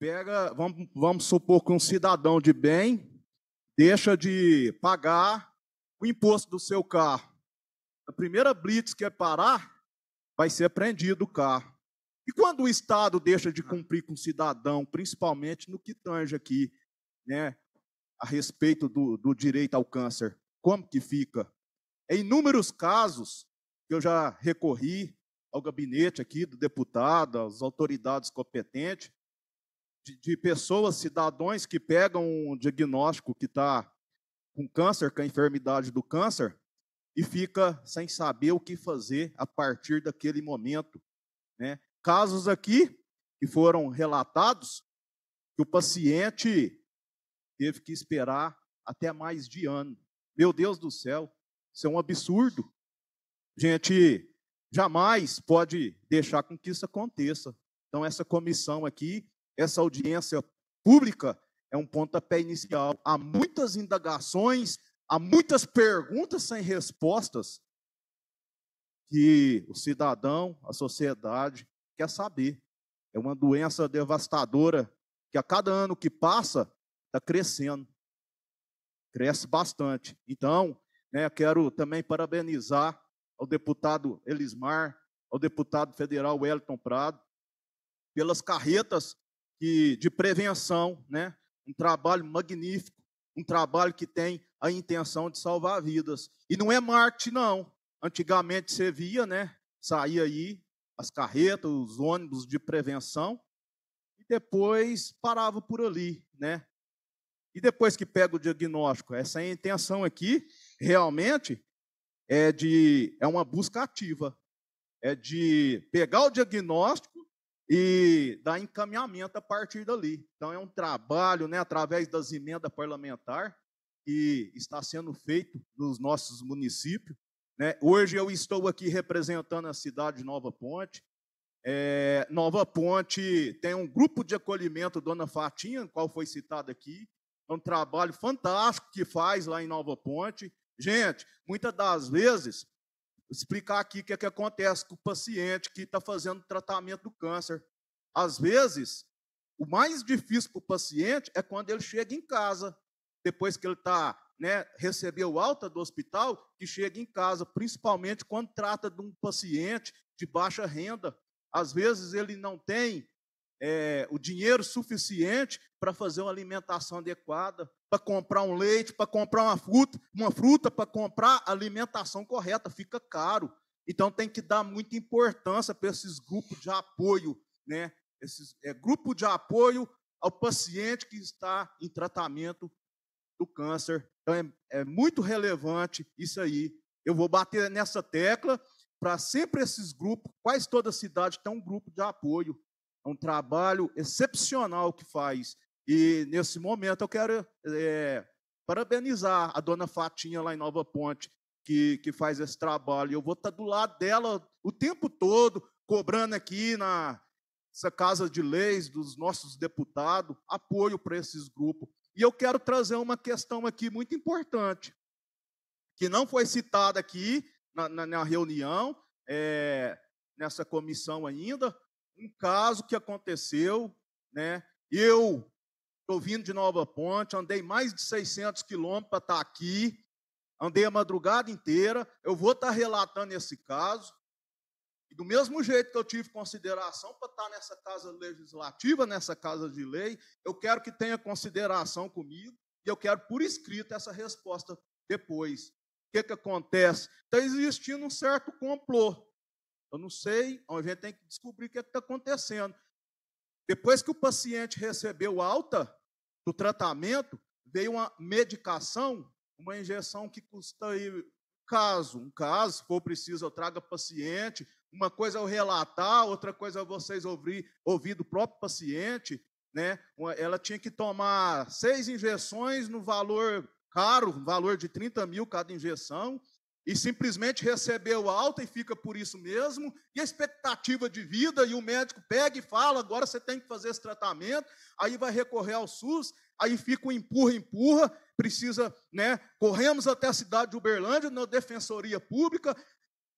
Pega, vamos, vamos supor que um cidadão de bem deixa de pagar o imposto do seu carro a primeira blitz que é parar, vai ser apreendido o carro. E quando o Estado deixa de cumprir com o cidadão, principalmente no que tange aqui, né, a respeito do, do direito ao câncer, como que fica? Em é inúmeros casos que eu já recorri ao gabinete aqui do deputado, às autoridades competentes, de, de pessoas, cidadãos que pegam um diagnóstico que está com câncer, com é a enfermidade do câncer, e fica sem saber o que fazer a partir daquele momento. Né? Casos aqui que foram relatados que o paciente teve que esperar até mais de ano. Meu Deus do céu, isso é um absurdo. A gente jamais pode deixar com que isso aconteça. Então, essa comissão aqui, essa audiência pública, é um pontapé inicial. Há muitas indagações Há muitas perguntas sem respostas que o cidadão, a sociedade quer saber. É uma doença devastadora que a cada ano que passa está crescendo, cresce bastante. Então, né, quero também parabenizar ao deputado Elismar, ao deputado federal Wellington Prado, pelas carretas que, de prevenção, né, um trabalho magnífico, um trabalho que tem a intenção de salvar vidas. E não é Marte não. Antigamente você via, né? Saía aí as carretas, os ônibus de prevenção, e depois parava por ali, né? E depois que pega o diagnóstico, essa é intenção aqui realmente é de é uma busca ativa, é de pegar o diagnóstico e dar encaminhamento a partir dali. Então é um trabalho, né, através das emendas parlamentar, que está sendo feito nos nossos municípios. Né? Hoje eu estou aqui representando a cidade de Nova Ponte. É, Nova Ponte tem um grupo de acolhimento Dona Fatinha, qual foi citado aqui. É um trabalho fantástico que faz lá em Nova Ponte. Gente, muitas das vezes, explicar aqui o que, é que acontece com o paciente que está fazendo tratamento do câncer. Às vezes, o mais difícil para o paciente é quando ele chega em casa, depois que ele está né, recebeu alta do hospital, que chega em casa, principalmente quando trata de um paciente de baixa renda. Às vezes ele não tem é, o dinheiro suficiente para fazer uma alimentação adequada, para comprar um leite, para comprar uma fruta, uma fruta, para comprar alimentação correta, fica caro. Então tem que dar muita importância para esses grupos de apoio, né? Esses é, grupo de apoio ao paciente que está em tratamento do câncer. Então, é, é muito relevante isso aí. Eu vou bater nessa tecla para sempre esses grupos, quase toda cidade tem um grupo de apoio. É um trabalho excepcional que faz. E, nesse momento, eu quero é, parabenizar a dona Fatinha, lá em Nova Ponte, que, que faz esse trabalho. Eu vou estar tá do lado dela o tempo todo, cobrando aqui na essa Casa de Leis dos nossos deputados, apoio para esses grupos. E eu quero trazer uma questão aqui muito importante, que não foi citada aqui na, na, na reunião, é, nessa comissão ainda, um caso que aconteceu. Né? Eu estou vindo de Nova Ponte, andei mais de 600 quilômetros para estar tá aqui, andei a madrugada inteira. Eu vou estar tá relatando esse caso. E do mesmo jeito que eu tive consideração para estar tá nessa casa legislativa, nessa casa de lei, eu quero que tenha consideração comigo e eu quero por escrito essa resposta depois. O que, que acontece? Está existindo um certo complô. Eu não sei, a gente tem que descobrir o que é está acontecendo. Depois que o paciente recebeu alta do tratamento, veio uma medicação, uma injeção que custa aí, caso, um caso, se for preciso, eu traga paciente, uma coisa é eu relatar, outra coisa é vocês ouvir, ouvir do próprio paciente. Né? Ela tinha que tomar seis injeções no valor caro, valor de 30 mil cada injeção, e simplesmente recebeu alta e fica por isso mesmo, e a expectativa de vida, e o médico pega e fala: agora você tem que fazer esse tratamento, aí vai recorrer ao SUS, aí fica um empurra, empurra, precisa, né? Corremos até a cidade de Uberlândia, na defensoria pública,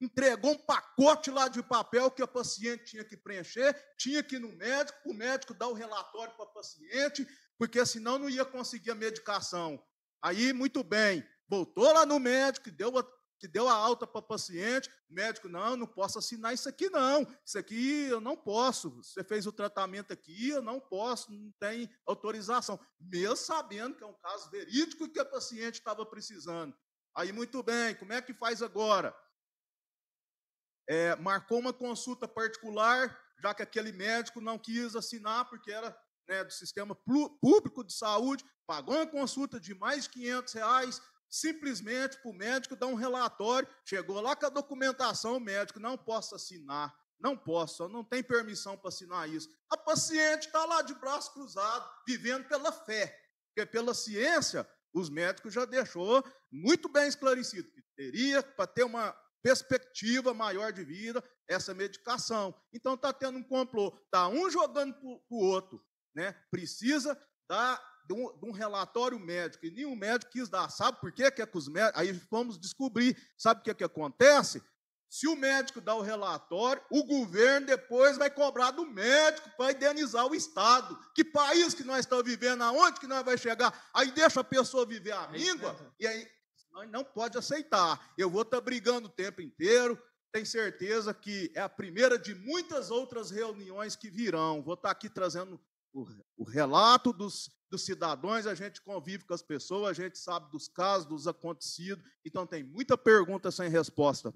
entregou um pacote lá de papel que a paciente tinha que preencher, tinha que ir no médico, o médico dar o relatório para a paciente, porque senão não ia conseguir a medicação. Aí, muito bem, voltou lá no médico, deu a, que deu a alta para a paciente, o médico, não, não posso assinar isso aqui, não, isso aqui eu não posso, você fez o tratamento aqui, eu não posso, não tem autorização, mesmo sabendo que é um caso verídico que a paciente estava precisando. Aí, muito bem, como é que faz agora? é, marcou uma consulta particular, já que aquele médico não quis assinar porque era né, do sistema público de saúde, pagou uma consulta de mais de 500 reais, simplesmente para o médico dar um relatório, chegou lá com a documentação, o médico não posso assinar, não posso, não tem permissão para assinar isso. A paciente está lá de braço cruzado, vivendo pela fé, porque pela ciência os médicos já deixou muito bem esclarecido que teria para ter uma perspectiva maior de vida essa medicação. Então está tendo um complô, está um jogando para o outro. Né? Precisa da, de, um, de, um, relatório médico, e nenhum médico quis dar. Sabe por quê que é que os médicos. Aí vamos descobrir. Sabe o que, é que acontece? Se o médico dá o relatório, o governo depois vai cobrar do médico para indenizar o Estado. Que país que nós estamos vivendo? Aonde que nós vai chegar? Aí deixa a pessoa viver a é míngua e aí nós não pode aceitar. Eu vou estar tá brigando o tempo inteiro. Tenho certeza que é a primeira de muitas outras reuniões que virão. Vou estar tá aqui trazendo o, o relato dos, dos cidadãos. A gente convive com as pessoas, a gente sabe dos casos, dos acontecidos. Então, tem muita pergunta sem resposta.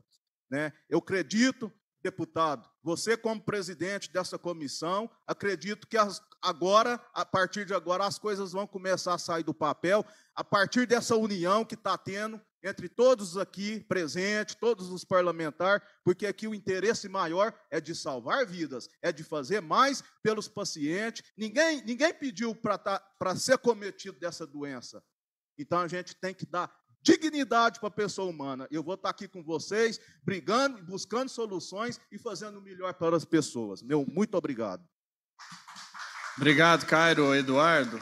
Né? Eu acredito deputado, você como presidente dessa comissão, acredito que as, agora, a partir de agora, as coisas vão começar a sair do papel, a partir dessa união que está tendo entre todos aqui presentes, todos os parlamentares, porque aqui o interesse maior é de salvar vidas, é de fazer mais pelos pacientes. Ninguém, ninguém pediu para tá, ser cometido dessa doença. Então a gente tem que dar dignidade para a pessoa humana. Eu vou estar aqui com vocês, brigando, buscando soluções e fazendo o melhor para as pessoas. Meu muito obrigado. Obrigado, Cairo, Eduardo.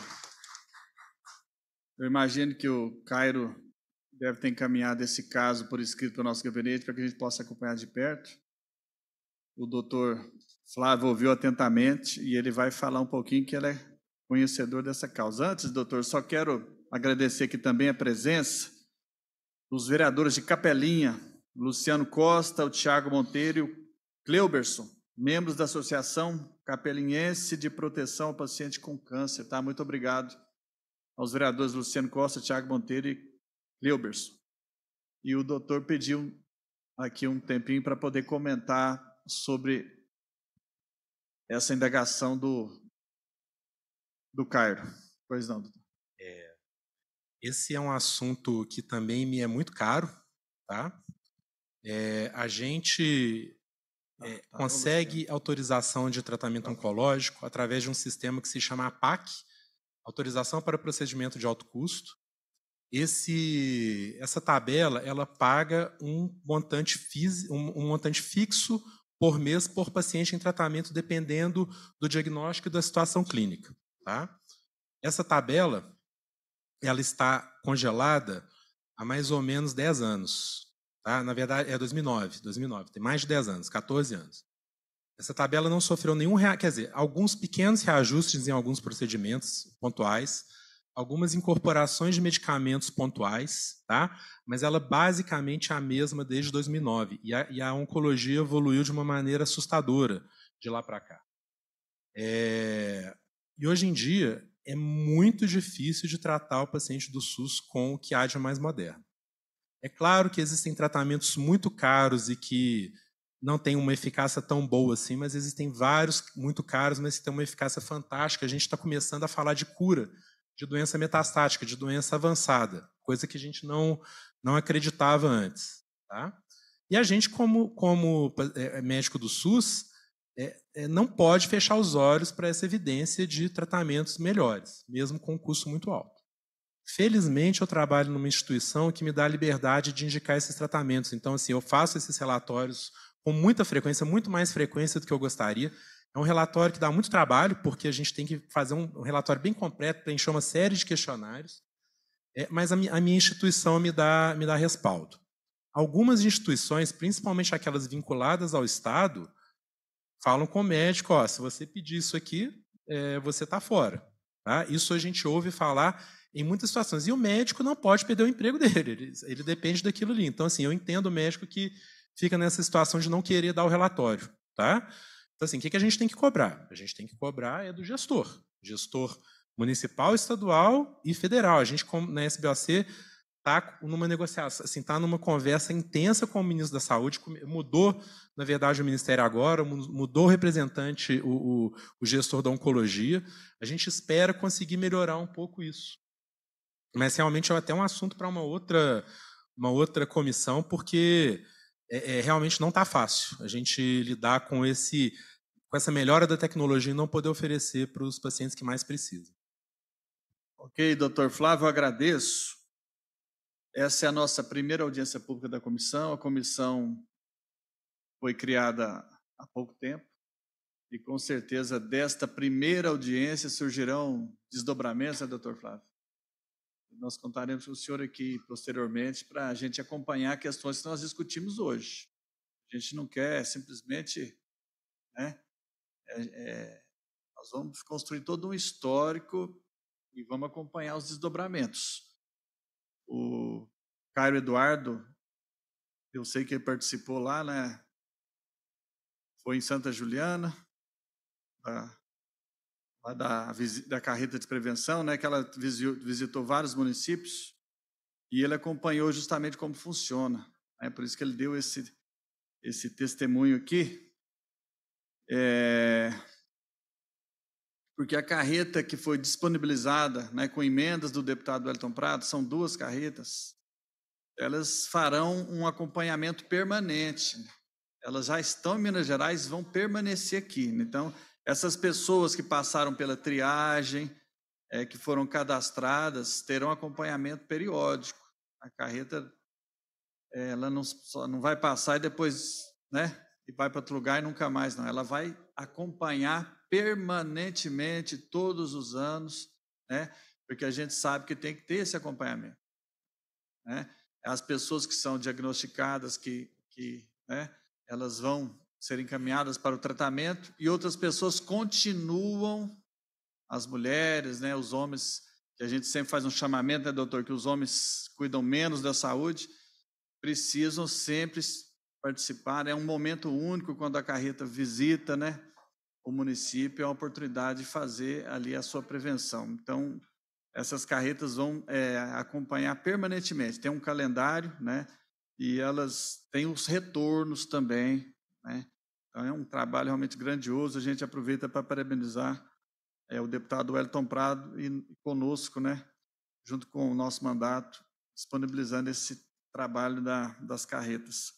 Eu imagino que o Cairo deve ter encaminhado esse caso por escrito para o nosso gabinete, para que a gente possa acompanhar de perto. O doutor Flávio ouviu atentamente e ele vai falar um pouquinho que ele é conhecedor dessa causa. Antes, doutor, só quero agradecer aqui também a presença os vereadores de Capelinha, Luciano Costa, o Tiago Monteiro e o Cleuberson, membros da Associação Capelinhense de Proteção ao Paciente com Câncer. Tá? Muito obrigado aos vereadores Luciano Costa, Tiago Monteiro e Cleuberson. E o doutor pediu aqui um tempinho para poder comentar sobre essa indagação do, do Cairo. Pois não, doutor. Esse é um assunto que também me é muito caro, tá? É, a gente é, tá, eh, tá consegue autorização de tratamento tá. oncológico através de um sistema que se chama APAC, autorização para procedimento de alto custo. Esse, essa tabela ela paga um montante, fiz, um, um montante fixo por mês por paciente em tratamento, dependendo do diagnóstico e da situação clínica. Tá? Essa tabela ela está congelada há mais ou menos 10 anos. Tá? Na verdade, é 2009, 2009, tem mais de 10 anos, 14 anos. Essa tabela não sofreu nenhum, quer dizer, alguns pequenos reajustes em alguns procedimentos pontuais, algumas incorporações de medicamentos pontuais, tá? mas ela basicamente é a mesma desde 2009. E a, e a oncologia evoluiu de uma maneira assustadora de lá para cá. É... E hoje em dia, é muito difícil de tratar o paciente do SUS com o que há de mais moderno. É claro que existem tratamentos muito caros e que não têm uma eficácia tão boa assim, mas existem vários muito caros, mas que têm uma eficácia fantástica. A gente está começando a falar de cura de doença metastática, de doença avançada, coisa que a gente não, não acreditava antes. Tá? E a gente, como, como eh, médico do SUS, é, não pode fechar os olhos para essa evidência de tratamentos melhores, mesmo com um custo muito alto. Felizmente, eu trabalho numa instituição que me dá a liberdade de indicar esses tratamentos. Então, assim, eu faço esses relatórios com muita frequência, muito mais frequência do que eu gostaria. É um relatório que dá muito trabalho, porque a gente tem que fazer um relatório bem completo, preencher uma série de questionários, é, mas a, mi a minha instituição me dá, me dá respaldo. Algumas instituições, principalmente aquelas vinculadas ao Estado, falam com o médico, ó, se você pedir isso aqui, é, você está fora. Tá? Isso a gente ouve falar em muitas situações. E o médico não pode perder o emprego dele, ele, ele depende daquilo ali. Então, assim, eu entendo o médico que fica nessa situação de não querer dar o relatório. Tá? Então, assim, o que a gente tem que cobrar? A gente tem que cobrar é do gestor. Gestor municipal, estadual e federal. A gente, na SBOC, está numa negociação, assim, está numa conversa intensa com o ministro da Saúde, mudou, na verdade, o ministério agora, mudou o representante, o, o, o gestor da oncologia. A gente espera conseguir melhorar um pouco isso. Mas realmente é até um assunto para uma outra, uma outra comissão, porque é, é, realmente não está fácil a gente lidar com esse com essa melhora da tecnologia e não poder oferecer para os pacientes que mais precisam. Ok, doutor Flávio, agradeço. Essa é a nossa primeira audiência pública da comissão. A comissão foi criada há pouco tempo e, com certeza, desta primeira audiência surgirão desdobramentos, né, doutor Flávio? Nós contaremos com o senhor aqui posteriormente para a gente acompanhar questões que nós discutimos hoje. A gente não quer simplesmente. Né, é, é, nós vamos construir todo um histórico e vamos acompanhar os desdobramentos o Cairo Eduardo, eu sei que ele participou lá, né? Foi em Santa Juliana, da, lá da, da carreta de prevenção, né? Que ela visitou vários municípios e ele acompanhou justamente como funciona. É né, por isso que ele deu esse, esse testemunho aqui. É, porque a carreta que foi disponibilizada né, com emendas do deputado Elton Prado, são duas carretas, elas farão um acompanhamento permanente. Elas já estão em Minas Gerais vão permanecer aqui. Então, essas pessoas que passaram pela triagem, é, que foram cadastradas, terão acompanhamento periódico. A carreta é, ela não, não vai passar e depois né, e vai para outro lugar e nunca mais, não. Ela vai acompanhar permanentemente, todos os anos, né? porque a gente sabe que tem que ter esse acompanhamento. Né? As pessoas que são diagnosticadas, que, que né? elas vão ser encaminhadas para o tratamento, e outras pessoas continuam, as mulheres, né? os homens, que a gente sempre faz um chamamento, né, doutor, que os homens cuidam menos da saúde, precisam sempre participar. É um momento único quando a carreta visita, né? o município a oportunidade de fazer ali a sua prevenção. Então, essas carretas vão é, acompanhar permanentemente. Tem um calendário, né? E elas têm os retornos também, né? Então, é um trabalho realmente grandioso. A gente aproveita para parabenizar é, o deputado Wellington Prado e conosco, né? Junto com o nosso mandato, disponibilizando esse trabalho da, das carretas.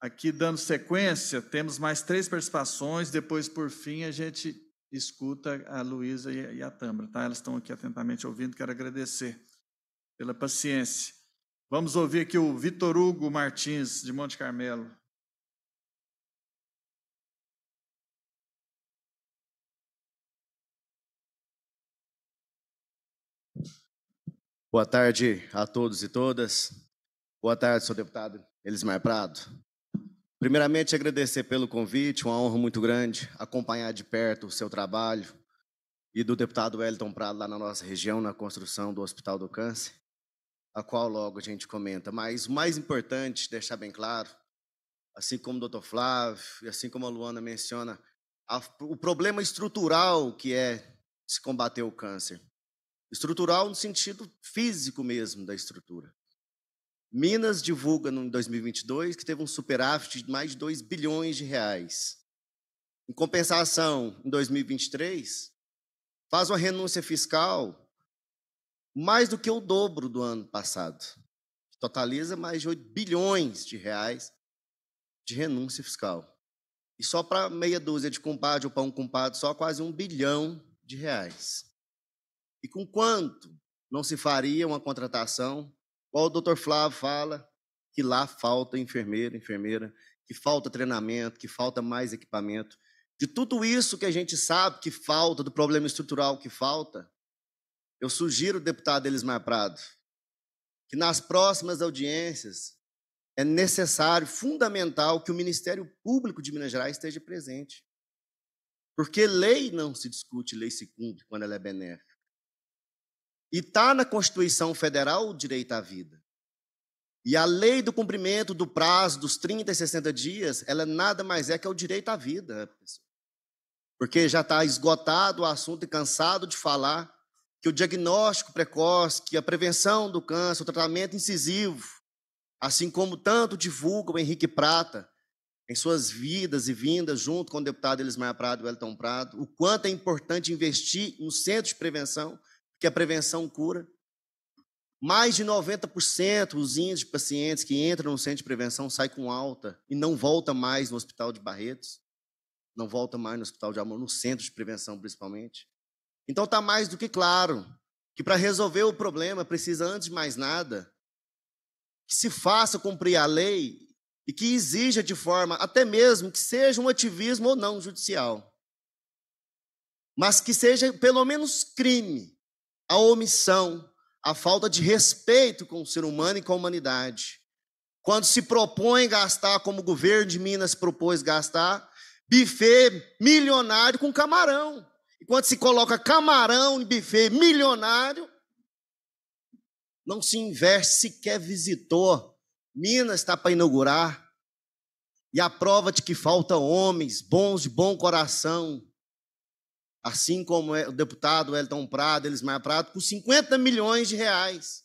Aqui, dando sequência, temos mais três participações. Depois, por fim, a gente escuta a Luísa e a Tambra, Tá? Elas estão aqui atentamente ouvindo. Quero agradecer pela paciência. Vamos ouvir aqui o Vitor Hugo Martins, de Monte Carmelo. Boa tarde a todos e todas. Boa tarde, senhor deputado Elismar Prado. Primeiramente, agradecer pelo convite, uma honra muito grande acompanhar de perto o seu trabalho e do deputado Wellington Prado lá na nossa região, na construção do Hospital do Câncer, a qual logo a gente comenta. Mas o mais importante, deixar bem claro, assim como o doutor Flávio e assim como a Luana menciona, a, o problema estrutural que é se combater o câncer. Estrutural no sentido físico mesmo da estrutura. Minas divulga em 2022 que teve um superávit de mais de 2 bilhões de reais. Em compensação, em 2023, faz uma renúncia fiscal mais do que o dobro do ano passado. Totaliza mais de 8 bilhões de reais de renúncia fiscal. E só para meia dúzia de compadre ou para um compadre, só quase um bilhão de reais. E com quanto não se faria uma contratação Igual o doutor Flávio fala que lá falta enfermeiro, enfermeira, que falta treinamento, que falta mais equipamento. De tudo isso que a gente sabe que falta, do problema estrutural que falta, eu sugiro o deputado Elismar Prado que nas próximas audiências é necessário, fundamental, que o Ministério Público de Minas Gerais esteja presente. Porque lei não se discute, lei se cumpre quando ela é benéfica. E está na Constituição Federal o direito à vida. E a lei do cumprimento do prazo dos 30 e 60 dias, ela nada mais é que é o direito à vida. Porque já está esgotado o assunto e cansado de falar que o diagnóstico precoce, que a prevenção do câncer, o tratamento incisivo, assim como tanto divulga o Henrique Prata em suas vidas e vindas, junto com o deputado Elismar Prado e o Elton Prado, o quanto é importante investir no centro de prevenção que a prevenção cura. Mais de 90% os índices de pacientes que entram no centro de prevenção saem com alta e não volta mais no hospital de Barretos, não volta mais no hospital de Amor, no centro de prevenção principalmente. Então está mais do que claro que para resolver o problema precisa antes de mais nada que se faça cumprir a lei e que exija de forma até mesmo que seja um ativismo ou não judicial, mas que seja pelo menos crime a omissão, a falta de respeito com o ser humano e com a humanidade. Quando se propõe gastar, como o governo de Minas propôs gastar, buffet milionário com camarão. E quando se coloca camarão em buffet milionário, não se investe, sequer visitou. Minas está para inaugurar. E a prova de que falta homens bons, de bom coração, assim como é o deputado Elton Prado, Elismar Prado, com 50 milhões de reais.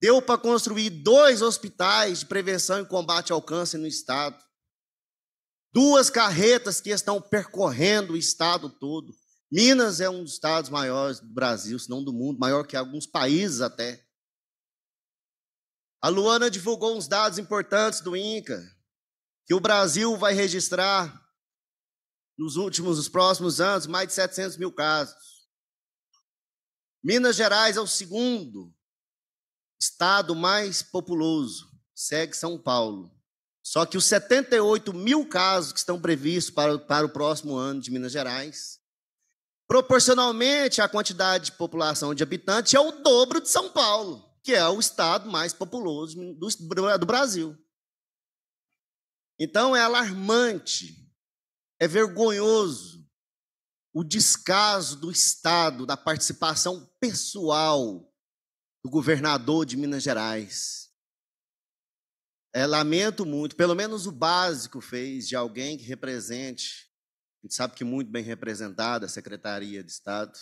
Deu para construir dois hospitais de prevenção e combate ao câncer no estado. Duas carretas que estão percorrendo o estado todo. Minas é um dos estados maiores do Brasil, se não do mundo, maior que alguns países até. A Luana divulgou uns dados importantes do INCA, que o Brasil vai registrar nos últimos, nos próximos anos, mais de 700 mil casos. Minas Gerais é o segundo estado mais populoso, segue São Paulo. Só que os 78 mil casos que estão previstos para, para o próximo ano de Minas Gerais, proporcionalmente à quantidade de população de habitantes, é o dobro de São Paulo, que é o estado mais populoso do, do Brasil. Então, é alarmante é vergonhoso o descaso do Estado, da participação pessoal do governador de Minas Gerais. É, lamento muito, pelo menos o básico fez de alguém que represente, a gente sabe que muito bem representada a Secretaria de Estado.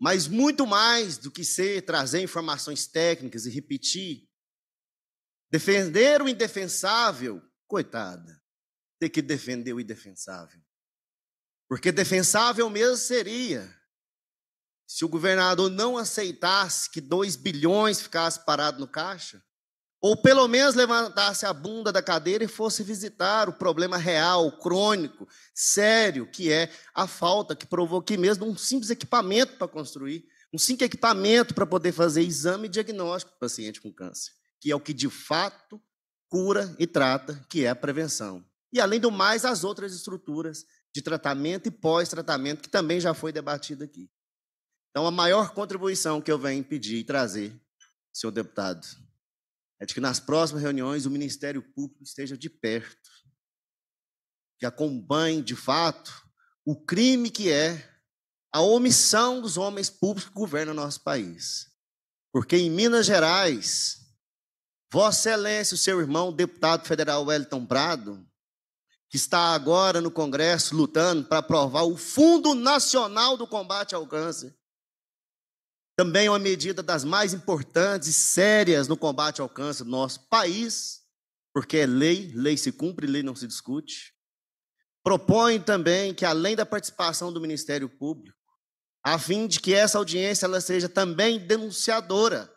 Mas muito mais do que ser trazer informações técnicas e repetir, defender o indefensável, coitada ter que defender o indefensável. Porque defensável mesmo seria se o governador não aceitasse que 2 bilhões ficasse parado no caixa, ou pelo menos levantasse a bunda da cadeira e fosse visitar o problema real, crônico, sério, que é a falta que provoque mesmo um simples equipamento para construir, um simples equipamento para poder fazer exame e diagnóstico do paciente com câncer, que é o que de fato cura e trata, que é a prevenção e, além do mais, as outras estruturas de tratamento e pós-tratamento, que também já foi debatido aqui. Então, a maior contribuição que eu venho pedir e trazer, senhor deputado, é de que nas próximas reuniões o Ministério Público esteja de perto, que acompanhe de fato o crime que é a omissão dos homens públicos que governam nosso país. Porque em Minas Gerais, Vossa Excelência, o seu irmão, deputado federal Wellington Prado, que está agora no Congresso lutando para aprovar o Fundo Nacional do Combate ao Câncer. Também uma medida das mais importantes e sérias no combate ao câncer do nosso país, porque é lei, lei se cumpre, lei não se discute. Propõe também que, além da participação do Ministério Público, a fim de que essa audiência ela seja também denunciadora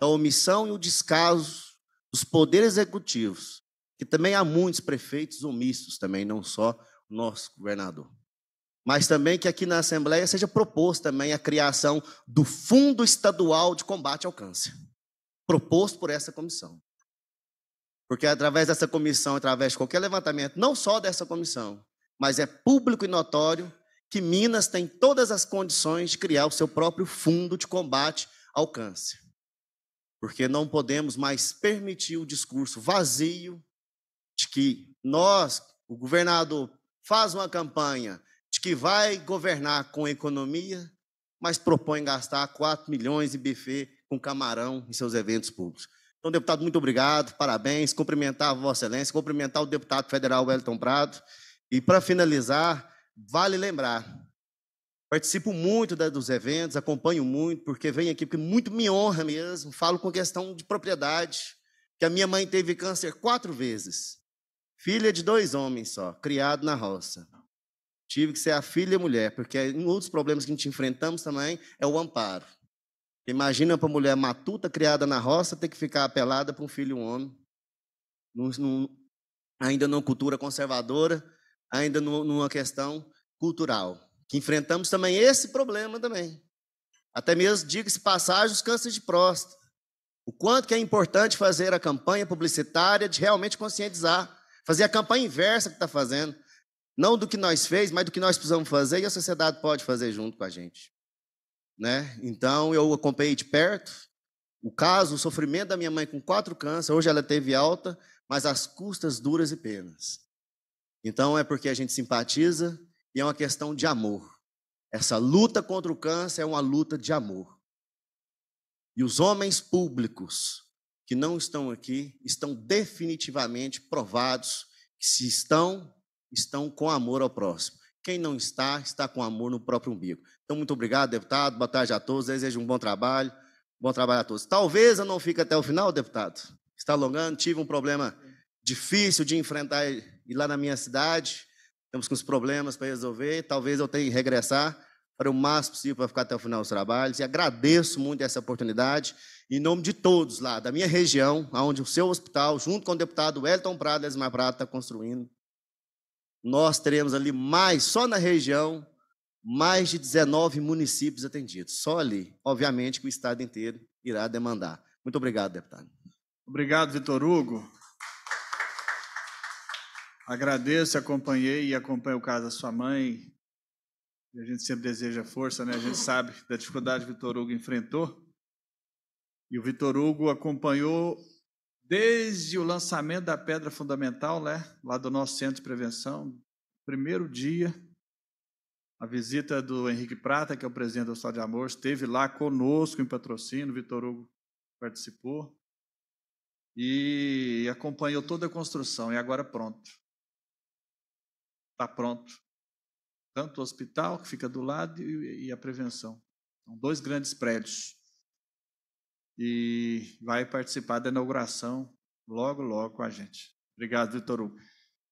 da omissão e o descaso dos poderes executivos que também há muitos prefeitos omissos também, não só o nosso governador. Mas também que aqui na Assembleia seja proposto também a criação do Fundo Estadual de Combate ao Câncer, proposto por essa comissão. Porque através dessa comissão, através de qualquer levantamento, não só dessa comissão, mas é público e notório que Minas tem todas as condições de criar o seu próprio fundo de combate ao câncer. Porque não podemos mais permitir o discurso vazio de que nós, o governador, faz uma campanha de que vai governar com economia, mas propõe gastar 4 milhões em buffet com camarão em seus eventos públicos. Então, deputado, muito obrigado, parabéns. Cumprimentar a Vossa Excelência, cumprimentar o deputado federal Wellington Prado. E, para finalizar, vale lembrar: participo muito dos eventos, acompanho muito, porque venho aqui, porque muito me honra mesmo. Falo com questão de propriedade, que a minha mãe teve câncer quatro vezes. Filha de dois homens só, criado na roça. Tive que ser a filha e mulher, porque é um dos problemas que a gente enfrentamos também é o amparo. Imagina para uma mulher matuta criada na roça ter que ficar apelada para um filho e um homem, num, num, ainda numa cultura conservadora, ainda numa questão cultural. Que enfrentamos também esse problema também. Até mesmo, diga-se passagem, os cânceres de próstata. O quanto que é importante fazer a campanha publicitária de realmente conscientizar Fazer a campanha inversa que está fazendo. Não do que nós fez, mas do que nós precisamos fazer e a sociedade pode fazer junto com a gente. Né? Então, eu acompanhei de perto o caso, o sofrimento da minha mãe com quatro cânceres. Hoje ela teve alta, mas às custas duras e penas. Então, é porque a gente simpatiza e é uma questão de amor. Essa luta contra o câncer é uma luta de amor. E os homens públicos que não estão aqui estão definitivamente provados que se estão, estão com amor ao próximo. Quem não está, está com amor no próprio umbigo. Então, muito obrigado, deputado. Boa tarde a todos. Desejo um bom trabalho. Bom trabalho a todos. Talvez eu não fique até o final, deputado. Está alongando. Tive um problema difícil de enfrentar e lá na minha cidade. Estamos com os problemas para resolver. Talvez eu tenha que regressar farei o máximo possível para ficar até o final dos trabalhos. E agradeço muito essa oportunidade, em nome de todos lá, da minha região, onde o seu hospital, junto com o deputado Elton Prado, Esmar Prado, está construindo. Nós teremos ali mais, só na região, mais de 19 municípios atendidos. Só ali, obviamente, que o Estado inteiro irá demandar. Muito obrigado, deputado. Obrigado, Vitor Hugo. Agradeço, acompanhei e acompanho o caso da sua mãe, a gente sempre deseja força, né? A gente sabe da dificuldade que o Vitor Hugo enfrentou. E o Vitor Hugo acompanhou desde o lançamento da pedra fundamental, né? Lá do nosso centro de prevenção, primeiro dia, a visita do Henrique Prata, que é o presidente do Estado de Amor, esteve lá conosco em patrocínio, o Vitor Hugo participou e acompanhou toda a construção e agora pronto. Está pronto. Tanto o hospital, que fica do lado, e, e a prevenção. São dois grandes prédios. E vai participar da inauguração logo, logo com a gente. Obrigado, Vitor Hugo.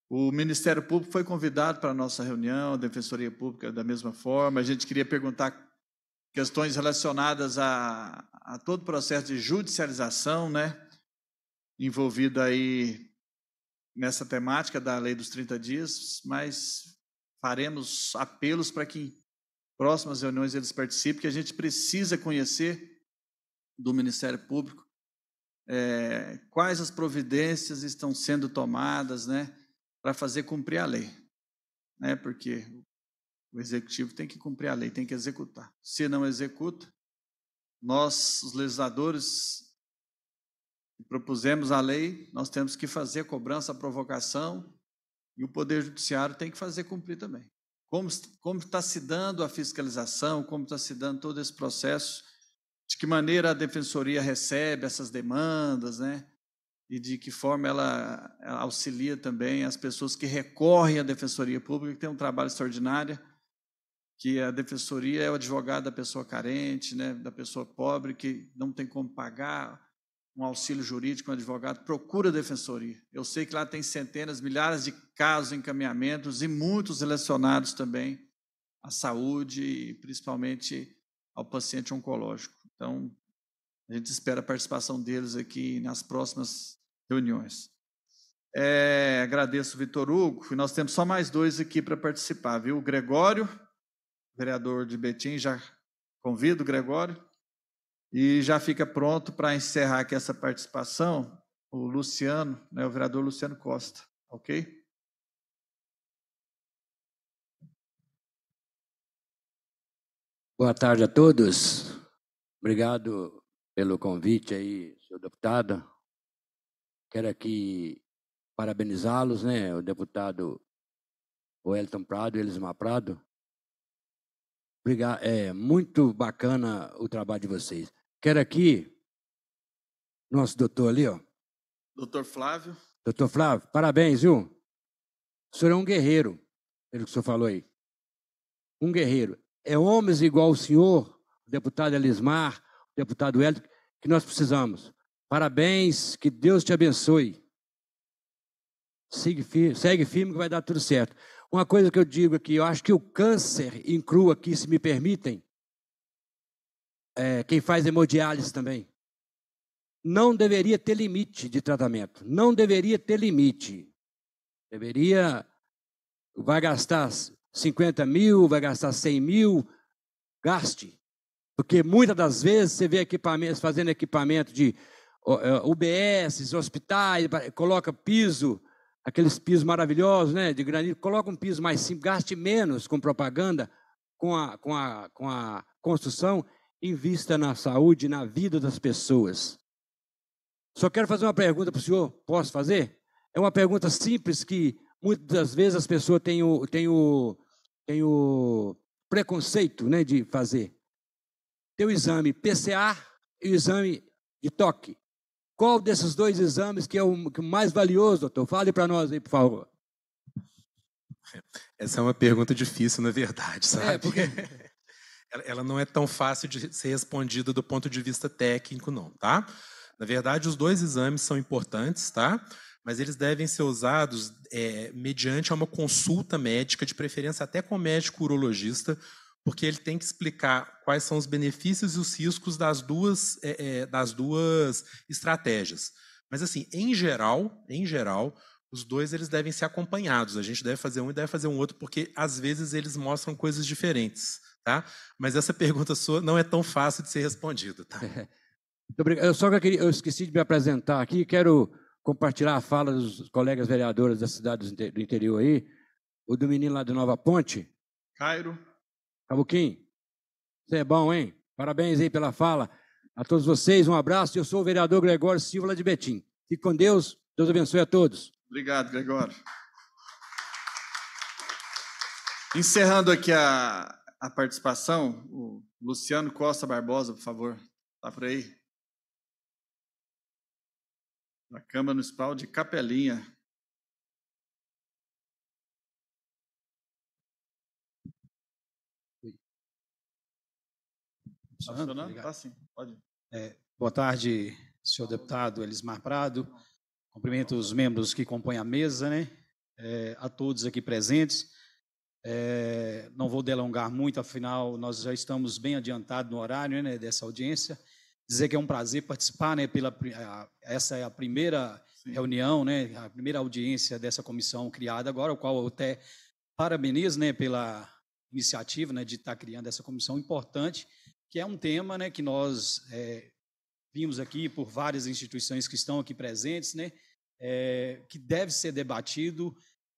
O Ministério Público foi convidado para a nossa reunião, a Defensoria Pública da mesma forma. A gente queria perguntar questões relacionadas a, a todo o processo de judicialização, né? Envolvido aí nessa temática da lei dos 30 dias, mas faremos apelos para que em próximas reuniões eles participem, que a gente precisa conhecer do Ministério Público é, quais as providências estão sendo tomadas né, para fazer cumprir a lei. Né, porque o executivo tem que cumprir a lei, tem que executar. Se não executa, nós, os legisladores, propusemos a lei, nós temos que fazer a cobrança, a provocação e o Poder Judiciário tem que fazer cumprir também. Como, como está se dando a fiscalização, como está se dando todo esse processo, de que maneira a Defensoria recebe essas demandas, né? e de que forma ela, auxilia também as pessoas que recorrem à Defensoria Pública, que tem um trabalho extraordinário, que a Defensoria é o advogado da pessoa carente, né? da pessoa pobre, que não tem como pagar, um auxílio jurídico, um advogado, procura a defensoria. Eu sei que lá tem centenas, milhares de casos, encaminhamentos e muitos relacionados também à saúde e principalmente ao paciente oncológico. Então, a gente espera a participação deles aqui nas próximas reuniões. É, agradeço, Vitor Hugo. E nós temos só mais dois aqui para participar, viu? O Gregório, vereador de Betim, já convido o Gregório. E já fica pronto para encerrar aqui essa participação o Luciano, né, o vereador Luciano Costa, ok? Boa tarde a todos. Obrigado pelo convite aí, senhor deputado. Quero aqui parabenizá-los, né, o deputado Wellington Prado e Elismar Prado. Obrigado, é muito bacana o trabalho de vocês. Quero aqui, nosso doutor ali, ó. Doutor Flávio. Doutor Flávio, parabéns, viu? O senhor é um guerreiro, pelo que o senhor falou aí. Um guerreiro. É homens igual o senhor, o deputado Elismar, o deputado Hélio, que nós precisamos. Parabéns, que Deus te abençoe. Segue firme, segue firme que vai dar tudo certo. Uma coisa que eu digo aqui, eu acho que o câncer em cru aqui, se me permitem, é, quem faz hemodiálise também. Não deveria ter limite de tratamento. Não deveria ter limite. Deveria. Vai gastar 50 mil, vai gastar 100 mil. Gaste. Porque muitas das vezes você vê equipamentos, fazendo equipamento de é, UBS, hospitais, coloca piso, aqueles pisos maravilhosos, né, de granito, coloca um piso mais simples, gaste menos com propaganda, com a, com a, com a construção Invista na saúde, na vida das pessoas. Só quero fazer uma pergunta para o senhor. Posso fazer? É uma pergunta simples que muitas das vezes as pessoas têm o, têm o, têm o preconceito né, de fazer. Tem o exame PCA e o exame de toque. Qual desses dois exames que é o mais valioso, doutor? Fale para nós aí, por favor. Essa é uma pergunta difícil, na verdade, é, sabe? É, porque... ela não é tão fácil de ser respondida do ponto de vista técnico, não, tá? Na verdade, os dois exames são importantes, tá? Mas eles devem ser usados é, mediante uma consulta médica, de preferência até com o médico urologista, porque ele tem que explicar quais são os benefícios e os riscos das duas, é, é, das duas estratégias. Mas assim, em geral, em geral, os dois eles devem ser acompanhados. A gente deve fazer um e deve fazer um outro, porque às vezes eles mostram coisas diferentes tá? Mas essa pergunta sua não é tão fácil de ser respondida, tá? Eu só queria, eu esqueci de me apresentar aqui, quero compartilhar a fala dos colegas vereadores das cidades do interior aí, o do menino lá de Nova Ponte. Cairo. Cabuquim, você é bom, hein? Parabéns aí pela fala. A todos vocês, um abraço. Eu sou o vereador Gregório Silva lá de Betim. Fique com Deus, Deus abençoe a todos. Obrigado, Gregório. Encerrando aqui a, a participação. O Luciano Costa Barbosa, por favor, está por aí. na Câmara Municipal de Capelinha. Está funcionando? Está sim, pode. É, boa tarde, senhor deputado Elismar Prado. Cumprimento os membros que compõem a mesa, né? É, a todos aqui presentes. É, não vou delongar muito, afinal, nós já estamos bem adiantados no horário né, dessa audiência. Dizer que é um prazer participar, né, pela, essa é a primeira Sim. reunião, né, a primeira audiência dessa comissão criada agora, o qual eu até parabenizo né, pela iniciativa né, de estar criando essa comissão importante, que é um tema né, que nós é, vimos aqui por várias instituições que estão aqui presentes, né, é, que deve ser debatido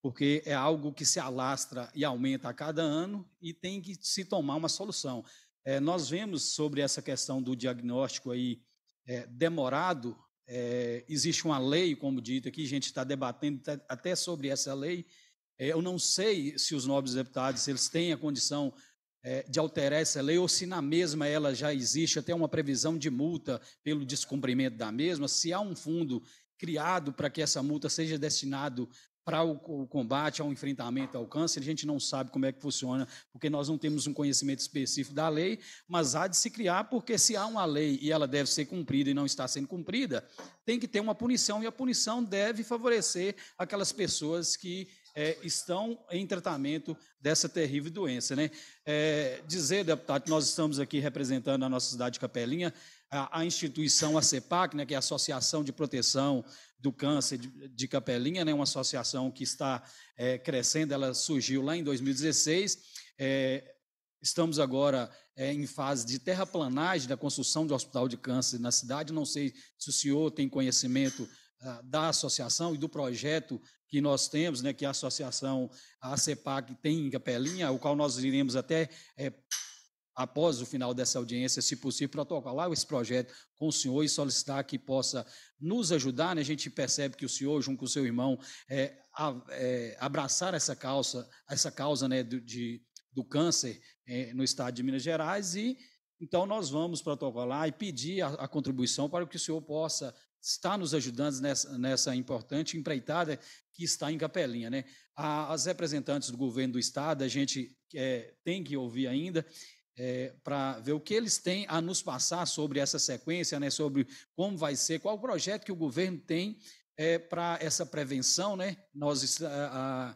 porque é algo que se alastra e aumenta a cada ano e tem que se tomar uma solução. É, nós vemos sobre essa questão do diagnóstico aí é, demorado, é, existe uma lei, como dito aqui, a gente está debatendo até sobre essa lei. É, eu não sei se os nobres deputados eles têm a condição é, de alterar essa lei ou se na mesma ela já existe até uma previsão de multa pelo descumprimento da mesma, se há um fundo criado para que essa multa seja destinado para o, combate ao enfrentamento ao câncer, a gente não sabe como é que funciona, porque nós não temos um conhecimento específico da lei, mas há de se criar, porque se há uma lei e ela deve ser cumprida e não está sendo cumprida, tem que ter uma punição, e a punição deve favorecer aquelas pessoas que é, estão em tratamento dessa terrível doença. Né? É, dizer, deputado, que nós estamos aqui representando a nossa cidade de Capelinha, a, instituição, a CEPAC, né, que é a Associação de Proteção do Câncer de, Capelinha, né, uma associação que está é, crescendo, ela surgiu lá em 2016. É, estamos agora é, em fase de terraplanagem da construção de hospital de câncer na cidade. Não sei se o senhor tem conhecimento ah, da associação e do projeto que nós temos, né, que a associação, a CEPAC tem em Capelinha, o qual nós iremos até é, após o final dessa audiência, se possível, protocolar esse projeto com o senhor e solicitar que possa nos ajudar. Né? A gente percebe que o senhor, junto com o seu irmão, é, a, é abraçar essa causa, essa causa né, do, de, do câncer é, no estado de Minas Gerais e então nós vamos protocolar e pedir a, a contribuição para que o senhor possa está nos ajudando nessa, nessa, importante empreitada que está em Capelinha. Né? as representantes do governo do Estado, a gente é, tem que ouvir ainda, é, para ver o que eles têm a nos passar sobre essa sequência, né, sobre como vai ser, qual o projeto que o governo tem é, para essa prevenção. Né? Nós, a, a,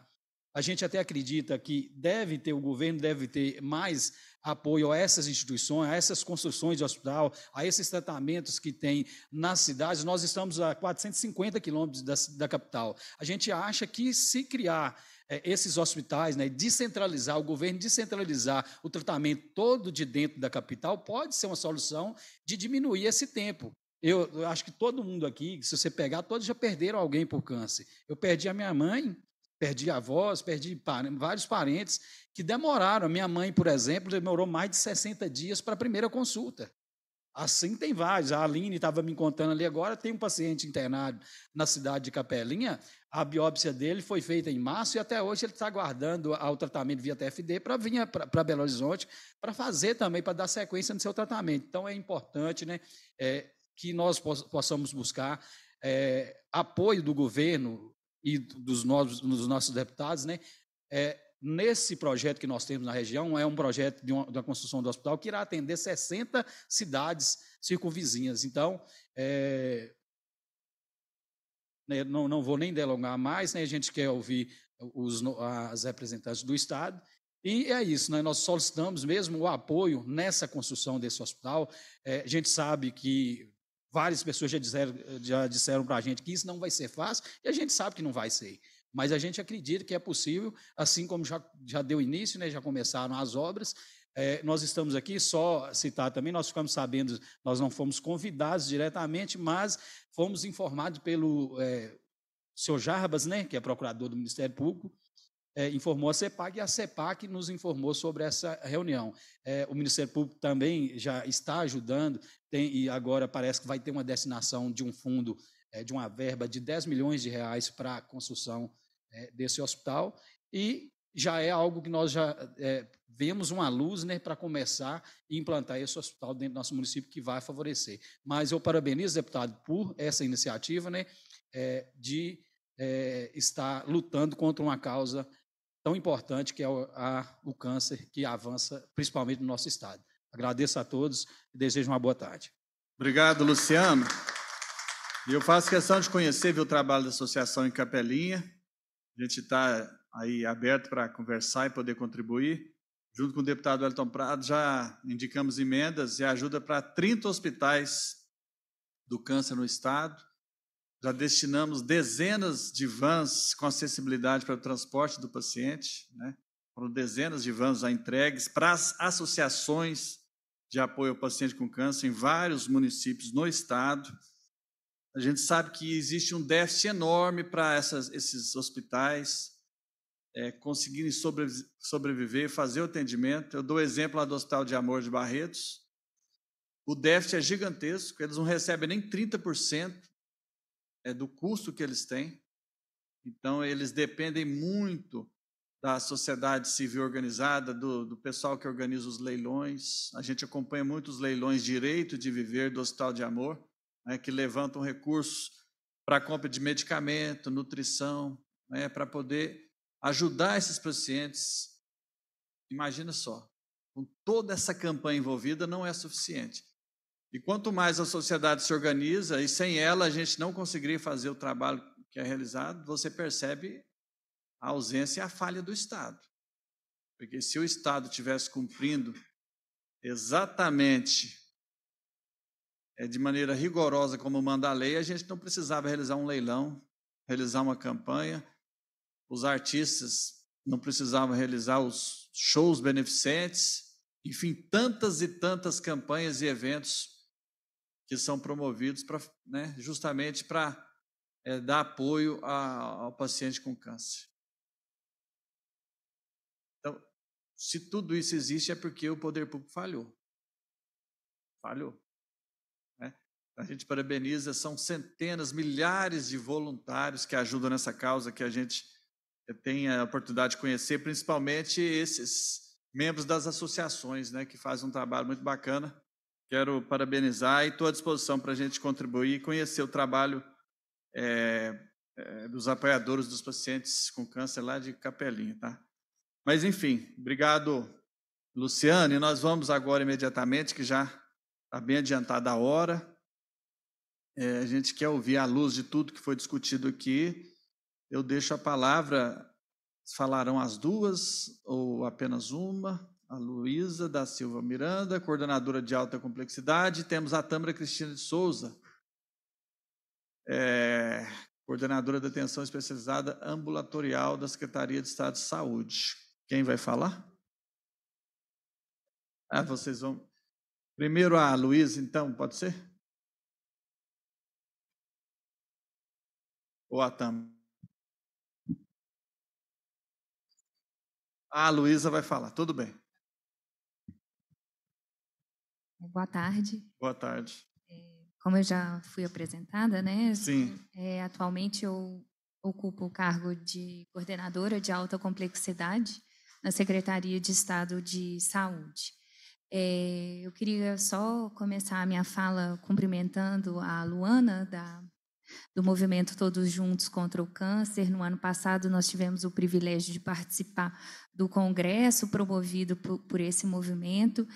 a, gente até acredita que deve ter, o governo deve ter mais apoio a essas instituições, a essas construções de hospital, a esses tratamentos que tem nas cidades. Nós estamos a 450 quilômetros da, da capital. A gente acha que se criar é, esses hospitais, né, descentralizar, o governo descentralizar o tratamento todo de dentro da capital, pode ser uma solução de diminuir esse tempo. Eu, eu acho que todo mundo aqui, se você pegar, todos já perderam alguém por câncer. Eu perdi a minha mãe, perdi avós, perdi vários parentes que demoraram. A minha mãe, por exemplo, demorou mais de 60 dias para a primeira consulta. Assim tem vários. A Aline estava me contando ali agora, tem um paciente internado na cidade de Capelinha a biópsia dele foi feita em março e até hoje ele está aguardando o tratamento via TFD para vir para Belo Horizonte para fazer também, para dar sequência no seu tratamento. Então é importante né, é, que nós possamos buscar é, apoio do governo e dos nossos, dos nossos deputados né, é, nesse projeto que nós temos na região, é um projeto de uma, construção do hospital que irá atender 60 cidades circunvizinhas. Então, é, né, não, não vou nem delongar mais, né, a gente quer ouvir os, as representantes do Estado, e é isso, né? nós solicitamos mesmo o apoio nessa construção desse hospital. É, a gente sabe que várias pessoas já disseram, já disseram para a gente que isso não vai ser fácil, e a gente sabe que não vai ser. Mas a gente acredita que é possível, assim como já, já deu início, né? já começaram as obras, é, nós estamos aqui, só citar também, nós ficamos sabendo, nós não fomos convidados diretamente, mas fomos informados pelo é, senhor Jarbas, né, que é procurador do Ministério Público, é, informou a CEPAC e a CEPAC nos informou sobre essa reunião. É, o Ministério Público também já está ajudando, tem, e agora parece que vai ter uma destinação de um fundo, é, de uma verba de 10 milhões de reais para a construção é, desse hospital. E já é algo que nós já é, vemos uma luz né, para começar e implantar esse hospital dentro do nosso município que vai favorecer. Mas eu parabenizo, deputado, por essa iniciativa né, é, de é, estar lutando contra uma causa tão importante que é o, a, o câncer que avança principalmente no nosso estado. Agradeço a todos e desejo uma boa tarde. Obrigado, Luciano. E eu faço questão de conhecer viu, o trabalho da associação em Capelinha. A gente está aí aberto para conversar e poder contribuir. Junto com o deputado Elton Prado, já indicamos emendas e ajuda para 30 hospitais do câncer no estado. Já destinamos dezenas de vans com acessibilidade para o transporte do paciente, né? Foram dezenas de vans já entregues para as associações de apoio ao paciente com câncer em vários municípios no estado. A gente sabe que existe um déficit enorme para essas, esses hospitais é, conseguirem sobre, sobreviver, fazer o atendimento. Eu dou exemplo lá do Hospital de Amor de Barretos. O déficit é gigantesco, eles não recebem nem 30% é, do custo que eles têm. Então, eles dependem muito da sociedade civil organizada, do, do, pessoal que organiza os leilões. A gente acompanha muito os leilões Direito de Viver do Hospital de Amor, né, que levantam recursos para compra de medicamento, nutrição, né, para poder ajudar esses pacientes. Imagina só, com toda essa campanha envolvida, não é suficiente. E quanto mais a sociedade se organiza, e sem ela a gente não conseguiria fazer o trabalho que é realizado, você percebe a ausência e a falha do Estado. Porque se o Estado tivesse cumprindo exatamente é, de maneira rigorosa como manda a lei, a gente não precisava realizar um leilão, realizar uma campanha, os artistas não precisavam realizar os shows beneficentes, enfim, tantas e tantas campanhas e eventos que são promovidos para né, justamente para é, eh, dar apoio a, ao paciente com câncer. Então, se tudo isso existe, é porque o poder público falhou. Falhou. Né? A gente parabeniza, são centenas, milhares de voluntários que ajudam nessa causa que a gente tem a oportunidade de conhecer, principalmente esses membros das associações, né, que fazem um trabalho muito bacana. Quero parabenizar e estou à disposição para a gente contribuir e conhecer o trabalho é, é, dos apoiadores dos pacientes com câncer lá de Capelinha, tá? Mas, enfim, obrigado, Luciane. Nós vamos agora imediatamente, que já está bem adiantada a hora. É, a gente quer ouvir à luz de tudo que foi discutido aqui eu deixo a palavra. Falarão as duas ou apenas uma? A Luísa da Silva Miranda, coordenadora de alta complexidade. Temos a Tâmara Cristina de Souza, é, coordenadora da atenção especializada ambulatorial da Secretaria de Estado de Saúde. Quem vai falar? Ah, vocês vão. Primeiro a Luísa, então, pode ser? Ou a Tâmara? Ah, a Luísa vai falar, tudo bem. Boa tarde. Boa tarde. É, como eu já fui apresentada, né? Sim. É, atualmente eu ocupo o cargo de coordenadora de alta complexidade na Secretaria de Estado de Saúde. É, eu queria só começar a minha fala cumprimentando a Luana, da do movimento Todos Juntos contra o Câncer. No ano passado, nós tivemos o privilégio de participar do congresso promovido por, por esse movimento.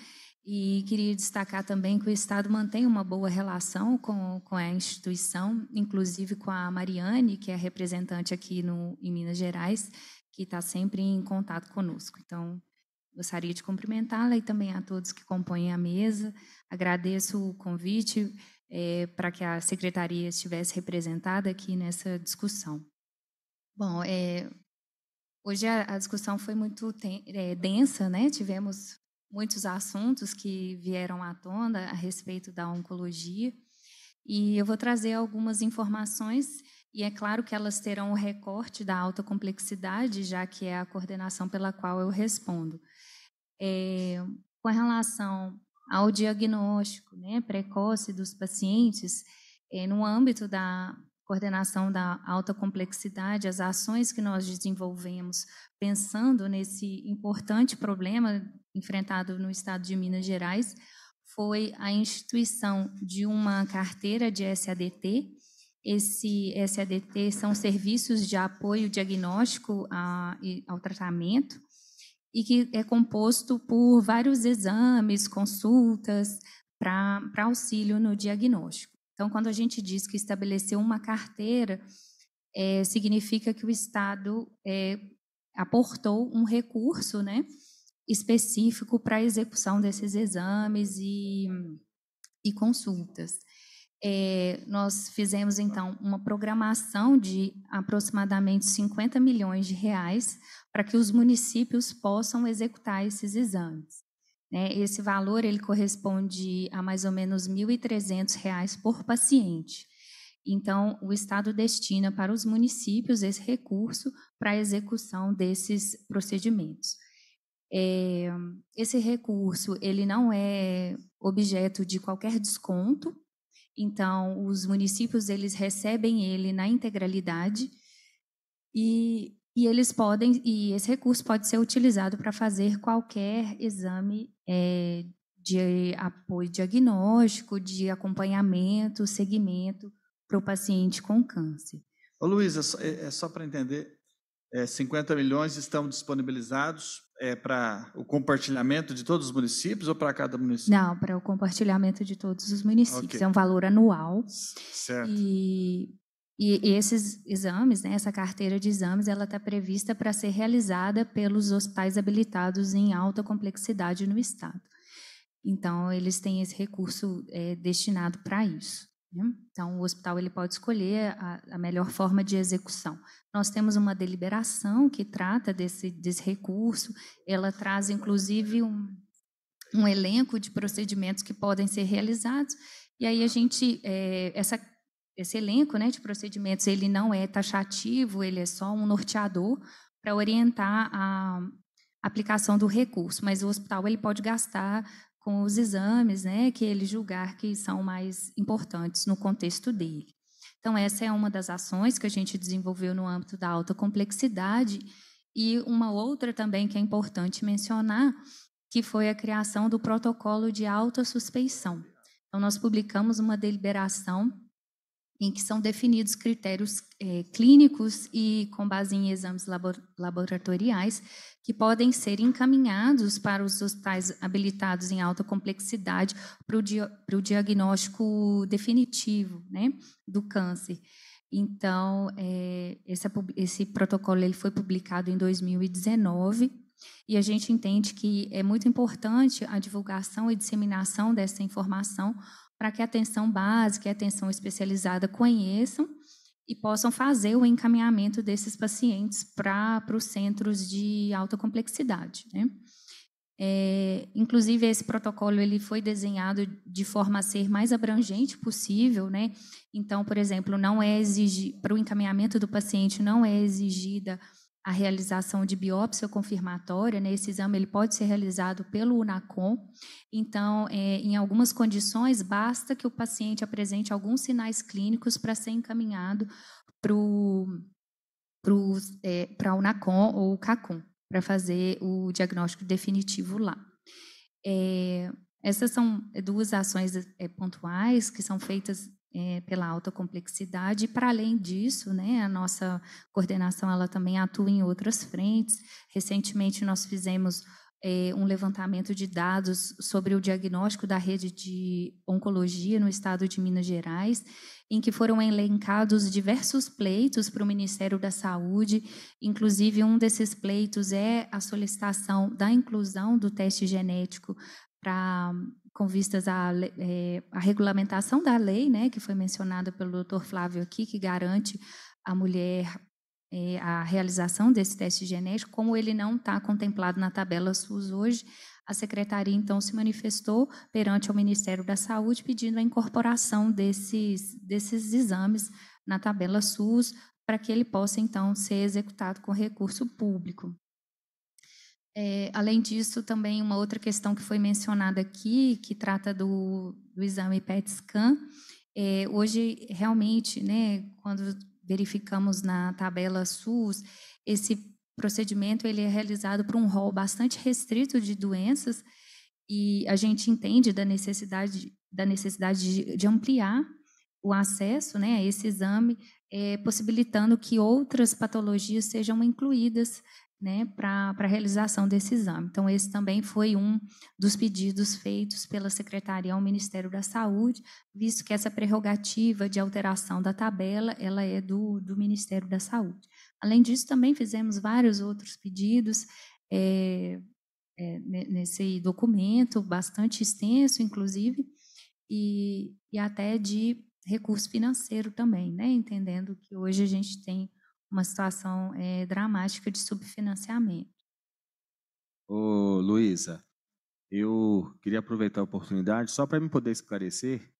E queria destacar também que o Estado mantém uma boa relação com, com a instituição, inclusive com a Mariane, que é representante aqui no, em Minas Gerais, que está sempre em contato conosco. Então, gostaria de cumprimentá-la e também a todos que compõem a mesa. Agradeço o convite é, para que a secretaria estivesse representada aqui nessa discussão. Bom, é, hoje a, a, discussão foi muito ten, é, densa, né? Tivemos muitos assuntos que vieram à tona a respeito da oncologia e eu vou trazer algumas informações e é claro que elas terão o recorte da alta complexidade, já que é a coordenação pela qual eu respondo. É, com relação ao diagnóstico né, precoce dos pacientes, é, no âmbito da coordenação da alta complexidade, as ações que nós desenvolvemos pensando nesse importante problema enfrentado no estado de Minas Gerais, foi a instituição de uma carteira de SADT. Esse SADT são serviços de apoio diagnóstico a, ao tratamento e que é composto por vários exames, consultas para auxílio no diagnóstico. Então, quando a gente diz que estabeleceu uma carteira, é, significa que o Estado é, aportou um recurso né, específico para a execução desses exames e, e consultas. É, nós fizemos, então, uma programação de aproximadamente 50 milhões de reais para que os municípios possam executar esses exames. Né? Esse valor ele corresponde a mais ou menos R$ 1.300 por paciente. Então, o Estado destina para os municípios esse recurso para a execução desses procedimentos. É, esse recurso ele não é objeto de qualquer desconto, então os municípios eles recebem ele na integralidade e e eles podem, e esse recurso pode ser utilizado para fazer qualquer exame é, de apoio diagnóstico, de acompanhamento, seguimento para o paciente com câncer. Ô é, é só, é só para entender, é, 50 milhões estão disponibilizados é, para o compartilhamento de todos os municípios ou para cada município? Não, para o compartilhamento de todos os municípios. Okay. É um valor anual. Certo. E e, e esses exames, né, essa carteira de exames, ela está prevista para ser realizada pelos hospitais habilitados em alta complexidade no Estado. Então, eles têm esse recurso é, destinado para isso. Né? Então, o hospital ele pode escolher a, a, melhor forma de execução. Nós temos uma deliberação que trata desse, desse recurso, ela traz, inclusive, um, um elenco de procedimentos que podem ser realizados, e aí a gente, é, essa esse elenco né, de procedimentos ele não é taxativo, ele é só um norteador para orientar a aplicação do recurso, mas o hospital ele pode gastar com os exames né, que ele julgar que são mais importantes no contexto dele. Então, essa é uma das ações que a gente desenvolveu no âmbito da alta complexidade. E uma outra também que é importante mencionar, que foi a criação do protocolo de alta suspeição. Então, nós publicamos uma deliberação em que são definidos critérios é, clínicos e com base em exames labor laboratoriais que podem ser encaminhados para os hospitais habilitados em alta complexidade para o dia diagnóstico definitivo né, do câncer. Então, é, esse, esse protocolo ele foi publicado em 2019 e a gente entende que é muito importante a divulgação e disseminação dessa informação, para que a atenção básica e a atenção especializada conheçam e possam fazer o encaminhamento desses pacientes para os centros de alta complexidade. Né? É, inclusive, esse protocolo ele foi desenhado de forma a ser mais abrangente possível. Né? Então, por exemplo, não é exigir, para o encaminhamento do paciente não é exigida a realização de biópsia confirmatória, né? Esse exame ele pode ser realizado pelo Unacom. Então, é, em algumas condições, basta que o paciente apresente alguns sinais clínicos para ser encaminhado para é, a Unacom ou o CACUM, para fazer o diagnóstico definitivo lá. É, essas são duas ações é, pontuais que são feitas é, pela alta complexidade. E, para além disso, né, a nossa coordenação ela também atua em outras frentes. Recentemente, nós fizemos é, um levantamento de dados sobre o diagnóstico da rede de oncologia no estado de Minas Gerais, em que foram elencados diversos pleitos para o Ministério da Saúde, inclusive um desses pleitos é a solicitação da inclusão do teste genético para com vistas à, é, à regulamentação da lei, né, que foi mencionada pelo doutor Flávio aqui, que garante à mulher é, a realização desse teste genético, como ele não está contemplado na tabela SUS hoje, a secretaria então se manifestou perante o Ministério da Saúde pedindo a incorporação desses, desses exames na tabela SUS para que ele possa então ser executado com recurso público. É, além disso, também uma outra questão que foi mencionada aqui, que trata do, do exame PET scan. É, hoje, realmente, né, quando verificamos na tabela SUS, esse procedimento ele é realizado para um rol bastante restrito de doenças e a gente entende da necessidade, da necessidade de, de ampliar o acesso né, a esse exame, é, possibilitando que outras patologias sejam incluídas né, para a realização desse exame. Então, esse também foi um dos pedidos feitos pela Secretaria ao Ministério da Saúde, visto que essa prerrogativa de alteração da tabela ela é do, do Ministério da Saúde. Além disso, também fizemos vários outros pedidos é, é, nesse documento, bastante extenso, inclusive, e, e até de recurso financeiro também, né, entendendo que hoje a gente tem uma situação é, dramática de subfinanciamento. Ô, Luísa, eu queria aproveitar a oportunidade só para me poder esclarecer,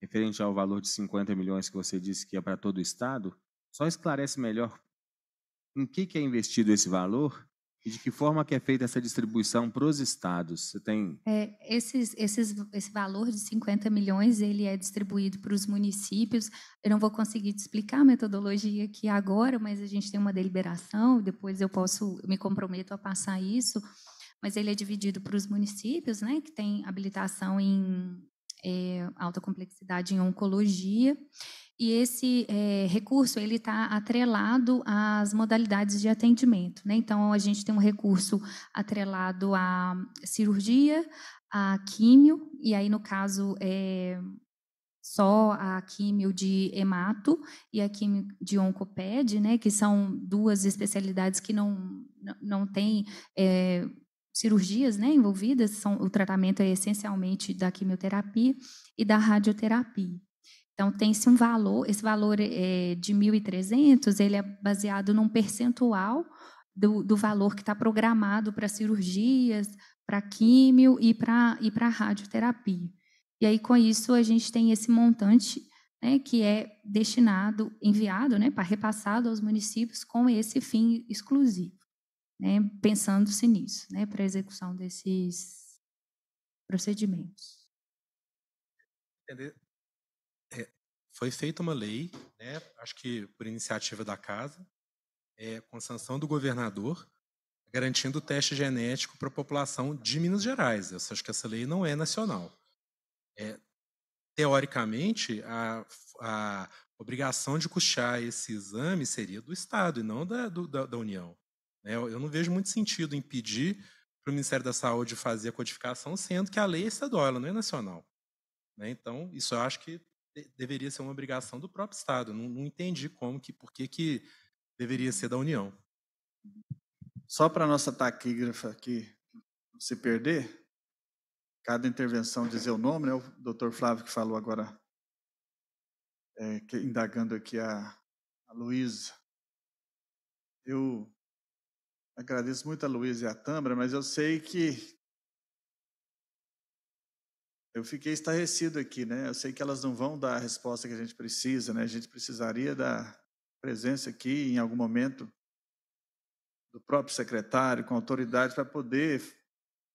referente ao valor de 50 milhões que você disse que é para todo o Estado, só esclarece melhor em que, que é investido esse valor e de que forma que é feita essa distribuição para os estados? Você tem... É, esses, esses, esse valor de 50 milhões, ele é distribuído para os municípios. Eu não vou conseguir te explicar a metodologia aqui agora, mas a gente tem uma deliberação, depois eu posso, eu me comprometo a passar isso. Mas ele é dividido para os municípios, né, que tem habilitação em é, alta complexidade em oncologia, e esse é, recurso ele está atrelado às modalidades de atendimento. Né? Então, a gente tem um recurso atrelado à cirurgia, à químio, e aí, no caso, é, só a químio de hemato e a químio de oncoped, né? que são duas especialidades que não, não têm é, eh, cirurgias né, envolvidas, são, o tratamento é essencialmente da quimioterapia e da radioterapia. Então, tem-se um valor, esse valor é, de 1.300, ele é baseado num percentual do, do valor que está programado para cirurgias, para químio e para e para radioterapia. E aí, com isso, a gente tem esse montante né, que é destinado, enviado, né, para repassado aos municípios com esse fim exclusivo, né, pensando-se nisso, né, para a execução desses procedimentos foi feita uma lei, né, acho que por iniciativa da casa, é, com sanção do governador, garantindo o teste genético para a população de Minas Gerais. Eu acho que essa lei não é nacional. É, teoricamente, a, a, obrigação de custear esse exame seria do Estado e não da, do, da, da União. É, eu não vejo muito sentido impedir para o Ministério da Saúde fazer a codificação, sendo que a lei é estadual, ela não é nacional. Né? Então, isso eu acho que deveria ser uma obrigação do próprio Estado. Não, não entendi como que, por que, que deveria ser da União. Só para a nossa taquígrafa aqui não se perder, cada intervenção dizer o nome, né? o doutor Flávio que falou agora, é, que, indagando aqui a, a Luísa. Eu agradeço muito a Luísa e a Tâmara, mas eu sei que eu fiquei estarrecido aqui, né? Eu sei que elas não vão dar a resposta que a gente precisa, né? A gente precisaria da presença aqui em algum momento do próprio secretário, com autoridade, para poder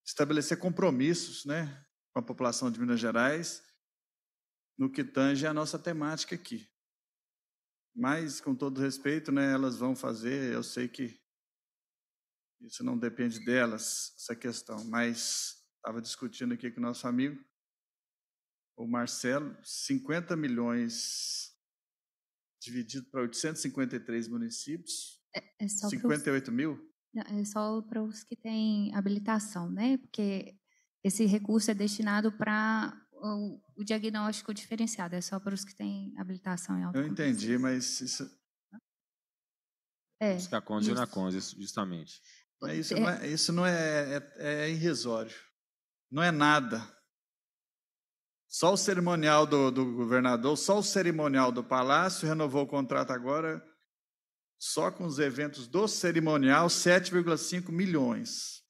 estabelecer compromissos, né? Com a população de Minas Gerais no que tange a nossa temática aqui. Mas, com todo respeito, né, elas vão fazer, eu sei que isso não depende delas, essa questão, mas estava discutindo aqui com o nosso amigo o Marcelo, 50 milhões dividido para 853 municípios. É, é 58 mil? é só para os que têm habilitação, né? Porque esse recurso é destinado para o, o, diagnóstico diferenciado, é só para os que têm habilitação em Eu entendi, mas isso. É. Está conde na conde, justamente. Mas isso, é, não é, isso não é, é, é irrisório. Não é nada. Só o cerimonial do, do governador, só o cerimonial do palácio renovou o contrato agora, só com os eventos do cerimonial, 7,5 milhões.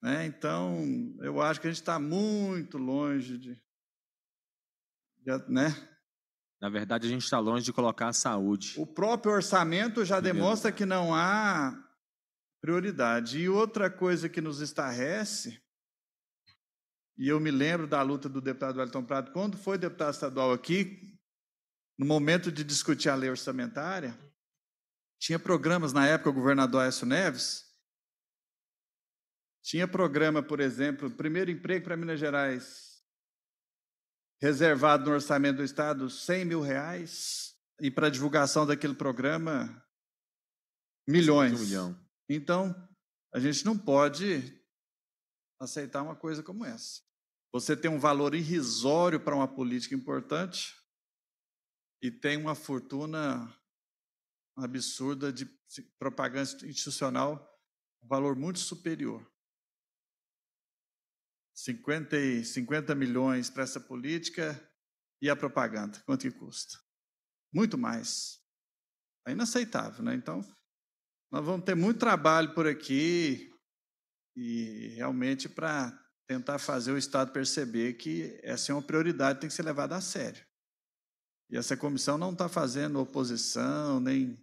Né? Então, eu acho que a gente está muito longe de. de né? Na verdade, a gente está longe de colocar a saúde. O próprio orçamento já Entendeu? demonstra que não há prioridade. E outra coisa que nos estarrece e eu me lembro da luta do deputado Wellington Prado, quando foi deputado estadual aqui, no momento de discutir a lei orçamentária, tinha programas, na época, o governador Aécio Neves, tinha programa, por exemplo, primeiro emprego para Minas Gerais, reservado no orçamento do Estado 100 mil reais, e para divulgação daquele programa, milhões. Um milhão. Então, a gente não pode aceitar uma coisa como essa. Você tem um valor irrisório para uma política importante e tem uma fortuna absurda de propaganda institucional, um valor muito superior. 50, 50 milhões para essa política e a propaganda, quanto que custa? Muito mais. É inaceitável, né? Então, nós vamos ter muito trabalho por aqui e realmente para tentar fazer o Estado perceber que essa é uma prioridade, tem que ser levada a sério. E essa comissão não está fazendo oposição, nem.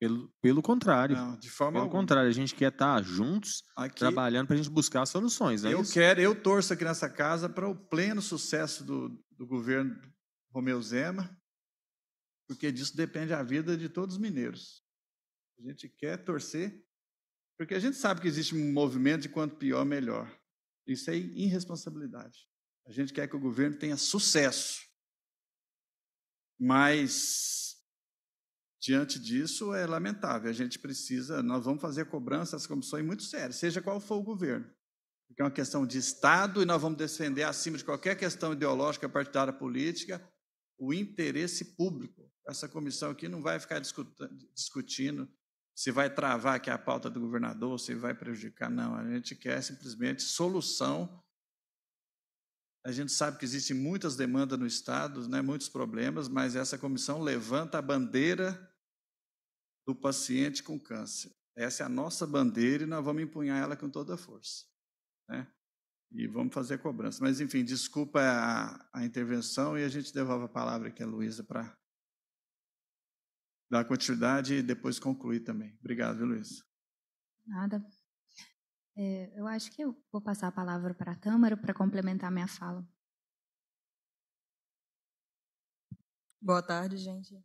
Pelo, pelo contrário. Não, de forma Pelo alguma. contrário, a gente quer estar tá juntos, aqui, trabalhando para a gente buscar soluções. É eu quero, eu torço aqui nessa casa para o pleno sucesso do, do governo Romeu Zema, porque disso depende a vida de todos os mineiros. A gente quer torcer porque a gente sabe que existe um movimento de quanto pior, melhor. Isso é irresponsabilidade. A gente quer que o governo tenha sucesso. Mas, diante disso, é lamentável. A gente precisa, nós vamos fazer cobranças, comissões muito sérias, seja qual for o governo. Porque é uma questão de Estado e nós vamos defender, acima de qualquer questão ideológica, partidária, política, o interesse público. Essa comissão aqui não vai ficar discutindo se vai travar aqui a pauta do governador, se vai prejudicar. Não, a gente quer simplesmente solução. A gente sabe que existem muitas demandas no Estado, né, muitos problemas, mas essa comissão levanta a bandeira do paciente com câncer. Essa é a nossa bandeira e nós vamos empunhar ela com toda a força. Né? E vamos fazer a cobrança. Mas, enfim, desculpa a, a intervenção e a gente devolve a palavra aqui a Luísa para dar continuidade e depois concluir também. Obrigado, Luiz. Nada. É, eu acho que eu vou passar a palavra para a Tâmara para complementar minha fala. Boa tarde, gente.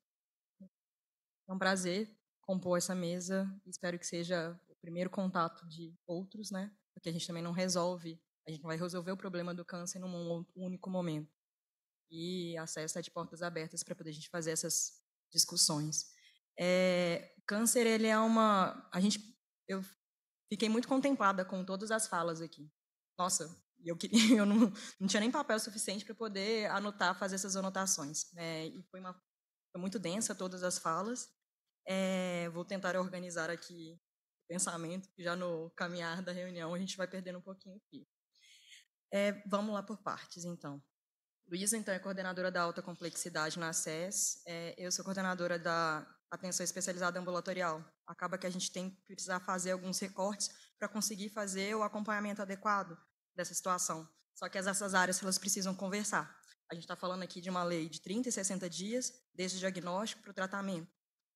É um prazer compor essa mesa. Espero que seja o primeiro contato de outros, né? Porque a gente também não resolve, a gente não vai resolver o problema do câncer num único momento. E a SES está de portas abertas para poder a gente fazer essas discussões. É, câncer, ele é uma. A gente, eu fiquei muito contemplada com todas as falas aqui. Nossa, eu, queria, eu não, não tinha nem papel suficiente para poder anotar, fazer essas anotações. Né, e foi, uma, foi muito densa todas as falas. É, vou tentar organizar aqui o pensamento, que já no caminhar da reunião a gente vai perdendo um pouquinho aqui. É, vamos lá por partes, então. Luísa, então, é coordenadora da alta complexidade na SES. É, eu sou coordenadora da atenção especializada ambulatorial. Acaba que a gente tem que precisar fazer alguns recortes para conseguir fazer o acompanhamento adequado dessa situação. Só que essas áreas elas precisam conversar. A gente está falando aqui de uma lei de 30 e 60 dias, desde o diagnóstico para o tratamento.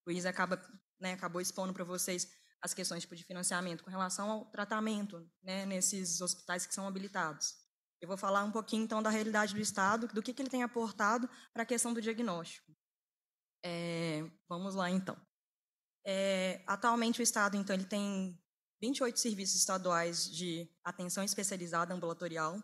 O Luiz acaba, né, acabou expondo para vocês as questões tipo, de financiamento com relação ao tratamento né, nesses hospitais que são habilitados. Eu vou falar um pouquinho, então, da realidade do Estado, do que, que ele tem aportado para a questão do diagnóstico. É, vamos lá, então. É, atualmente, o Estado então, ele tem 28 serviços estaduais de atenção especializada ambulatorial.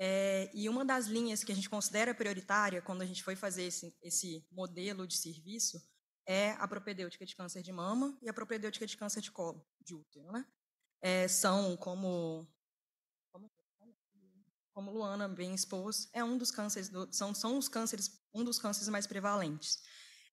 É, e uma das linhas que a gente considera prioritária quando a gente foi fazer esse, esse modelo de serviço é a propedêutica de câncer de mama e a propedêutica de câncer de colo, de útero. Né? É, são, como, como, Luana bem expôs, é um dos cânceres do, são, são os cânceres, um dos cânceres mais prevalentes.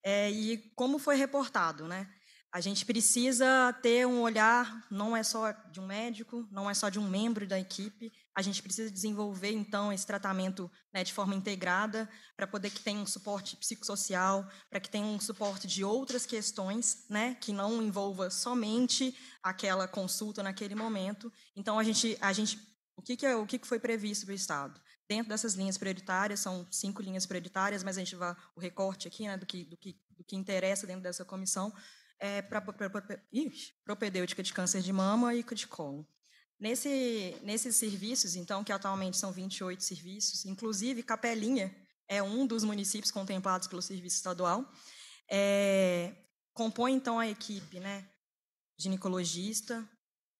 É, e como foi reportado, né? A gente precisa ter um olhar, não é só de um médico, não é só de um membro da equipe. A gente precisa desenvolver, então, esse tratamento né, de forma integrada, para poder que tenha um suporte psicossocial, para que tenha um suporte de outras questões, né, que não envolva somente aquela consulta naquele momento. Então, a gente, a gente o, que, que, é, o que foi previsto para o Estado? dentro dessas linhas prioritárias, são cinco linhas prioritárias, mas a gente vai o recorte aqui né, do, que, do, que, do que interessa dentro dessa comissão, é para propedêutica de câncer de mama e de colo. Nesse, nesses serviços, então, que atualmente são 28 serviços, inclusive Capelinha é um dos municípios contemplados pelo serviço estadual, é, compõe, então, a equipe né, ginecologista,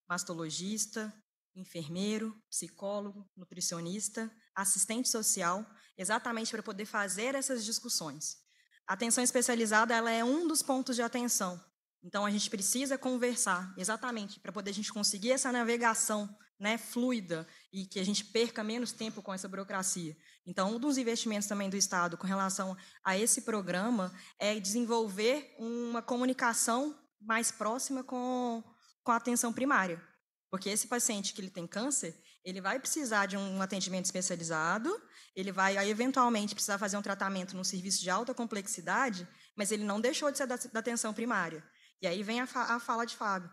mastologista, enfermeiro, psicólogo, nutricionista, assistente social, exatamente para poder fazer essas discussões. A atenção especializada ela é um dos pontos de atenção. Então a gente precisa conversar, exatamente, para poder a gente conseguir essa navegação né, fluida e que a gente perca menos tempo com essa burocracia. Então, um dos investimentos também do Estado com relação a esse programa é desenvolver uma comunicação mais próxima com, com a atenção primária. Porque esse paciente que ele tem câncer, ele vai precisar de um atendimento especializado, ele vai eventualmente precisar fazer um tratamento num serviço de alta complexidade, mas ele não deixou de ser da, da atenção primária. E aí vem a, a fala de Fábio.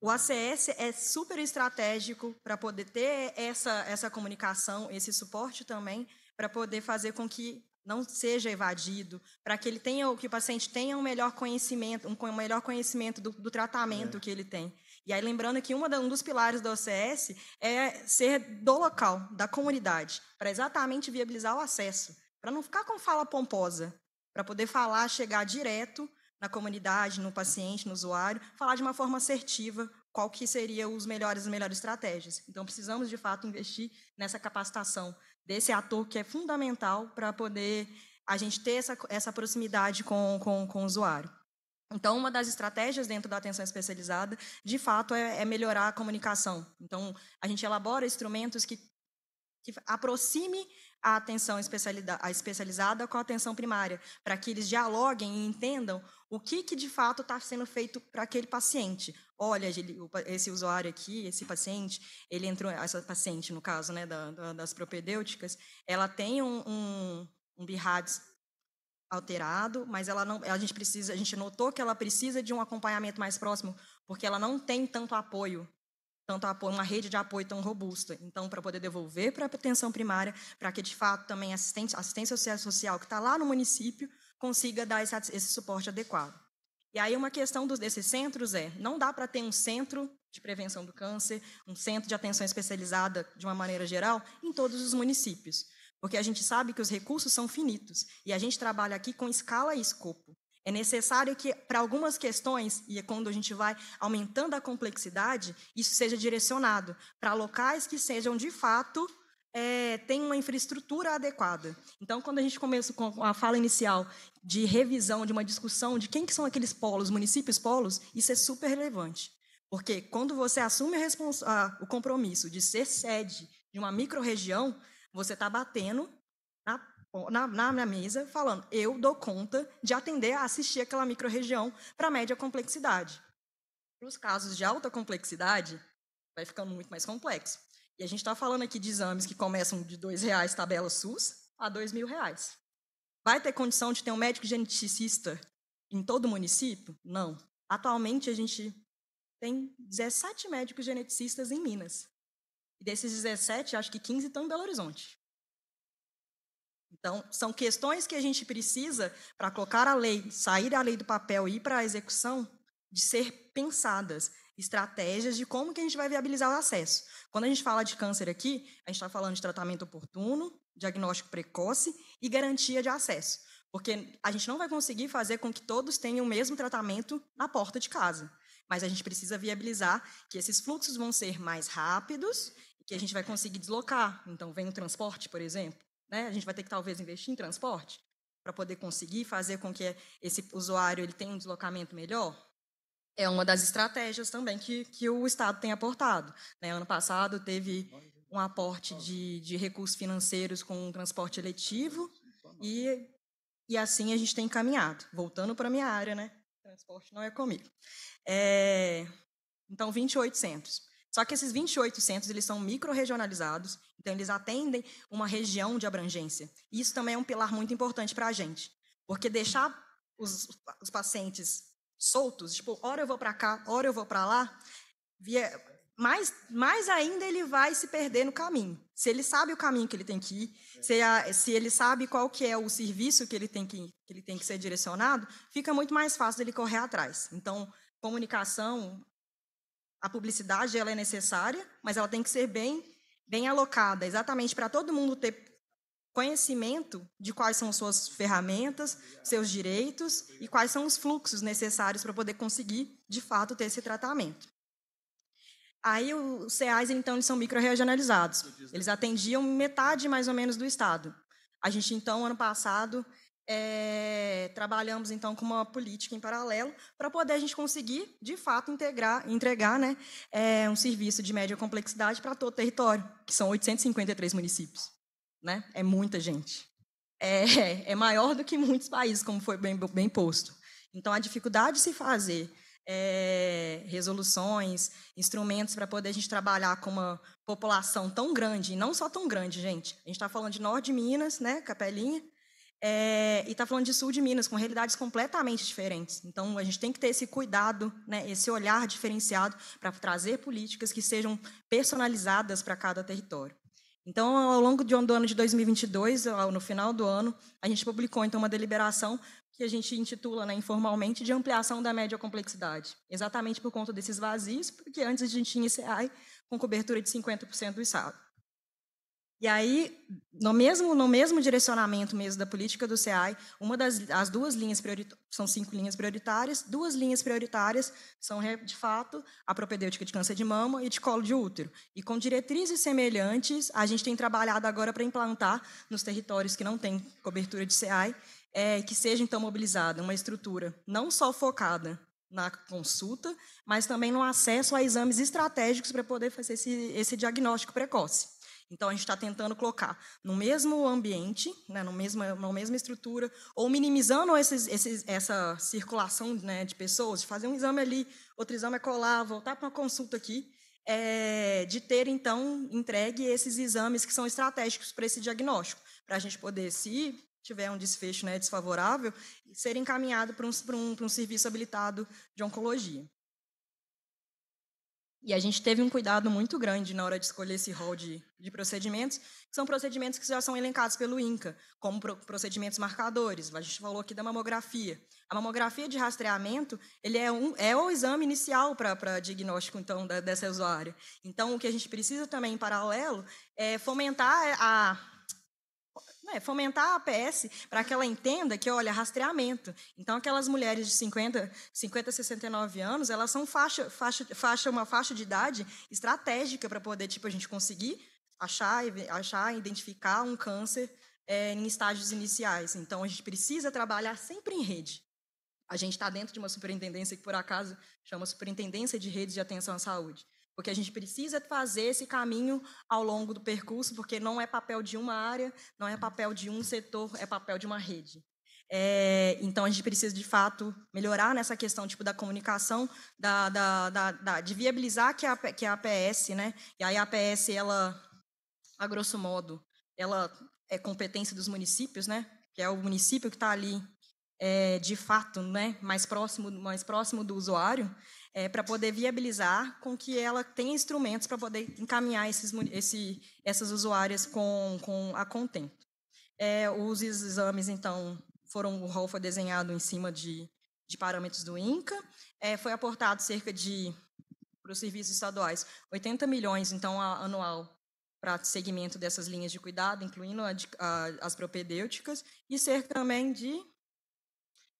O ACS é super estratégico para poder ter essa, essa comunicação, esse suporte também, para poder fazer com que não seja evadido, para que ele tenha, que o paciente tenha um melhor conhecimento, um melhor conhecimento do, do tratamento é. que ele tem. E aí, lembrando que uma da, um dos pilares da OCS é ser do local, da comunidade, para exatamente viabilizar o acesso, para não ficar com fala pomposa, para poder falar, chegar direto na comunidade, no paciente, no usuário, falar de uma forma assertiva qual que seria os melhores as melhores estratégias. Então precisamos de fato investir nessa capacitação desse ator que é fundamental para poder a gente ter essa, essa proximidade com, com, com o usuário. Então, uma das estratégias dentro da atenção especializada, de fato, é, é melhorar a comunicação. Então, a gente elabora instrumentos que, que aproxime a atenção a especializada com a atenção primária, para que eles dialoguem e entendam o que, que de fato está sendo feito para aquele paciente. Olha, esse usuário aqui, esse paciente, ele entrou, essa paciente, no caso, né, da, da, das propedêuticas, ela tem um, um, um BIHADS alterado, mas ela não, a gente precisa, a gente notou que ela precisa de um acompanhamento mais próximo, porque ela não tem tanto apoio, tanto apoio, uma rede de apoio tão robusta. Então, para poder devolver para a atenção primária, para que de fato também assistência, assistência social que está lá no município consiga dar esse, esse, suporte adequado. E aí uma questão dos, desses centros é, não dá para ter um centro de prevenção do câncer, um centro de atenção especializada de uma maneira geral em todos os municípios porque a gente sabe que os recursos são finitos e a gente trabalha aqui com escala e escopo. É necessário que, para algumas questões, e é quando a gente vai aumentando a complexidade, isso seja direcionado para locais que sejam, de fato, é, tem uma infraestrutura adequada. Então, quando a gente começa com a fala inicial de revisão, de uma discussão de quem que são aqueles polos, municípios polos, isso é super relevante. Porque quando você assume a, o compromisso de ser sede de uma microrregião, você está batendo na, na, na minha mesa falando, eu dou conta de atender a assistir aquela microrregião para média complexidade. Para os casos de alta complexidade, vai ficando muito mais complexo. E a gente está falando aqui de exames que começam de R$ reais tabela SUS a R$ reais. Vai ter condição de ter um médico geneticista em todo o município? Não. Atualmente, a gente tem 17 médicos geneticistas em Minas. E desses 17, acho que 15 estão em Belo Horizonte. Então, são questões que a gente precisa, para colocar a lei, sair a lei do papel e ir para a execução, de ser pensadas estratégias de como que a gente vai viabilizar o acesso. Quando a gente fala de câncer aqui, a gente está falando de tratamento oportuno, diagnóstico precoce e garantia de acesso. Porque a gente não vai conseguir fazer com que todos tenham o mesmo tratamento na porta de casa. Mas a gente precisa viabilizar que esses fluxos vão ser mais rápidos e que a gente vai conseguir deslocar. Então, vem o transporte, por exemplo. Né? A gente vai ter que talvez investir em transporte para poder conseguir fazer com que esse usuário ele tenha um deslocamento melhor. É uma das estratégias também que, que o Estado tem aportado. Né? Ano passado teve um aporte de, de recursos financeiros com o transporte eletivo e, e assim a gente tem encaminhado. Voltando para a minha área, né? transporte não é comigo. É, então, 28 centros. Só que esses 28 centros eles são micro-regionalizados, então eles atendem uma região de abrangência. E isso também é um pilar muito importante para a gente, porque deixar os, os pacientes soltos, tipo, hora eu vou para cá, hora eu vou para lá, via, mais, mais ainda ele vai se perder no caminho. Se ele sabe o caminho que ele tem que ir, se, a, se ele sabe qual que é o serviço que ele, tem que, que ele tem que ser direcionado, fica muito mais fácil ele correr atrás. Então, comunicação, a publicidade, ela é necessária, mas ela tem que ser bem, bem alocada, exatamente para todo mundo ter conhecimento de quais são suas ferramentas, seus direitos e quais são os fluxos necessários para poder conseguir, de fato, ter esse tratamento. Aí os CEAs, então, eles são micro-regionalizados. Né? Eles atendiam metade, mais ou menos, do Estado. A gente, então, ano passado, é, trabalhamos, então, com uma política em paralelo para poder a gente conseguir, de fato, integrar, entregar né, é, um serviço de média complexidade para todo o território, que são 853 municípios. Né? É muita gente. É, é maior do que muitos países, como foi bem, bem posto. Então, a dificuldade de se fazer é, resoluções, instrumentos para poder a gente trabalhar com uma população tão grande, e não só tão grande, gente. A gente está falando de norte de Minas, né, Capelinha, é, e está falando de sul de Minas, com realidades completamente diferentes. Então, a gente tem que ter esse cuidado, né, esse olhar diferenciado para trazer políticas que sejam personalizadas para cada território. Então, ao longo do ano de 2022, no final do ano, a gente publicou então uma deliberação que a gente intitula né, informalmente de ampliação da média complexidade, exatamente por conta desses vazios, porque antes a gente tinha ICI com cobertura de 50% do estado. E aí, no mesmo, no mesmo direcionamento mesmo da política do CEAI, uma das as duas linhas são cinco linhas prioritárias, duas linhas prioritárias são de fato a propedêutica de câncer de mama e de colo de útero. E com diretrizes semelhantes, a gente tem trabalhado agora para implantar nos territórios que não têm cobertura de CEAI é, que seja então mobilizada uma estrutura não só focada na consulta, mas também no acesso a exames estratégicos para poder fazer esse, esse diagnóstico precoce. Então, a gente está tentando colocar no mesmo ambiente, né, no mesmo, na mesma estrutura, ou minimizando esses, esses, essa circulação né, de pessoas, de fazer um exame ali, outro exame é colar, voltar para uma consulta aqui, é, de ter, então, entregue esses exames que são estratégicos para esse diagnóstico, para a gente poder, se tiver um desfecho né, desfavorável, ser encaminhado para um, um, um serviço habilitado de oncologia. E a gente teve um cuidado muito grande na hora de escolher esse rol de, de procedimentos, que são procedimentos que já são elencados pelo INCA, como pro, procedimentos marcadores. A gente falou aqui da mamografia. A mamografia de rastreamento ele é, um, é o exame inicial para diagnóstico então da, dessa usuária. Então, o que a gente precisa também, em paralelo, é fomentar a, né? fomentar a APS para que ela entenda que, olha, rastreamento. Então, aquelas mulheres de 50, 50 69 anos, elas são faixa, faixa, faixa, uma faixa de idade estratégica para poder, tipo, a gente conseguir achar, achar identificar um câncer é, em estágios iniciais. Então, a gente precisa trabalhar sempre em rede. A gente está dentro de uma superintendência que, por acaso, chama Superintendência de Redes de Atenção à Saúde. Porque a gente precisa é fazer esse caminho ao longo do percurso, porque não é papel de uma área, não é papel de um setor, é papel de uma rede. É, então a gente precisa de fato melhorar nessa questão tipo da comunicação, da, da, da, da de viabilizar que a que a APS, né? E aí a APS ela, a grosso modo, ela é competência dos municípios, né? Que é o município que está ali é, de fato, né? Mais próximo mais próximo do usuário é, para poder viabilizar com que ela tenha instrumentos para poder encaminhar esses, esse, essas usuárias com, com a contento. É, os exames, então, foram o rol foi desenhado em cima de, de parâmetros do INCA, é, foi aportado cerca de, para os serviços estaduais, 80 milhões, então, a, anual para segmento dessas linhas de cuidado, incluindo a, a, as propedêuticas, e cerca também de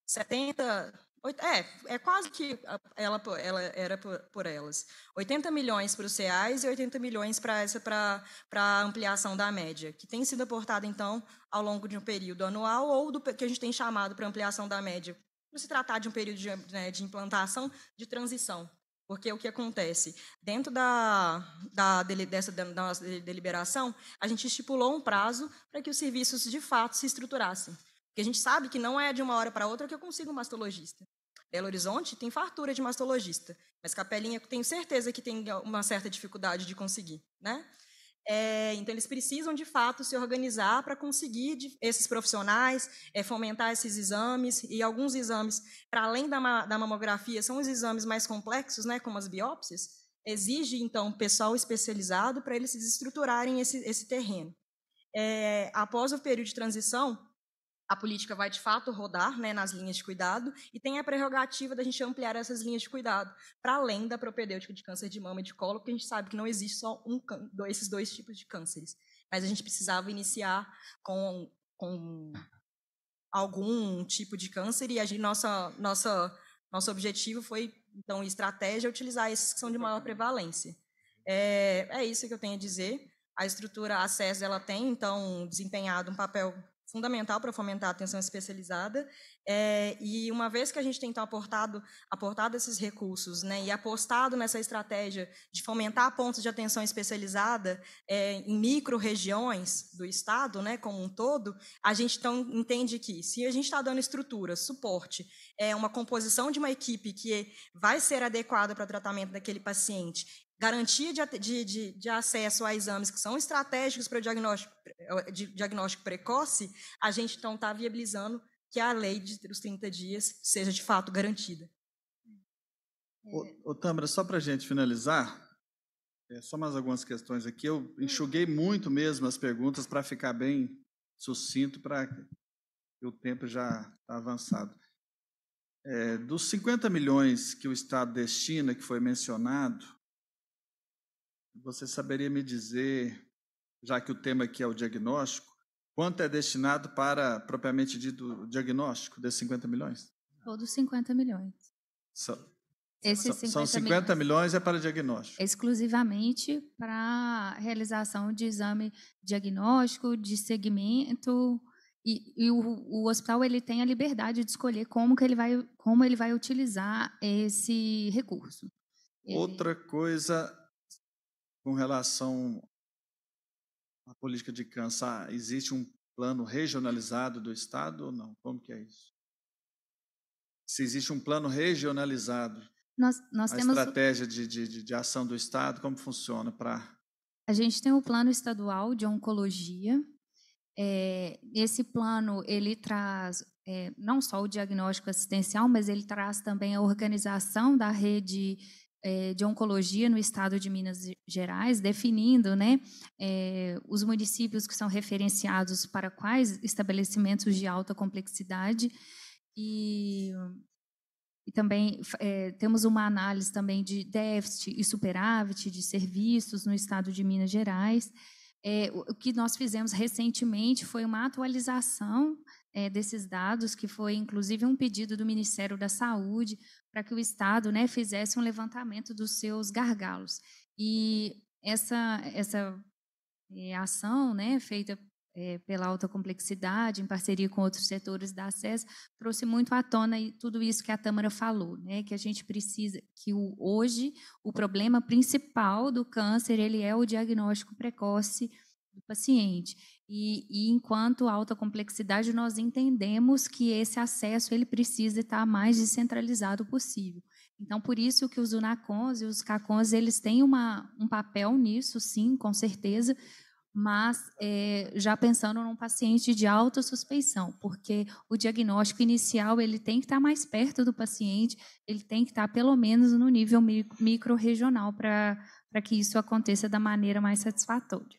70 é, é quase que ela, ela era por, por elas. 80 milhões para os reais e 80 milhões para essa para a ampliação da média, que tem sido aportada, então, ao longo de um período anual ou do que a gente tem chamado para ampliação da média. Não se tratar de um período de, né, de implantação, de transição. Porque o que acontece? Dentro da, da, dessa, da nossa deliberação, a gente estipulou um prazo para que os serviços, de fato, se estruturassem. Porque a gente sabe que não é de uma hora para outra que eu consigo um mastologista. Belo Horizonte tem fartura de mastologista, mas Capelinha tenho certeza que tem uma certa dificuldade de conseguir, né? É, então, eles precisam, de fato, se organizar para conseguir de, esses profissionais, é, fomentar esses exames, e alguns exames, para além da, ma, da, mamografia, são os exames mais complexos, né, como as biópsias, exige, então, pessoal especializado para eles se estruturarem esse, esse terreno. É, após o período de transição, a política vai de fato rodar né, nas linhas de cuidado e tem a prerrogativa da gente ampliar essas linhas de cuidado para além da propedêutica de câncer de mama e de colo, porque a gente sabe que não existe só um, esses dois tipos de cânceres. Mas a gente precisava iniciar com, com algum tipo de câncer e a gente, nossa, nossa, nosso objetivo foi, então, estratégia, utilizar esses que são de maior prevalência. É, é isso que eu tenho a dizer. A estrutura a ela tem, então, desempenhado um papel fundamental para fomentar a atenção especializada. É, e uma vez que a gente tem então, aportado, aportado esses recursos né, e apostado nessa estratégia de fomentar pontos de atenção especializada é, em micro-regiões do Estado, né, como um todo, a gente então entende que se a gente está dando estrutura, suporte, é uma composição de uma equipe que vai ser adequada para o tratamento daquele paciente garantia de, de, de, de, acesso a exames que são estratégicos para o diagnóstico, eh, diagnóstico precoce, a gente então está viabilizando que a lei dos 30 dias seja de fato garantida. Ô, ô Tamara, só para a gente finalizar, é, só mais algumas questões aqui. Eu enxuguei uhum. muito mesmo as perguntas para ficar bem sucinto, para o tempo já está avançado. É, dos 50 milhões que o Estado destina, que foi mencionado, você saberia me dizer, já que o tema aqui é o diagnóstico, quanto é destinado para, propriamente dito, diagnóstico desses 50 milhões? Todos 50 milhões. São, Esses 50 são 50 milhões, milhões é para diagnóstico? Exclusivamente para realização de exame diagnóstico, de segmento, e, e o, o, hospital ele tem a liberdade de escolher como que ele vai como ele vai utilizar esse recurso. Outra coisa com relação à política de câncer, ah, existe um plano regionalizado do Estado ou não? Como que é isso? Se existe um plano regionalizado, nós, nós a temos... estratégia de, de, de ação do Estado, como funciona para... A gente tem o um plano estadual de oncologia. É, esse plano, ele traz é, não só o diagnóstico assistencial, mas ele traz também a organização da rede é, de Oncologia no Estado de Minas Gerais, definindo né, é, os municípios que são referenciados para quais estabelecimentos de alta complexidade e, e também é, temos uma análise também de déficit e superávit de serviços no Estado de Minas Gerais. É, o que nós fizemos recentemente foi uma atualização é, desses dados, que foi inclusive um pedido do Ministério da Saúde para que o Estado né, fizesse um levantamento dos seus gargalos. E essa, essa é, ação né, feita é, pela alta complexidade, em parceria com outros setores da SES, trouxe muito à tona tudo isso que a Tâmara falou, né, que a gente precisa, que o, hoje o problema principal do câncer ele é o diagnóstico precoce do paciente. E, e, enquanto alta complexidade, nós entendemos que esse acesso ele precisa estar mais descentralizado possível. Então, por isso que os UNACONs e os CACONs, eles têm uma, um papel nisso, sim, com certeza, mas é, já pensando num paciente de alta suspeição, porque o diagnóstico inicial ele tem que estar mais perto do paciente, ele tem que estar pelo menos no nível micro-regional para que isso aconteça da maneira mais satisfatória.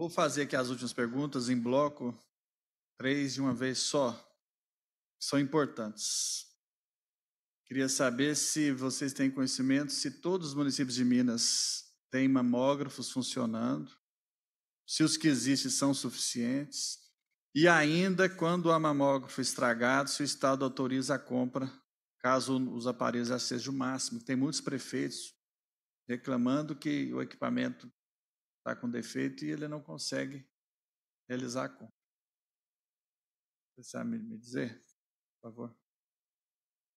Vou fazer aqui as últimas perguntas em bloco, três de uma vez só. São importantes. Queria saber se vocês têm conhecimento se todos os municípios de Minas têm mamógrafos funcionando, se os que existem são suficientes, e ainda quando há mamógrafo estragado, se o Estado autoriza a compra, caso os aparelhos já sejam o máximo. Tem muitos prefeitos reclamando que o equipamento está com defeito e ele não consegue realizar a compra. Você sabe me dizer, por favor?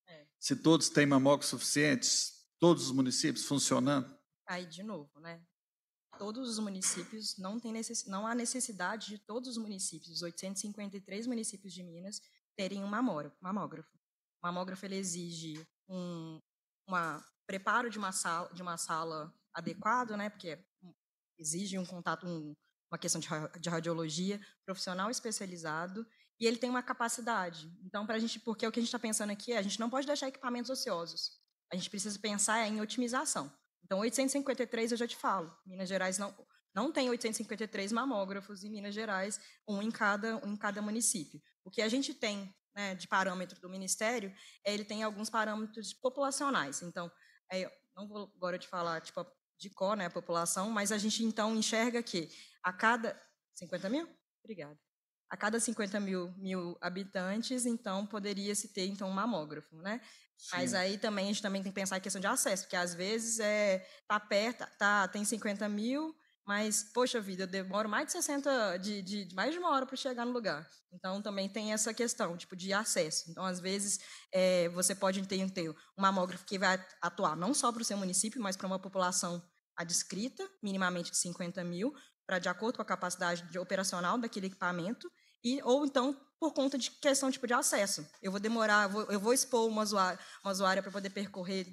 É. Se todos têm mamocos suficientes, todos os municípios funcionando? Aí, de novo, né? Todos os municípios, não, tem necess... não há necessidade de todos os municípios, os 853 municípios de Minas, terem um mamógrafo. O mamógrafo ele exige um uma, preparo de uma sala, de uma sala adequado, né? Porque exige um contato, um, uma questão de, de radiologia, profissional especializado, e ele tem uma capacidade. Então, para a gente, porque o que a gente está pensando aqui é, a gente não pode deixar equipamentos ociosos. A gente precisa pensar em otimização. Então, 853 eu já te falo. Minas Gerais não, não tem 853 mamógrafos em Minas Gerais, um em cada, um em cada município. O que a gente tem né, de parâmetro do Ministério, é, ele tem alguns parâmetros populacionais. Então, é, não vou agora te falar tipo, a de cor, né, a população, mas a gente então enxerga que a cada 50 mil, obrigada, a cada 50 mil, mil habitantes, então poderia se ter então um mamógrafo, né? Mas aí também a gente também tem que pensar a questão de acesso, porque às vezes é tá perto, tá tem 50 mil, mas poxa vida, eu demoro mais de 60 de, de, de mais de uma hora para chegar no lugar. Então também tem essa questão tipo de acesso. Então às vezes é, você pode ter, ter um mamógrafo que vai atuar não só para o seu município, mas para uma população a descrita, minimamente de 50 mil, para de acordo com a capacidade de, operacional daquele equipamento, e, ou então por conta de questão tipo, de acesso. Eu vou demorar, vou, eu vou expor uma usuária, uma usuária para poder percorrer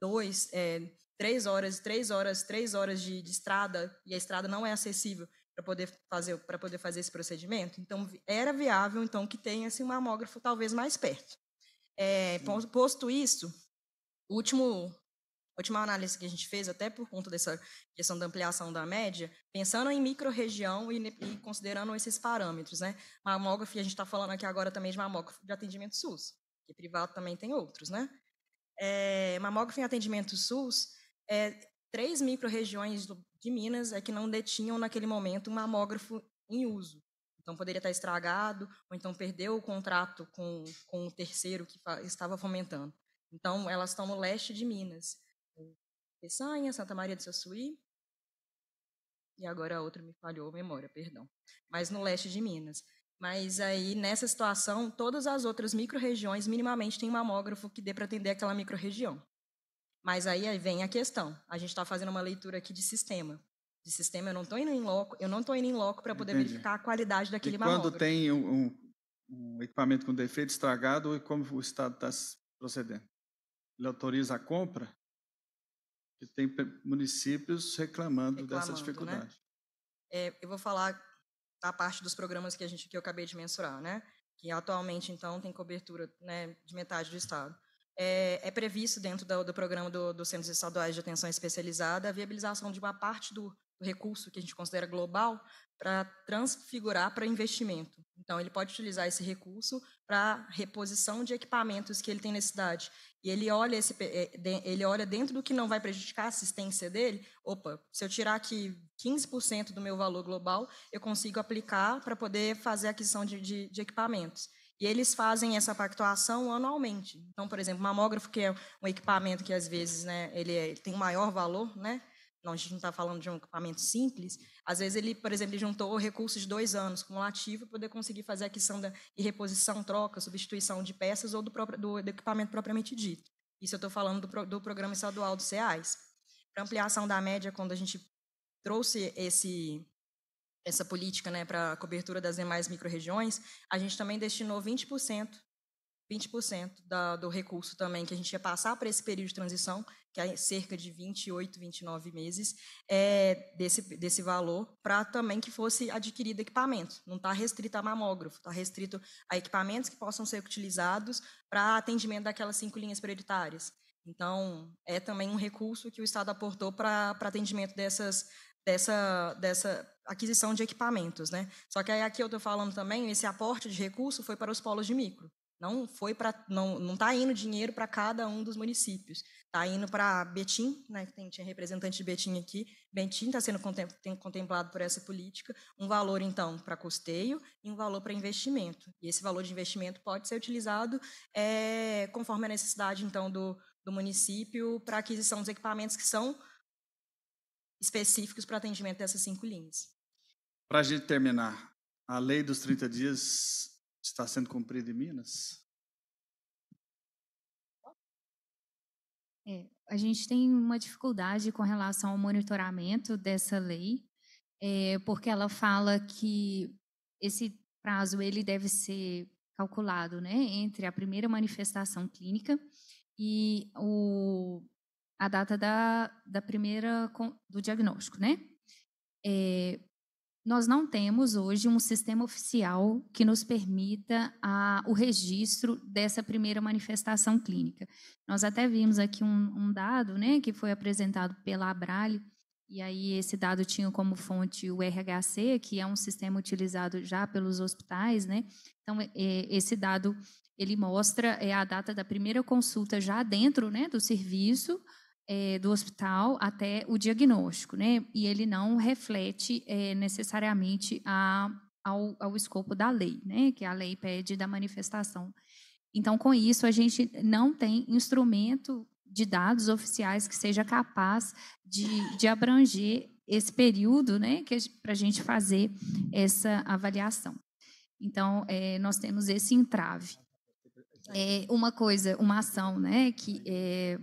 dois, é, três horas, três horas, três horas de, de estrada, e a estrada não é acessível para poder fazer para poder fazer esse procedimento. Então era viável então que tenha um mamógrafo talvez mais perto. É, posto isso, o último a última análise que a gente fez, até por conta dessa questão da ampliação da média, pensando em microrregião e, e considerando esses parâmetros, né? Mamógrafo, a gente está falando aqui agora também de mamógrafo de atendimento SUS, que privado também tem outros, né? É, mamógrafo em atendimento SUS, é, três microrregiões de Minas é que não detinham naquele momento um mamógrafo em uso. Então poderia estar estragado, ou então perdeu o contrato com, com o terceiro que estava fomentando. Então elas estão no leste de Minas. Peçanha, Santa Maria do Sassuí, e agora a outra me falhou a memória, perdão, mas no leste de Minas. Mas aí, nessa situação, todas as outras micro-regiões minimamente têm mamógrafo que dê para atender aquela micro-região. Mas aí vem a questão. A gente está fazendo uma leitura aqui de sistema. De sistema, eu não estou indo em loco, eu não estou indo em loco para poder Entendi. verificar a qualidade daquele e quando mamógrafo. Quando tem um, um, um, equipamento com defeito estragado, como o Estado está procedendo? Ele autoriza a compra? que tem municípios reclamando, reclamando dessa né? dificuldade. Né? É, eu vou falar a parte dos programas que a gente que eu acabei de mensurar, né? Que atualmente então tem cobertura né, de metade do estado. É, é previsto dentro do, do programa do, dos centros estaduais de atenção especializada a viabilização de uma parte do do recurso que a gente considera global para transfigurar para investimento. Então, ele pode utilizar esse recurso para reposição de equipamentos que ele tem necessidade. E ele olha, esse, eh, ele olha dentro do que não vai prejudicar a assistência dele. Opa, se eu tirar aqui 15% do meu valor global, eu consigo aplicar para poder fazer aquisição de, de, de equipamentos. E eles fazem essa pactuação anualmente. Então, por exemplo, mamógrafo, que é um equipamento que às vezes né, ele, é, ele tem um maior valor, né? não, a gente não está falando de um equipamento simples, às vezes ele, por exemplo, ele juntou recursos de dois anos cumulativo para poder conseguir fazer a aquisição da, e reposição, troca, substituição de peças ou do, próprio, do, do equipamento propriamente dito. Isso eu estou falando do, do, Programa Estadual do CEAs. Para ampliação da média, quando a gente trouxe esse, essa política né, para a cobertura das demais microrregiões, a gente também destinou 20% 20% da, do recurso também que a gente ia passar para esse período de transição, que é cerca de 28, 29 meses, é, desse, desse valor, para também que fosse adquirido equipamento. Não está restrito a mamógrafo, está restrito a equipamentos que possam ser utilizados para atendimento daquelas cinco linhas prioritárias. Então, é também um recurso que o Estado aportou para atendimento dessas, dessa, dessa aquisição de equipamentos. Né? Só que aí aqui eu estou falando também, esse aporte de recurso foi para os polos de micro. Não foi para não não está indo dinheiro para cada um dos municípios. Está indo para Betim, né? Que tem, tinha representante de Betim aqui. Betim está sendo contemplado por essa política. Um valor então para custeio e um valor para investimento. E esse valor de investimento pode ser utilizado é, conforme a necessidade então do, do município para aquisição dos equipamentos que são específicos para atendimento dessas cinco linhas. Para a gente terminar, a lei dos 30 dias está sendo cumprido em Minas? É, a gente tem uma dificuldade com relação ao monitoramento dessa lei, é, porque ela fala que esse prazo ele deve ser calculado né, entre a primeira manifestação clínica e o, a data da, da primeira do diagnóstico, né? É, nós não temos hoje um sistema oficial que nos permita a, o registro dessa primeira manifestação clínica. Nós até vimos aqui um, um dado né, que foi apresentado pela Abrale, e aí esse dado tinha como fonte o RHC, que é um sistema utilizado já pelos hospitais, né? Então é, esse dado ele mostra é a data da primeira consulta já dentro, né, do serviço é, do hospital até o diagnóstico, né? E ele não reflete é, necessariamente a, ao, ao escopo da lei, né? Que a lei pede da manifestação. Então, com isso, a gente não tem instrumento de dados oficiais que seja capaz de, de abranger esse período, né? Para a gente fazer essa avaliação. Então, é, nós temos esse entrave. É uma coisa, uma ação, né, que é,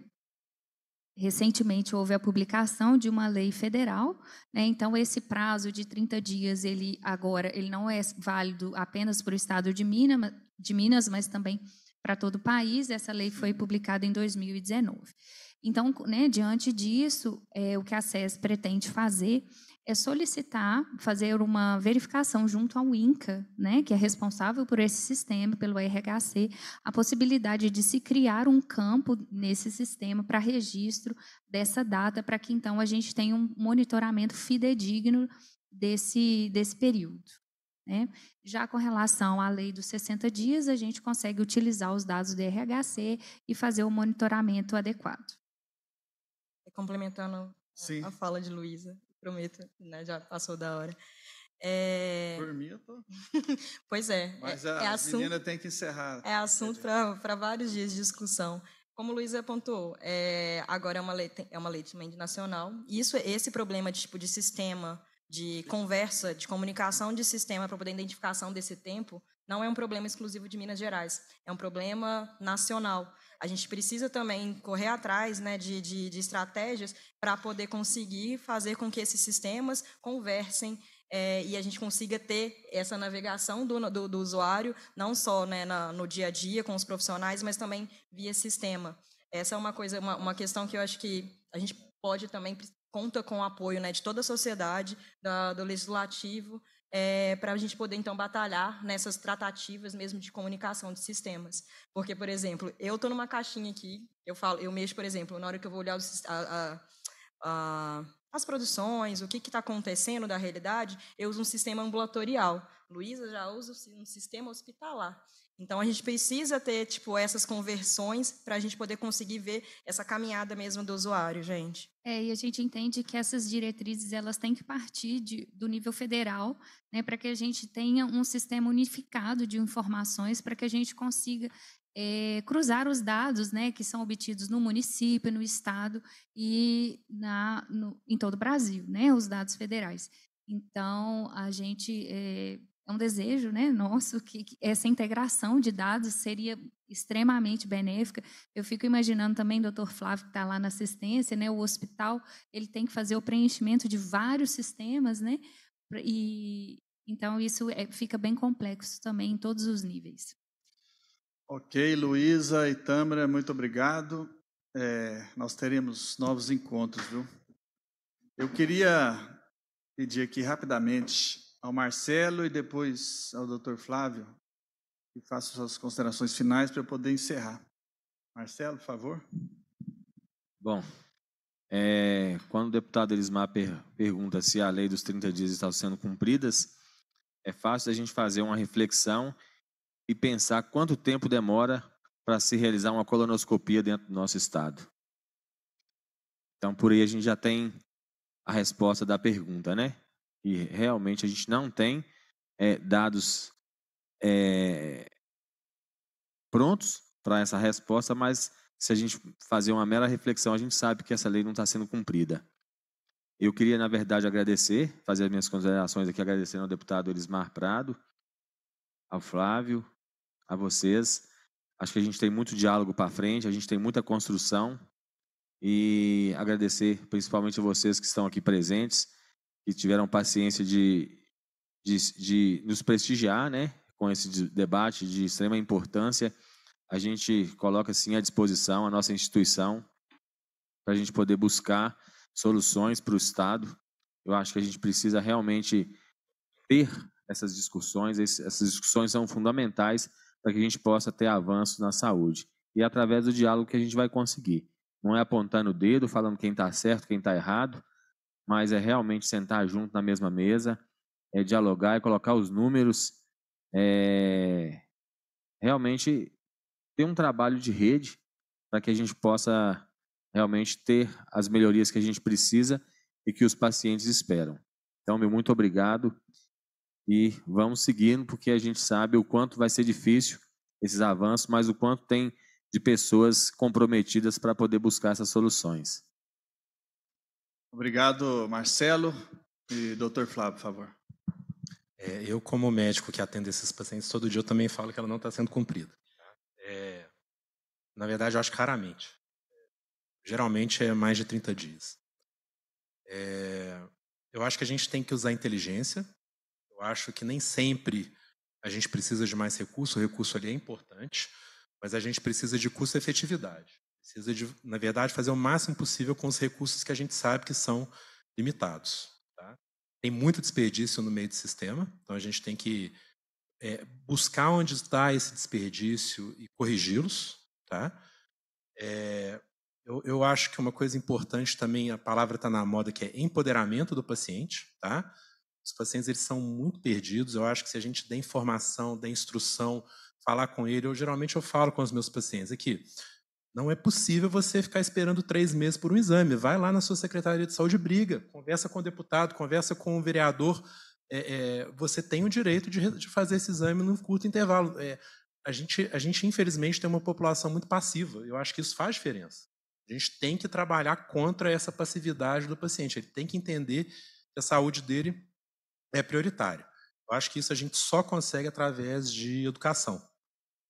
Recentemente houve a publicação de uma lei federal, né? então esse prazo de 30 dias ele agora ele não é válido apenas para o estado de Minas, de Minas, mas também para todo o país. Essa lei foi publicada em 2019. Então, né, diante disso, é, o que a SES pretende fazer é solicitar, fazer uma verificação junto ao INCA, né, que é responsável por esse sistema, pelo RHC, a possibilidade de se criar um campo nesse sistema para registro dessa data, para que então a gente tenha um monitoramento fidedigno desse, desse período. Né? Já com relação à lei dos 60 dias, a gente consegue utilizar os dados do RHC e fazer o monitoramento adequado. Complementando Sim. a fala de Luísa, prometo, né? Já passou da hora. É... pois é, é. Mas é, a é assunto, menina tem que encerrar. É assunto para vários dias de discussão. Como o Luiz apontou, é, agora é uma lei, é uma lei de mente nacional. Isso, esse problema de tipo de sistema, de conversa, de comunicação de sistema para poder identificação desse tempo, não é um problema exclusivo de Minas Gerais. É um problema nacional a gente precisa também correr atrás né, de, de, de estratégias para poder conseguir fazer com que esses sistemas conversem é, e a gente consiga ter essa navegação do, do, do usuário, não só né, na, no dia a dia com os profissionais, mas também via sistema. Essa é uma coisa, uma, uma questão que eu acho que a gente pode também conta com o apoio né, de toda a sociedade, da, do legislativo, é, para a gente poder, então, batalhar nessas tratativas mesmo de comunicação de sistemas. Porque, por exemplo, eu estou numa caixinha aqui, eu falo, eu mexo, por exemplo, na hora que eu vou olhar a, a, a, as produções, o que está acontecendo da realidade, eu uso um sistema ambulatorial. Luísa já usa um sistema hospitalar. Então a gente precisa ter tipo essas conversões para a gente poder conseguir ver essa caminhada mesmo do usuário, gente. É, e a gente entende que essas diretrizes elas têm que partir de, do nível federal, né, para que a gente tenha um sistema unificado de informações, para que a gente consiga é, cruzar os dados, né, que são obtidos no município, no estado e na, no, em todo o Brasil, né, os dados federais. Então a gente é, é um desejo né, nosso que, que essa integração de dados seria extremamente benéfica. Eu fico imaginando também, doutor Flávio, que está lá na assistência, né, o hospital, ele tem que fazer o preenchimento de vários sistemas, né, e então isso é, fica bem complexo também em todos os níveis. Ok, Luísa e Tamara, muito obrigado. É, nós teremos novos encontros, viu? Eu queria pedir aqui rapidamente ao Marcelo e depois ao Dr. Flávio, que faça suas considerações finais para eu poder encerrar. Marcelo, por favor. Bom, é, quando o deputado Elismar per, pergunta se a lei dos 30 dias está sendo cumprida, é fácil a gente fazer uma reflexão e pensar quanto tempo demora para se realizar uma colonoscopia dentro do nosso estado. Então, por aí a gente já tem a resposta da pergunta, né? E realmente a gente não tem é, dados é, prontos para essa resposta, mas se a gente fazer uma mera reflexão, a gente sabe que essa lei não está sendo cumprida. Eu queria, na verdade, agradecer, fazer as minhas considerações aqui, agradecendo ao deputado Elismar Prado, ao Flávio, a vocês. Acho que a gente tem muito diálogo para frente, a gente tem muita construção e agradecer principalmente a vocês que estão aqui presentes que tiveram paciência de, de, de nos prestigiar, né? Com esse debate de extrema importância. A gente coloca, sim, à disposição a nossa instituição para a gente poder buscar soluções para o Estado. Eu acho que a gente precisa realmente ter essas discussões. Essas discussões são fundamentais para que a gente possa ter avanços na saúde. E é através do diálogo que a gente vai conseguir. Não é apontando o dedo, falando quem está certo, quem está errado, mas é realmente sentar junto na mesma mesa, é dialogar e é colocar os números. É... Realmente ter um trabalho de rede para que a gente possa realmente ter as melhorias que a gente precisa e que os pacientes esperam. Então, meu muito obrigado e vamos seguindo, porque a gente sabe o quanto vai ser difícil esses avanços, mas o quanto tem de pessoas comprometidas para poder buscar essas soluções. Obrigado, Marcelo. E doutor Flávio, por favor. É, eu, como médico que atendo esses pacientes, todo dia eu também falo que ela não está sendo cumprida. Tá? É, na verdade, eu acho que raramente. Geralmente é mais de 30 dias. É, eu acho que a gente tem que usar inteligência. Eu acho que nem sempre a gente precisa de mais recurso. O recurso ali é importante, mas a gente precisa de custo-efetividade precisa, de, na verdade, fazer o máximo possível com os recursos que a gente sabe que são limitados. Tá? Tem muito desperdício no meio do sistema, então a gente tem que é, buscar onde está esse desperdício e corrigi-los. Tá? É, eu, eu, acho que uma coisa importante também, a palavra está na moda, que é empoderamento do paciente. Tá? Os pacientes eles são muito perdidos. Eu acho que se a gente der informação, der instrução, falar com ele, eu geralmente eu falo com os meus pacientes aqui. É não é possível você ficar esperando três meses por um exame. Vai lá na sua Secretaria de Saúde, briga, conversa com o deputado, conversa com o vereador. É, é, você tem o direito de, de, fazer esse exame num curto intervalo. É, a, gente, a gente, infelizmente, tem uma população muito passiva. Eu acho que isso faz diferença. A gente tem que trabalhar contra essa passividade do paciente. Ele tem que entender que a saúde dele é prioritária. Eu acho que isso a gente só consegue através de educação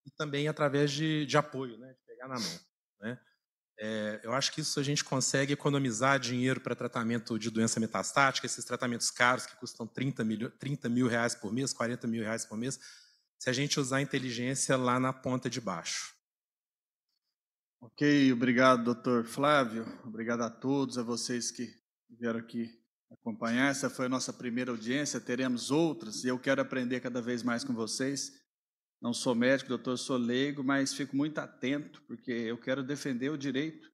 e também através de, de apoio, né, de pegar na mão. Né? É, eu acho que isso a gente consegue economizar dinheiro para tratamento de doença metastática, esses tratamentos caros que custam 30 mil, 30 mil reais por mês, 40 mil reais por mês, se a gente usar a inteligência lá na ponta de baixo. Ok, obrigado, doutor Flávio. Obrigado a todos, a vocês que vieram aqui acompanhar. Essa foi a nossa primeira audiência, teremos outras e eu quero aprender cada vez mais com vocês não sou médico, doutor, sou leigo, mas fico muito atento, porque eu quero defender o direito.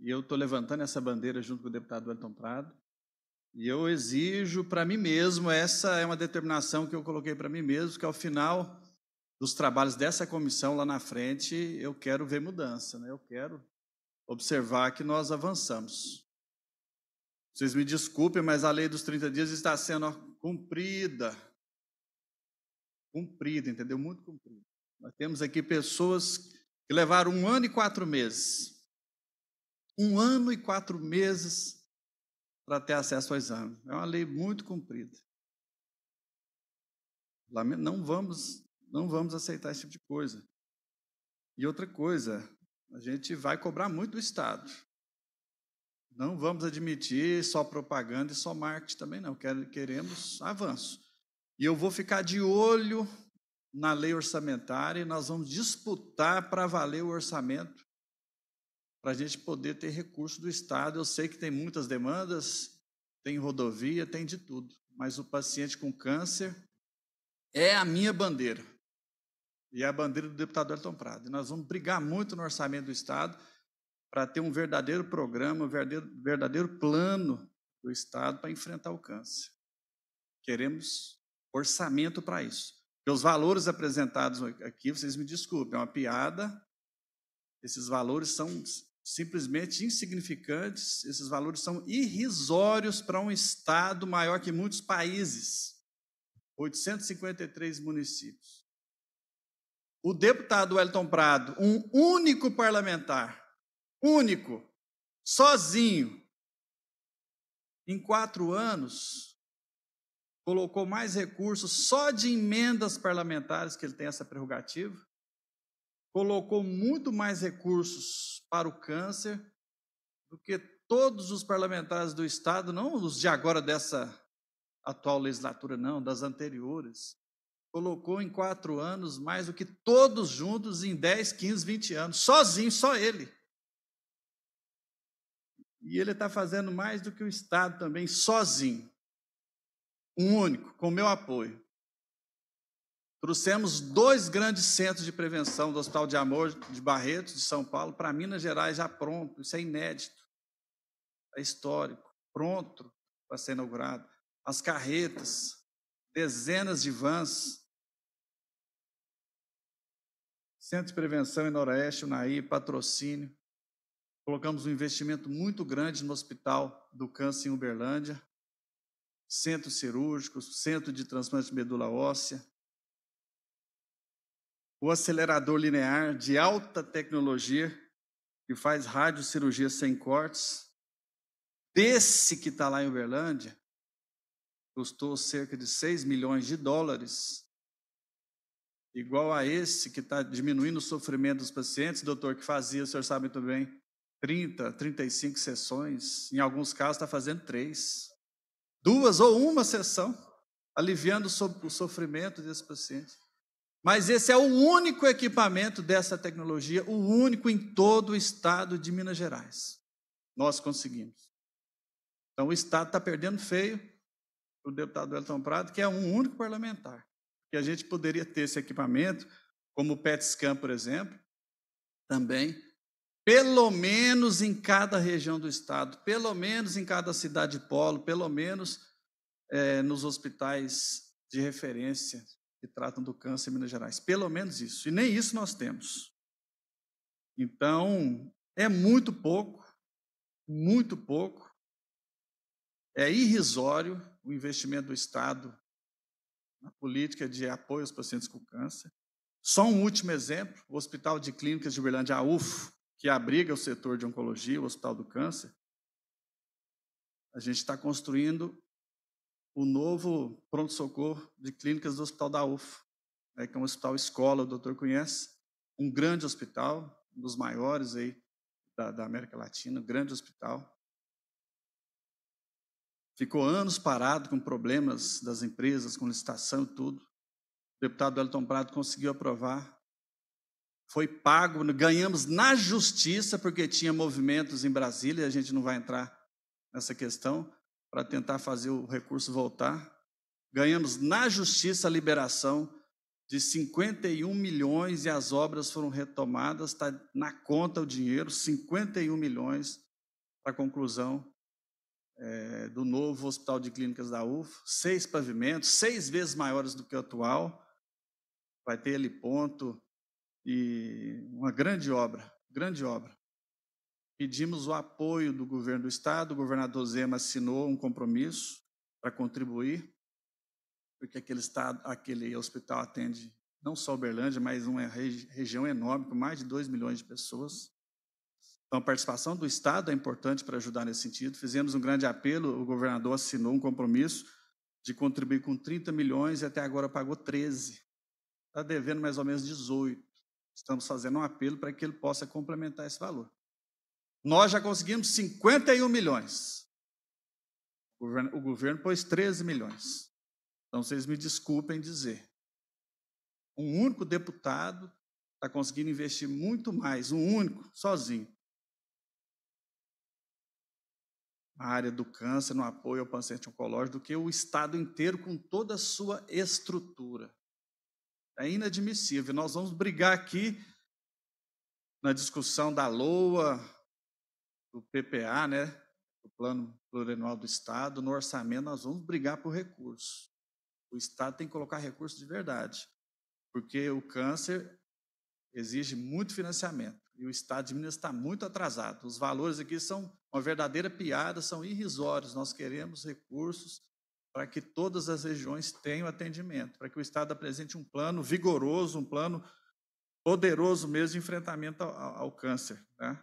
E eu estou levantando essa bandeira junto com o deputado Elton Prado. E eu exijo para mim mesmo, essa é uma determinação que eu coloquei para mim mesmo, que ao final dos trabalhos dessa comissão lá na frente, eu quero ver mudança, né? eu quero observar que nós avançamos. Vocês me desculpem, mas a lei dos 30 dias está sendo cumprida Cumprido, entendeu? Muito cumprido. Nós temos aqui pessoas que levaram um ano e quatro meses. Um ano e quatro meses para ter acesso ao exame. É uma lei muito cumprida. Não vamos, não vamos aceitar esse tipo de coisa. E outra coisa, a gente vai cobrar muito do Estado. Não vamos admitir só propaganda e só marketing também, não. Queremos avanço. E eu vou ficar de olho na lei orçamentária e nós vamos disputar para valer o orçamento, para a gente poder ter recurso do Estado. Eu sei que tem muitas demandas, tem rodovia, tem de tudo, mas o paciente com câncer é a minha bandeira. E é a bandeira do deputado Elton Prado. E nós vamos brigar muito no orçamento do Estado para ter um verdadeiro programa, um verdadeiro, verdadeiro plano do Estado para enfrentar o câncer. Queremos orçamento para isso. Porque os valores apresentados aqui, vocês me desculpem, é uma piada. Esses valores são simplesmente insignificantes, esses valores são irrisórios para um estado maior que muitos países. 853 municípios. O deputado Wellington Prado, um único parlamentar, único, sozinho, em quatro anos, colocou mais recursos só de emendas parlamentares, que ele tem essa prerrogativa, colocou muito mais recursos para o câncer do que todos os parlamentares do Estado, não os de agora dessa atual legislatura, não, das anteriores. Colocou em quatro anos mais do que todos juntos em 10, 15, 20 anos, sozinho, só ele. E ele está fazendo mais do que o Estado também, sozinho um único, com meu apoio. Trouxemos dois grandes centros de prevenção do Hospital de Amor de Barretos, de São Paulo, para Minas Gerais já pronto. Isso é inédito. É histórico. Pronto para ser inaugurado. As carretas, dezenas de vans. Centro de Prevenção em Noroeste, Unaí, patrocínio. Colocamos um investimento muito grande no Hospital do Câncer em Uberlândia, centro cirúrgico, centro de transplante de medula óssea, o acelerador linear de alta tecnologia que faz radiocirurgia sem cortes, desse que está lá em Uberlândia, custou cerca de 6 milhões de dólares, igual a esse que está diminuindo o sofrimento dos pacientes, doutor, que fazia, o senhor sabe muito bem, 30, 35 sessões, em alguns casos está fazendo três duas ou uma sessão, aliviando o sofrimento desse paciente. Mas esse é o único equipamento dessa tecnologia, o único em todo o estado de Minas Gerais. Nós conseguimos. Então o estado está perdendo feio para o deputado Elton Prado, que é um único parlamentar. Que a gente poderia ter esse equipamento, como o PET scan, por exemplo, também pelo menos em cada região do estado, pelo menos em cada cidade polo, pelo menos é, nos hospitais de referência que tratam do câncer em Minas Gerais. Pelo menos isso. E nem isso nós temos. Então, é muito pouco, muito pouco. É irrisório o investimento do Estado na política de apoio aos pacientes com câncer. Só um último exemplo: o Hospital de Clínicas de Uberlândia, a UFO, que abriga o setor de oncologia, o Hospital do Câncer, a gente está construindo o novo pronto-socorro de clínicas do Hospital da UF, né, que é um hospital escola, o doutor conhece, um grande hospital, um dos maiores aí da, da América Latina, um grande hospital. Ficou anos parado com problemas das empresas, com licitação e tudo. O deputado Elton Prado conseguiu aprovar foi pago, ganhamos na justiça, porque tinha movimentos em Brasília, a gente não vai entrar nessa questão, para tentar fazer o recurso voltar. Ganhamos na justiça a liberação de 51 milhões e as obras foram retomadas, está na conta o dinheiro, 51 milhões para a conclusão é, do novo Hospital de Clínicas da UFO, seis pavimentos, seis vezes maiores do que o atual, vai ter ele ponto, e uma grande obra, grande obra. Pedimos o apoio do governo do estado, o governador Zema assinou um compromisso para contribuir, porque aquele estado, aquele hospital atende não só Uberlândia, mas uma região enorme, com mais de 2 milhões de pessoas. Então, a participação do Estado é importante para ajudar nesse sentido. Fizemos um grande apelo, o governador assinou um compromisso de contribuir com 30 milhões e até agora pagou 13. Está devendo mais ou menos 18. Estamos fazendo um apelo para que ele possa complementar esse valor. Nós já conseguimos 51 milhões. O governo, o governo pôs 13 milhões. Então vocês me desculpem dizer. Um único deputado está conseguindo investir muito mais, um único, sozinho. A área do câncer, no apoio ao paciente oncológico, do que o Estado inteiro com toda a sua estrutura é inadmissível. Nós vamos brigar aqui na discussão da LOA, do PPA, né? do Plano Plurianual do Estado, no orçamento, nós vamos brigar por recursos. O Estado tem que colocar recursos de verdade, porque o câncer exige muito financiamento e o Estado de Minas está muito atrasado. Os valores aqui são uma verdadeira piada, são irrisórios. Nós queremos recursos para que todas as regiões tenham atendimento, para que o Estado apresente um plano vigoroso, um plano poderoso mesmo de enfrentamento ao, ao câncer. Né?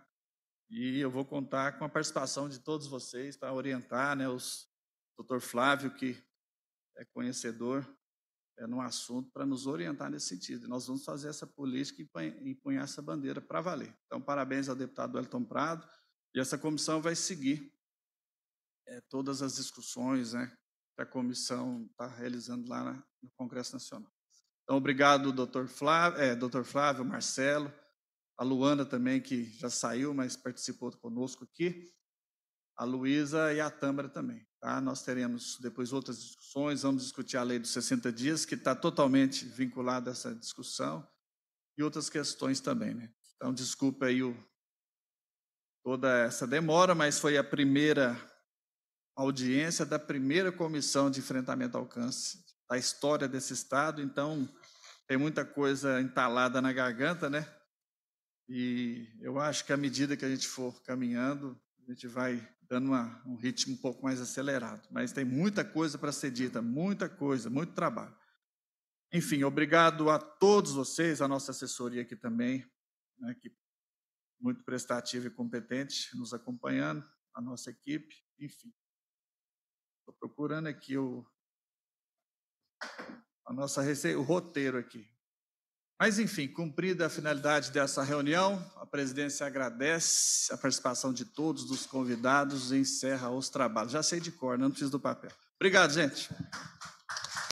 E eu vou contar com a participação de todos vocês para orientar né, os doutor Flávio, que é conhecedor é, no assunto, para nos orientar nesse sentido. E nós vamos fazer essa política e empunhar essa bandeira para valer. Então, parabéns ao deputado Elton Prado, e essa comissão vai seguir é, todas as discussões né, que a comissão está realizando lá no Congresso Nacional. Então, obrigado, doutor Flávio, é, doutor Flávio, Marcelo, a Luana também, que já saiu, mas participou conosco aqui, a Luísa e a Tâmara também. Tá? Nós teremos depois outras discussões, vamos discutir a lei dos 60 dias, que está totalmente vinculada a essa discussão, e outras questões também. Né? Então, desculpa aí o, toda essa demora, mas foi a primeira audiência da primeira comissão de enfrentamento ao câncer da história desse estado, então tem muita coisa entalada na garganta, né? E eu acho que à medida que a gente for caminhando, a gente vai dando uma, um ritmo um pouco mais acelerado. Mas tem muita coisa para ser dita, muita coisa, muito trabalho. Enfim, obrigado a todos vocês, a nossa assessoria aqui também, né, que muito prestativa e competente, nos acompanhando, a nossa equipe, enfim. Estou procurando aqui o, a nossa o roteiro aqui. Mas, enfim, cumprida a finalidade dessa reunião, a presidência agradece a participação de todos os convidados e encerra os trabalhos. Já sei de cor, né? não preciso do papel. Obrigado, gente.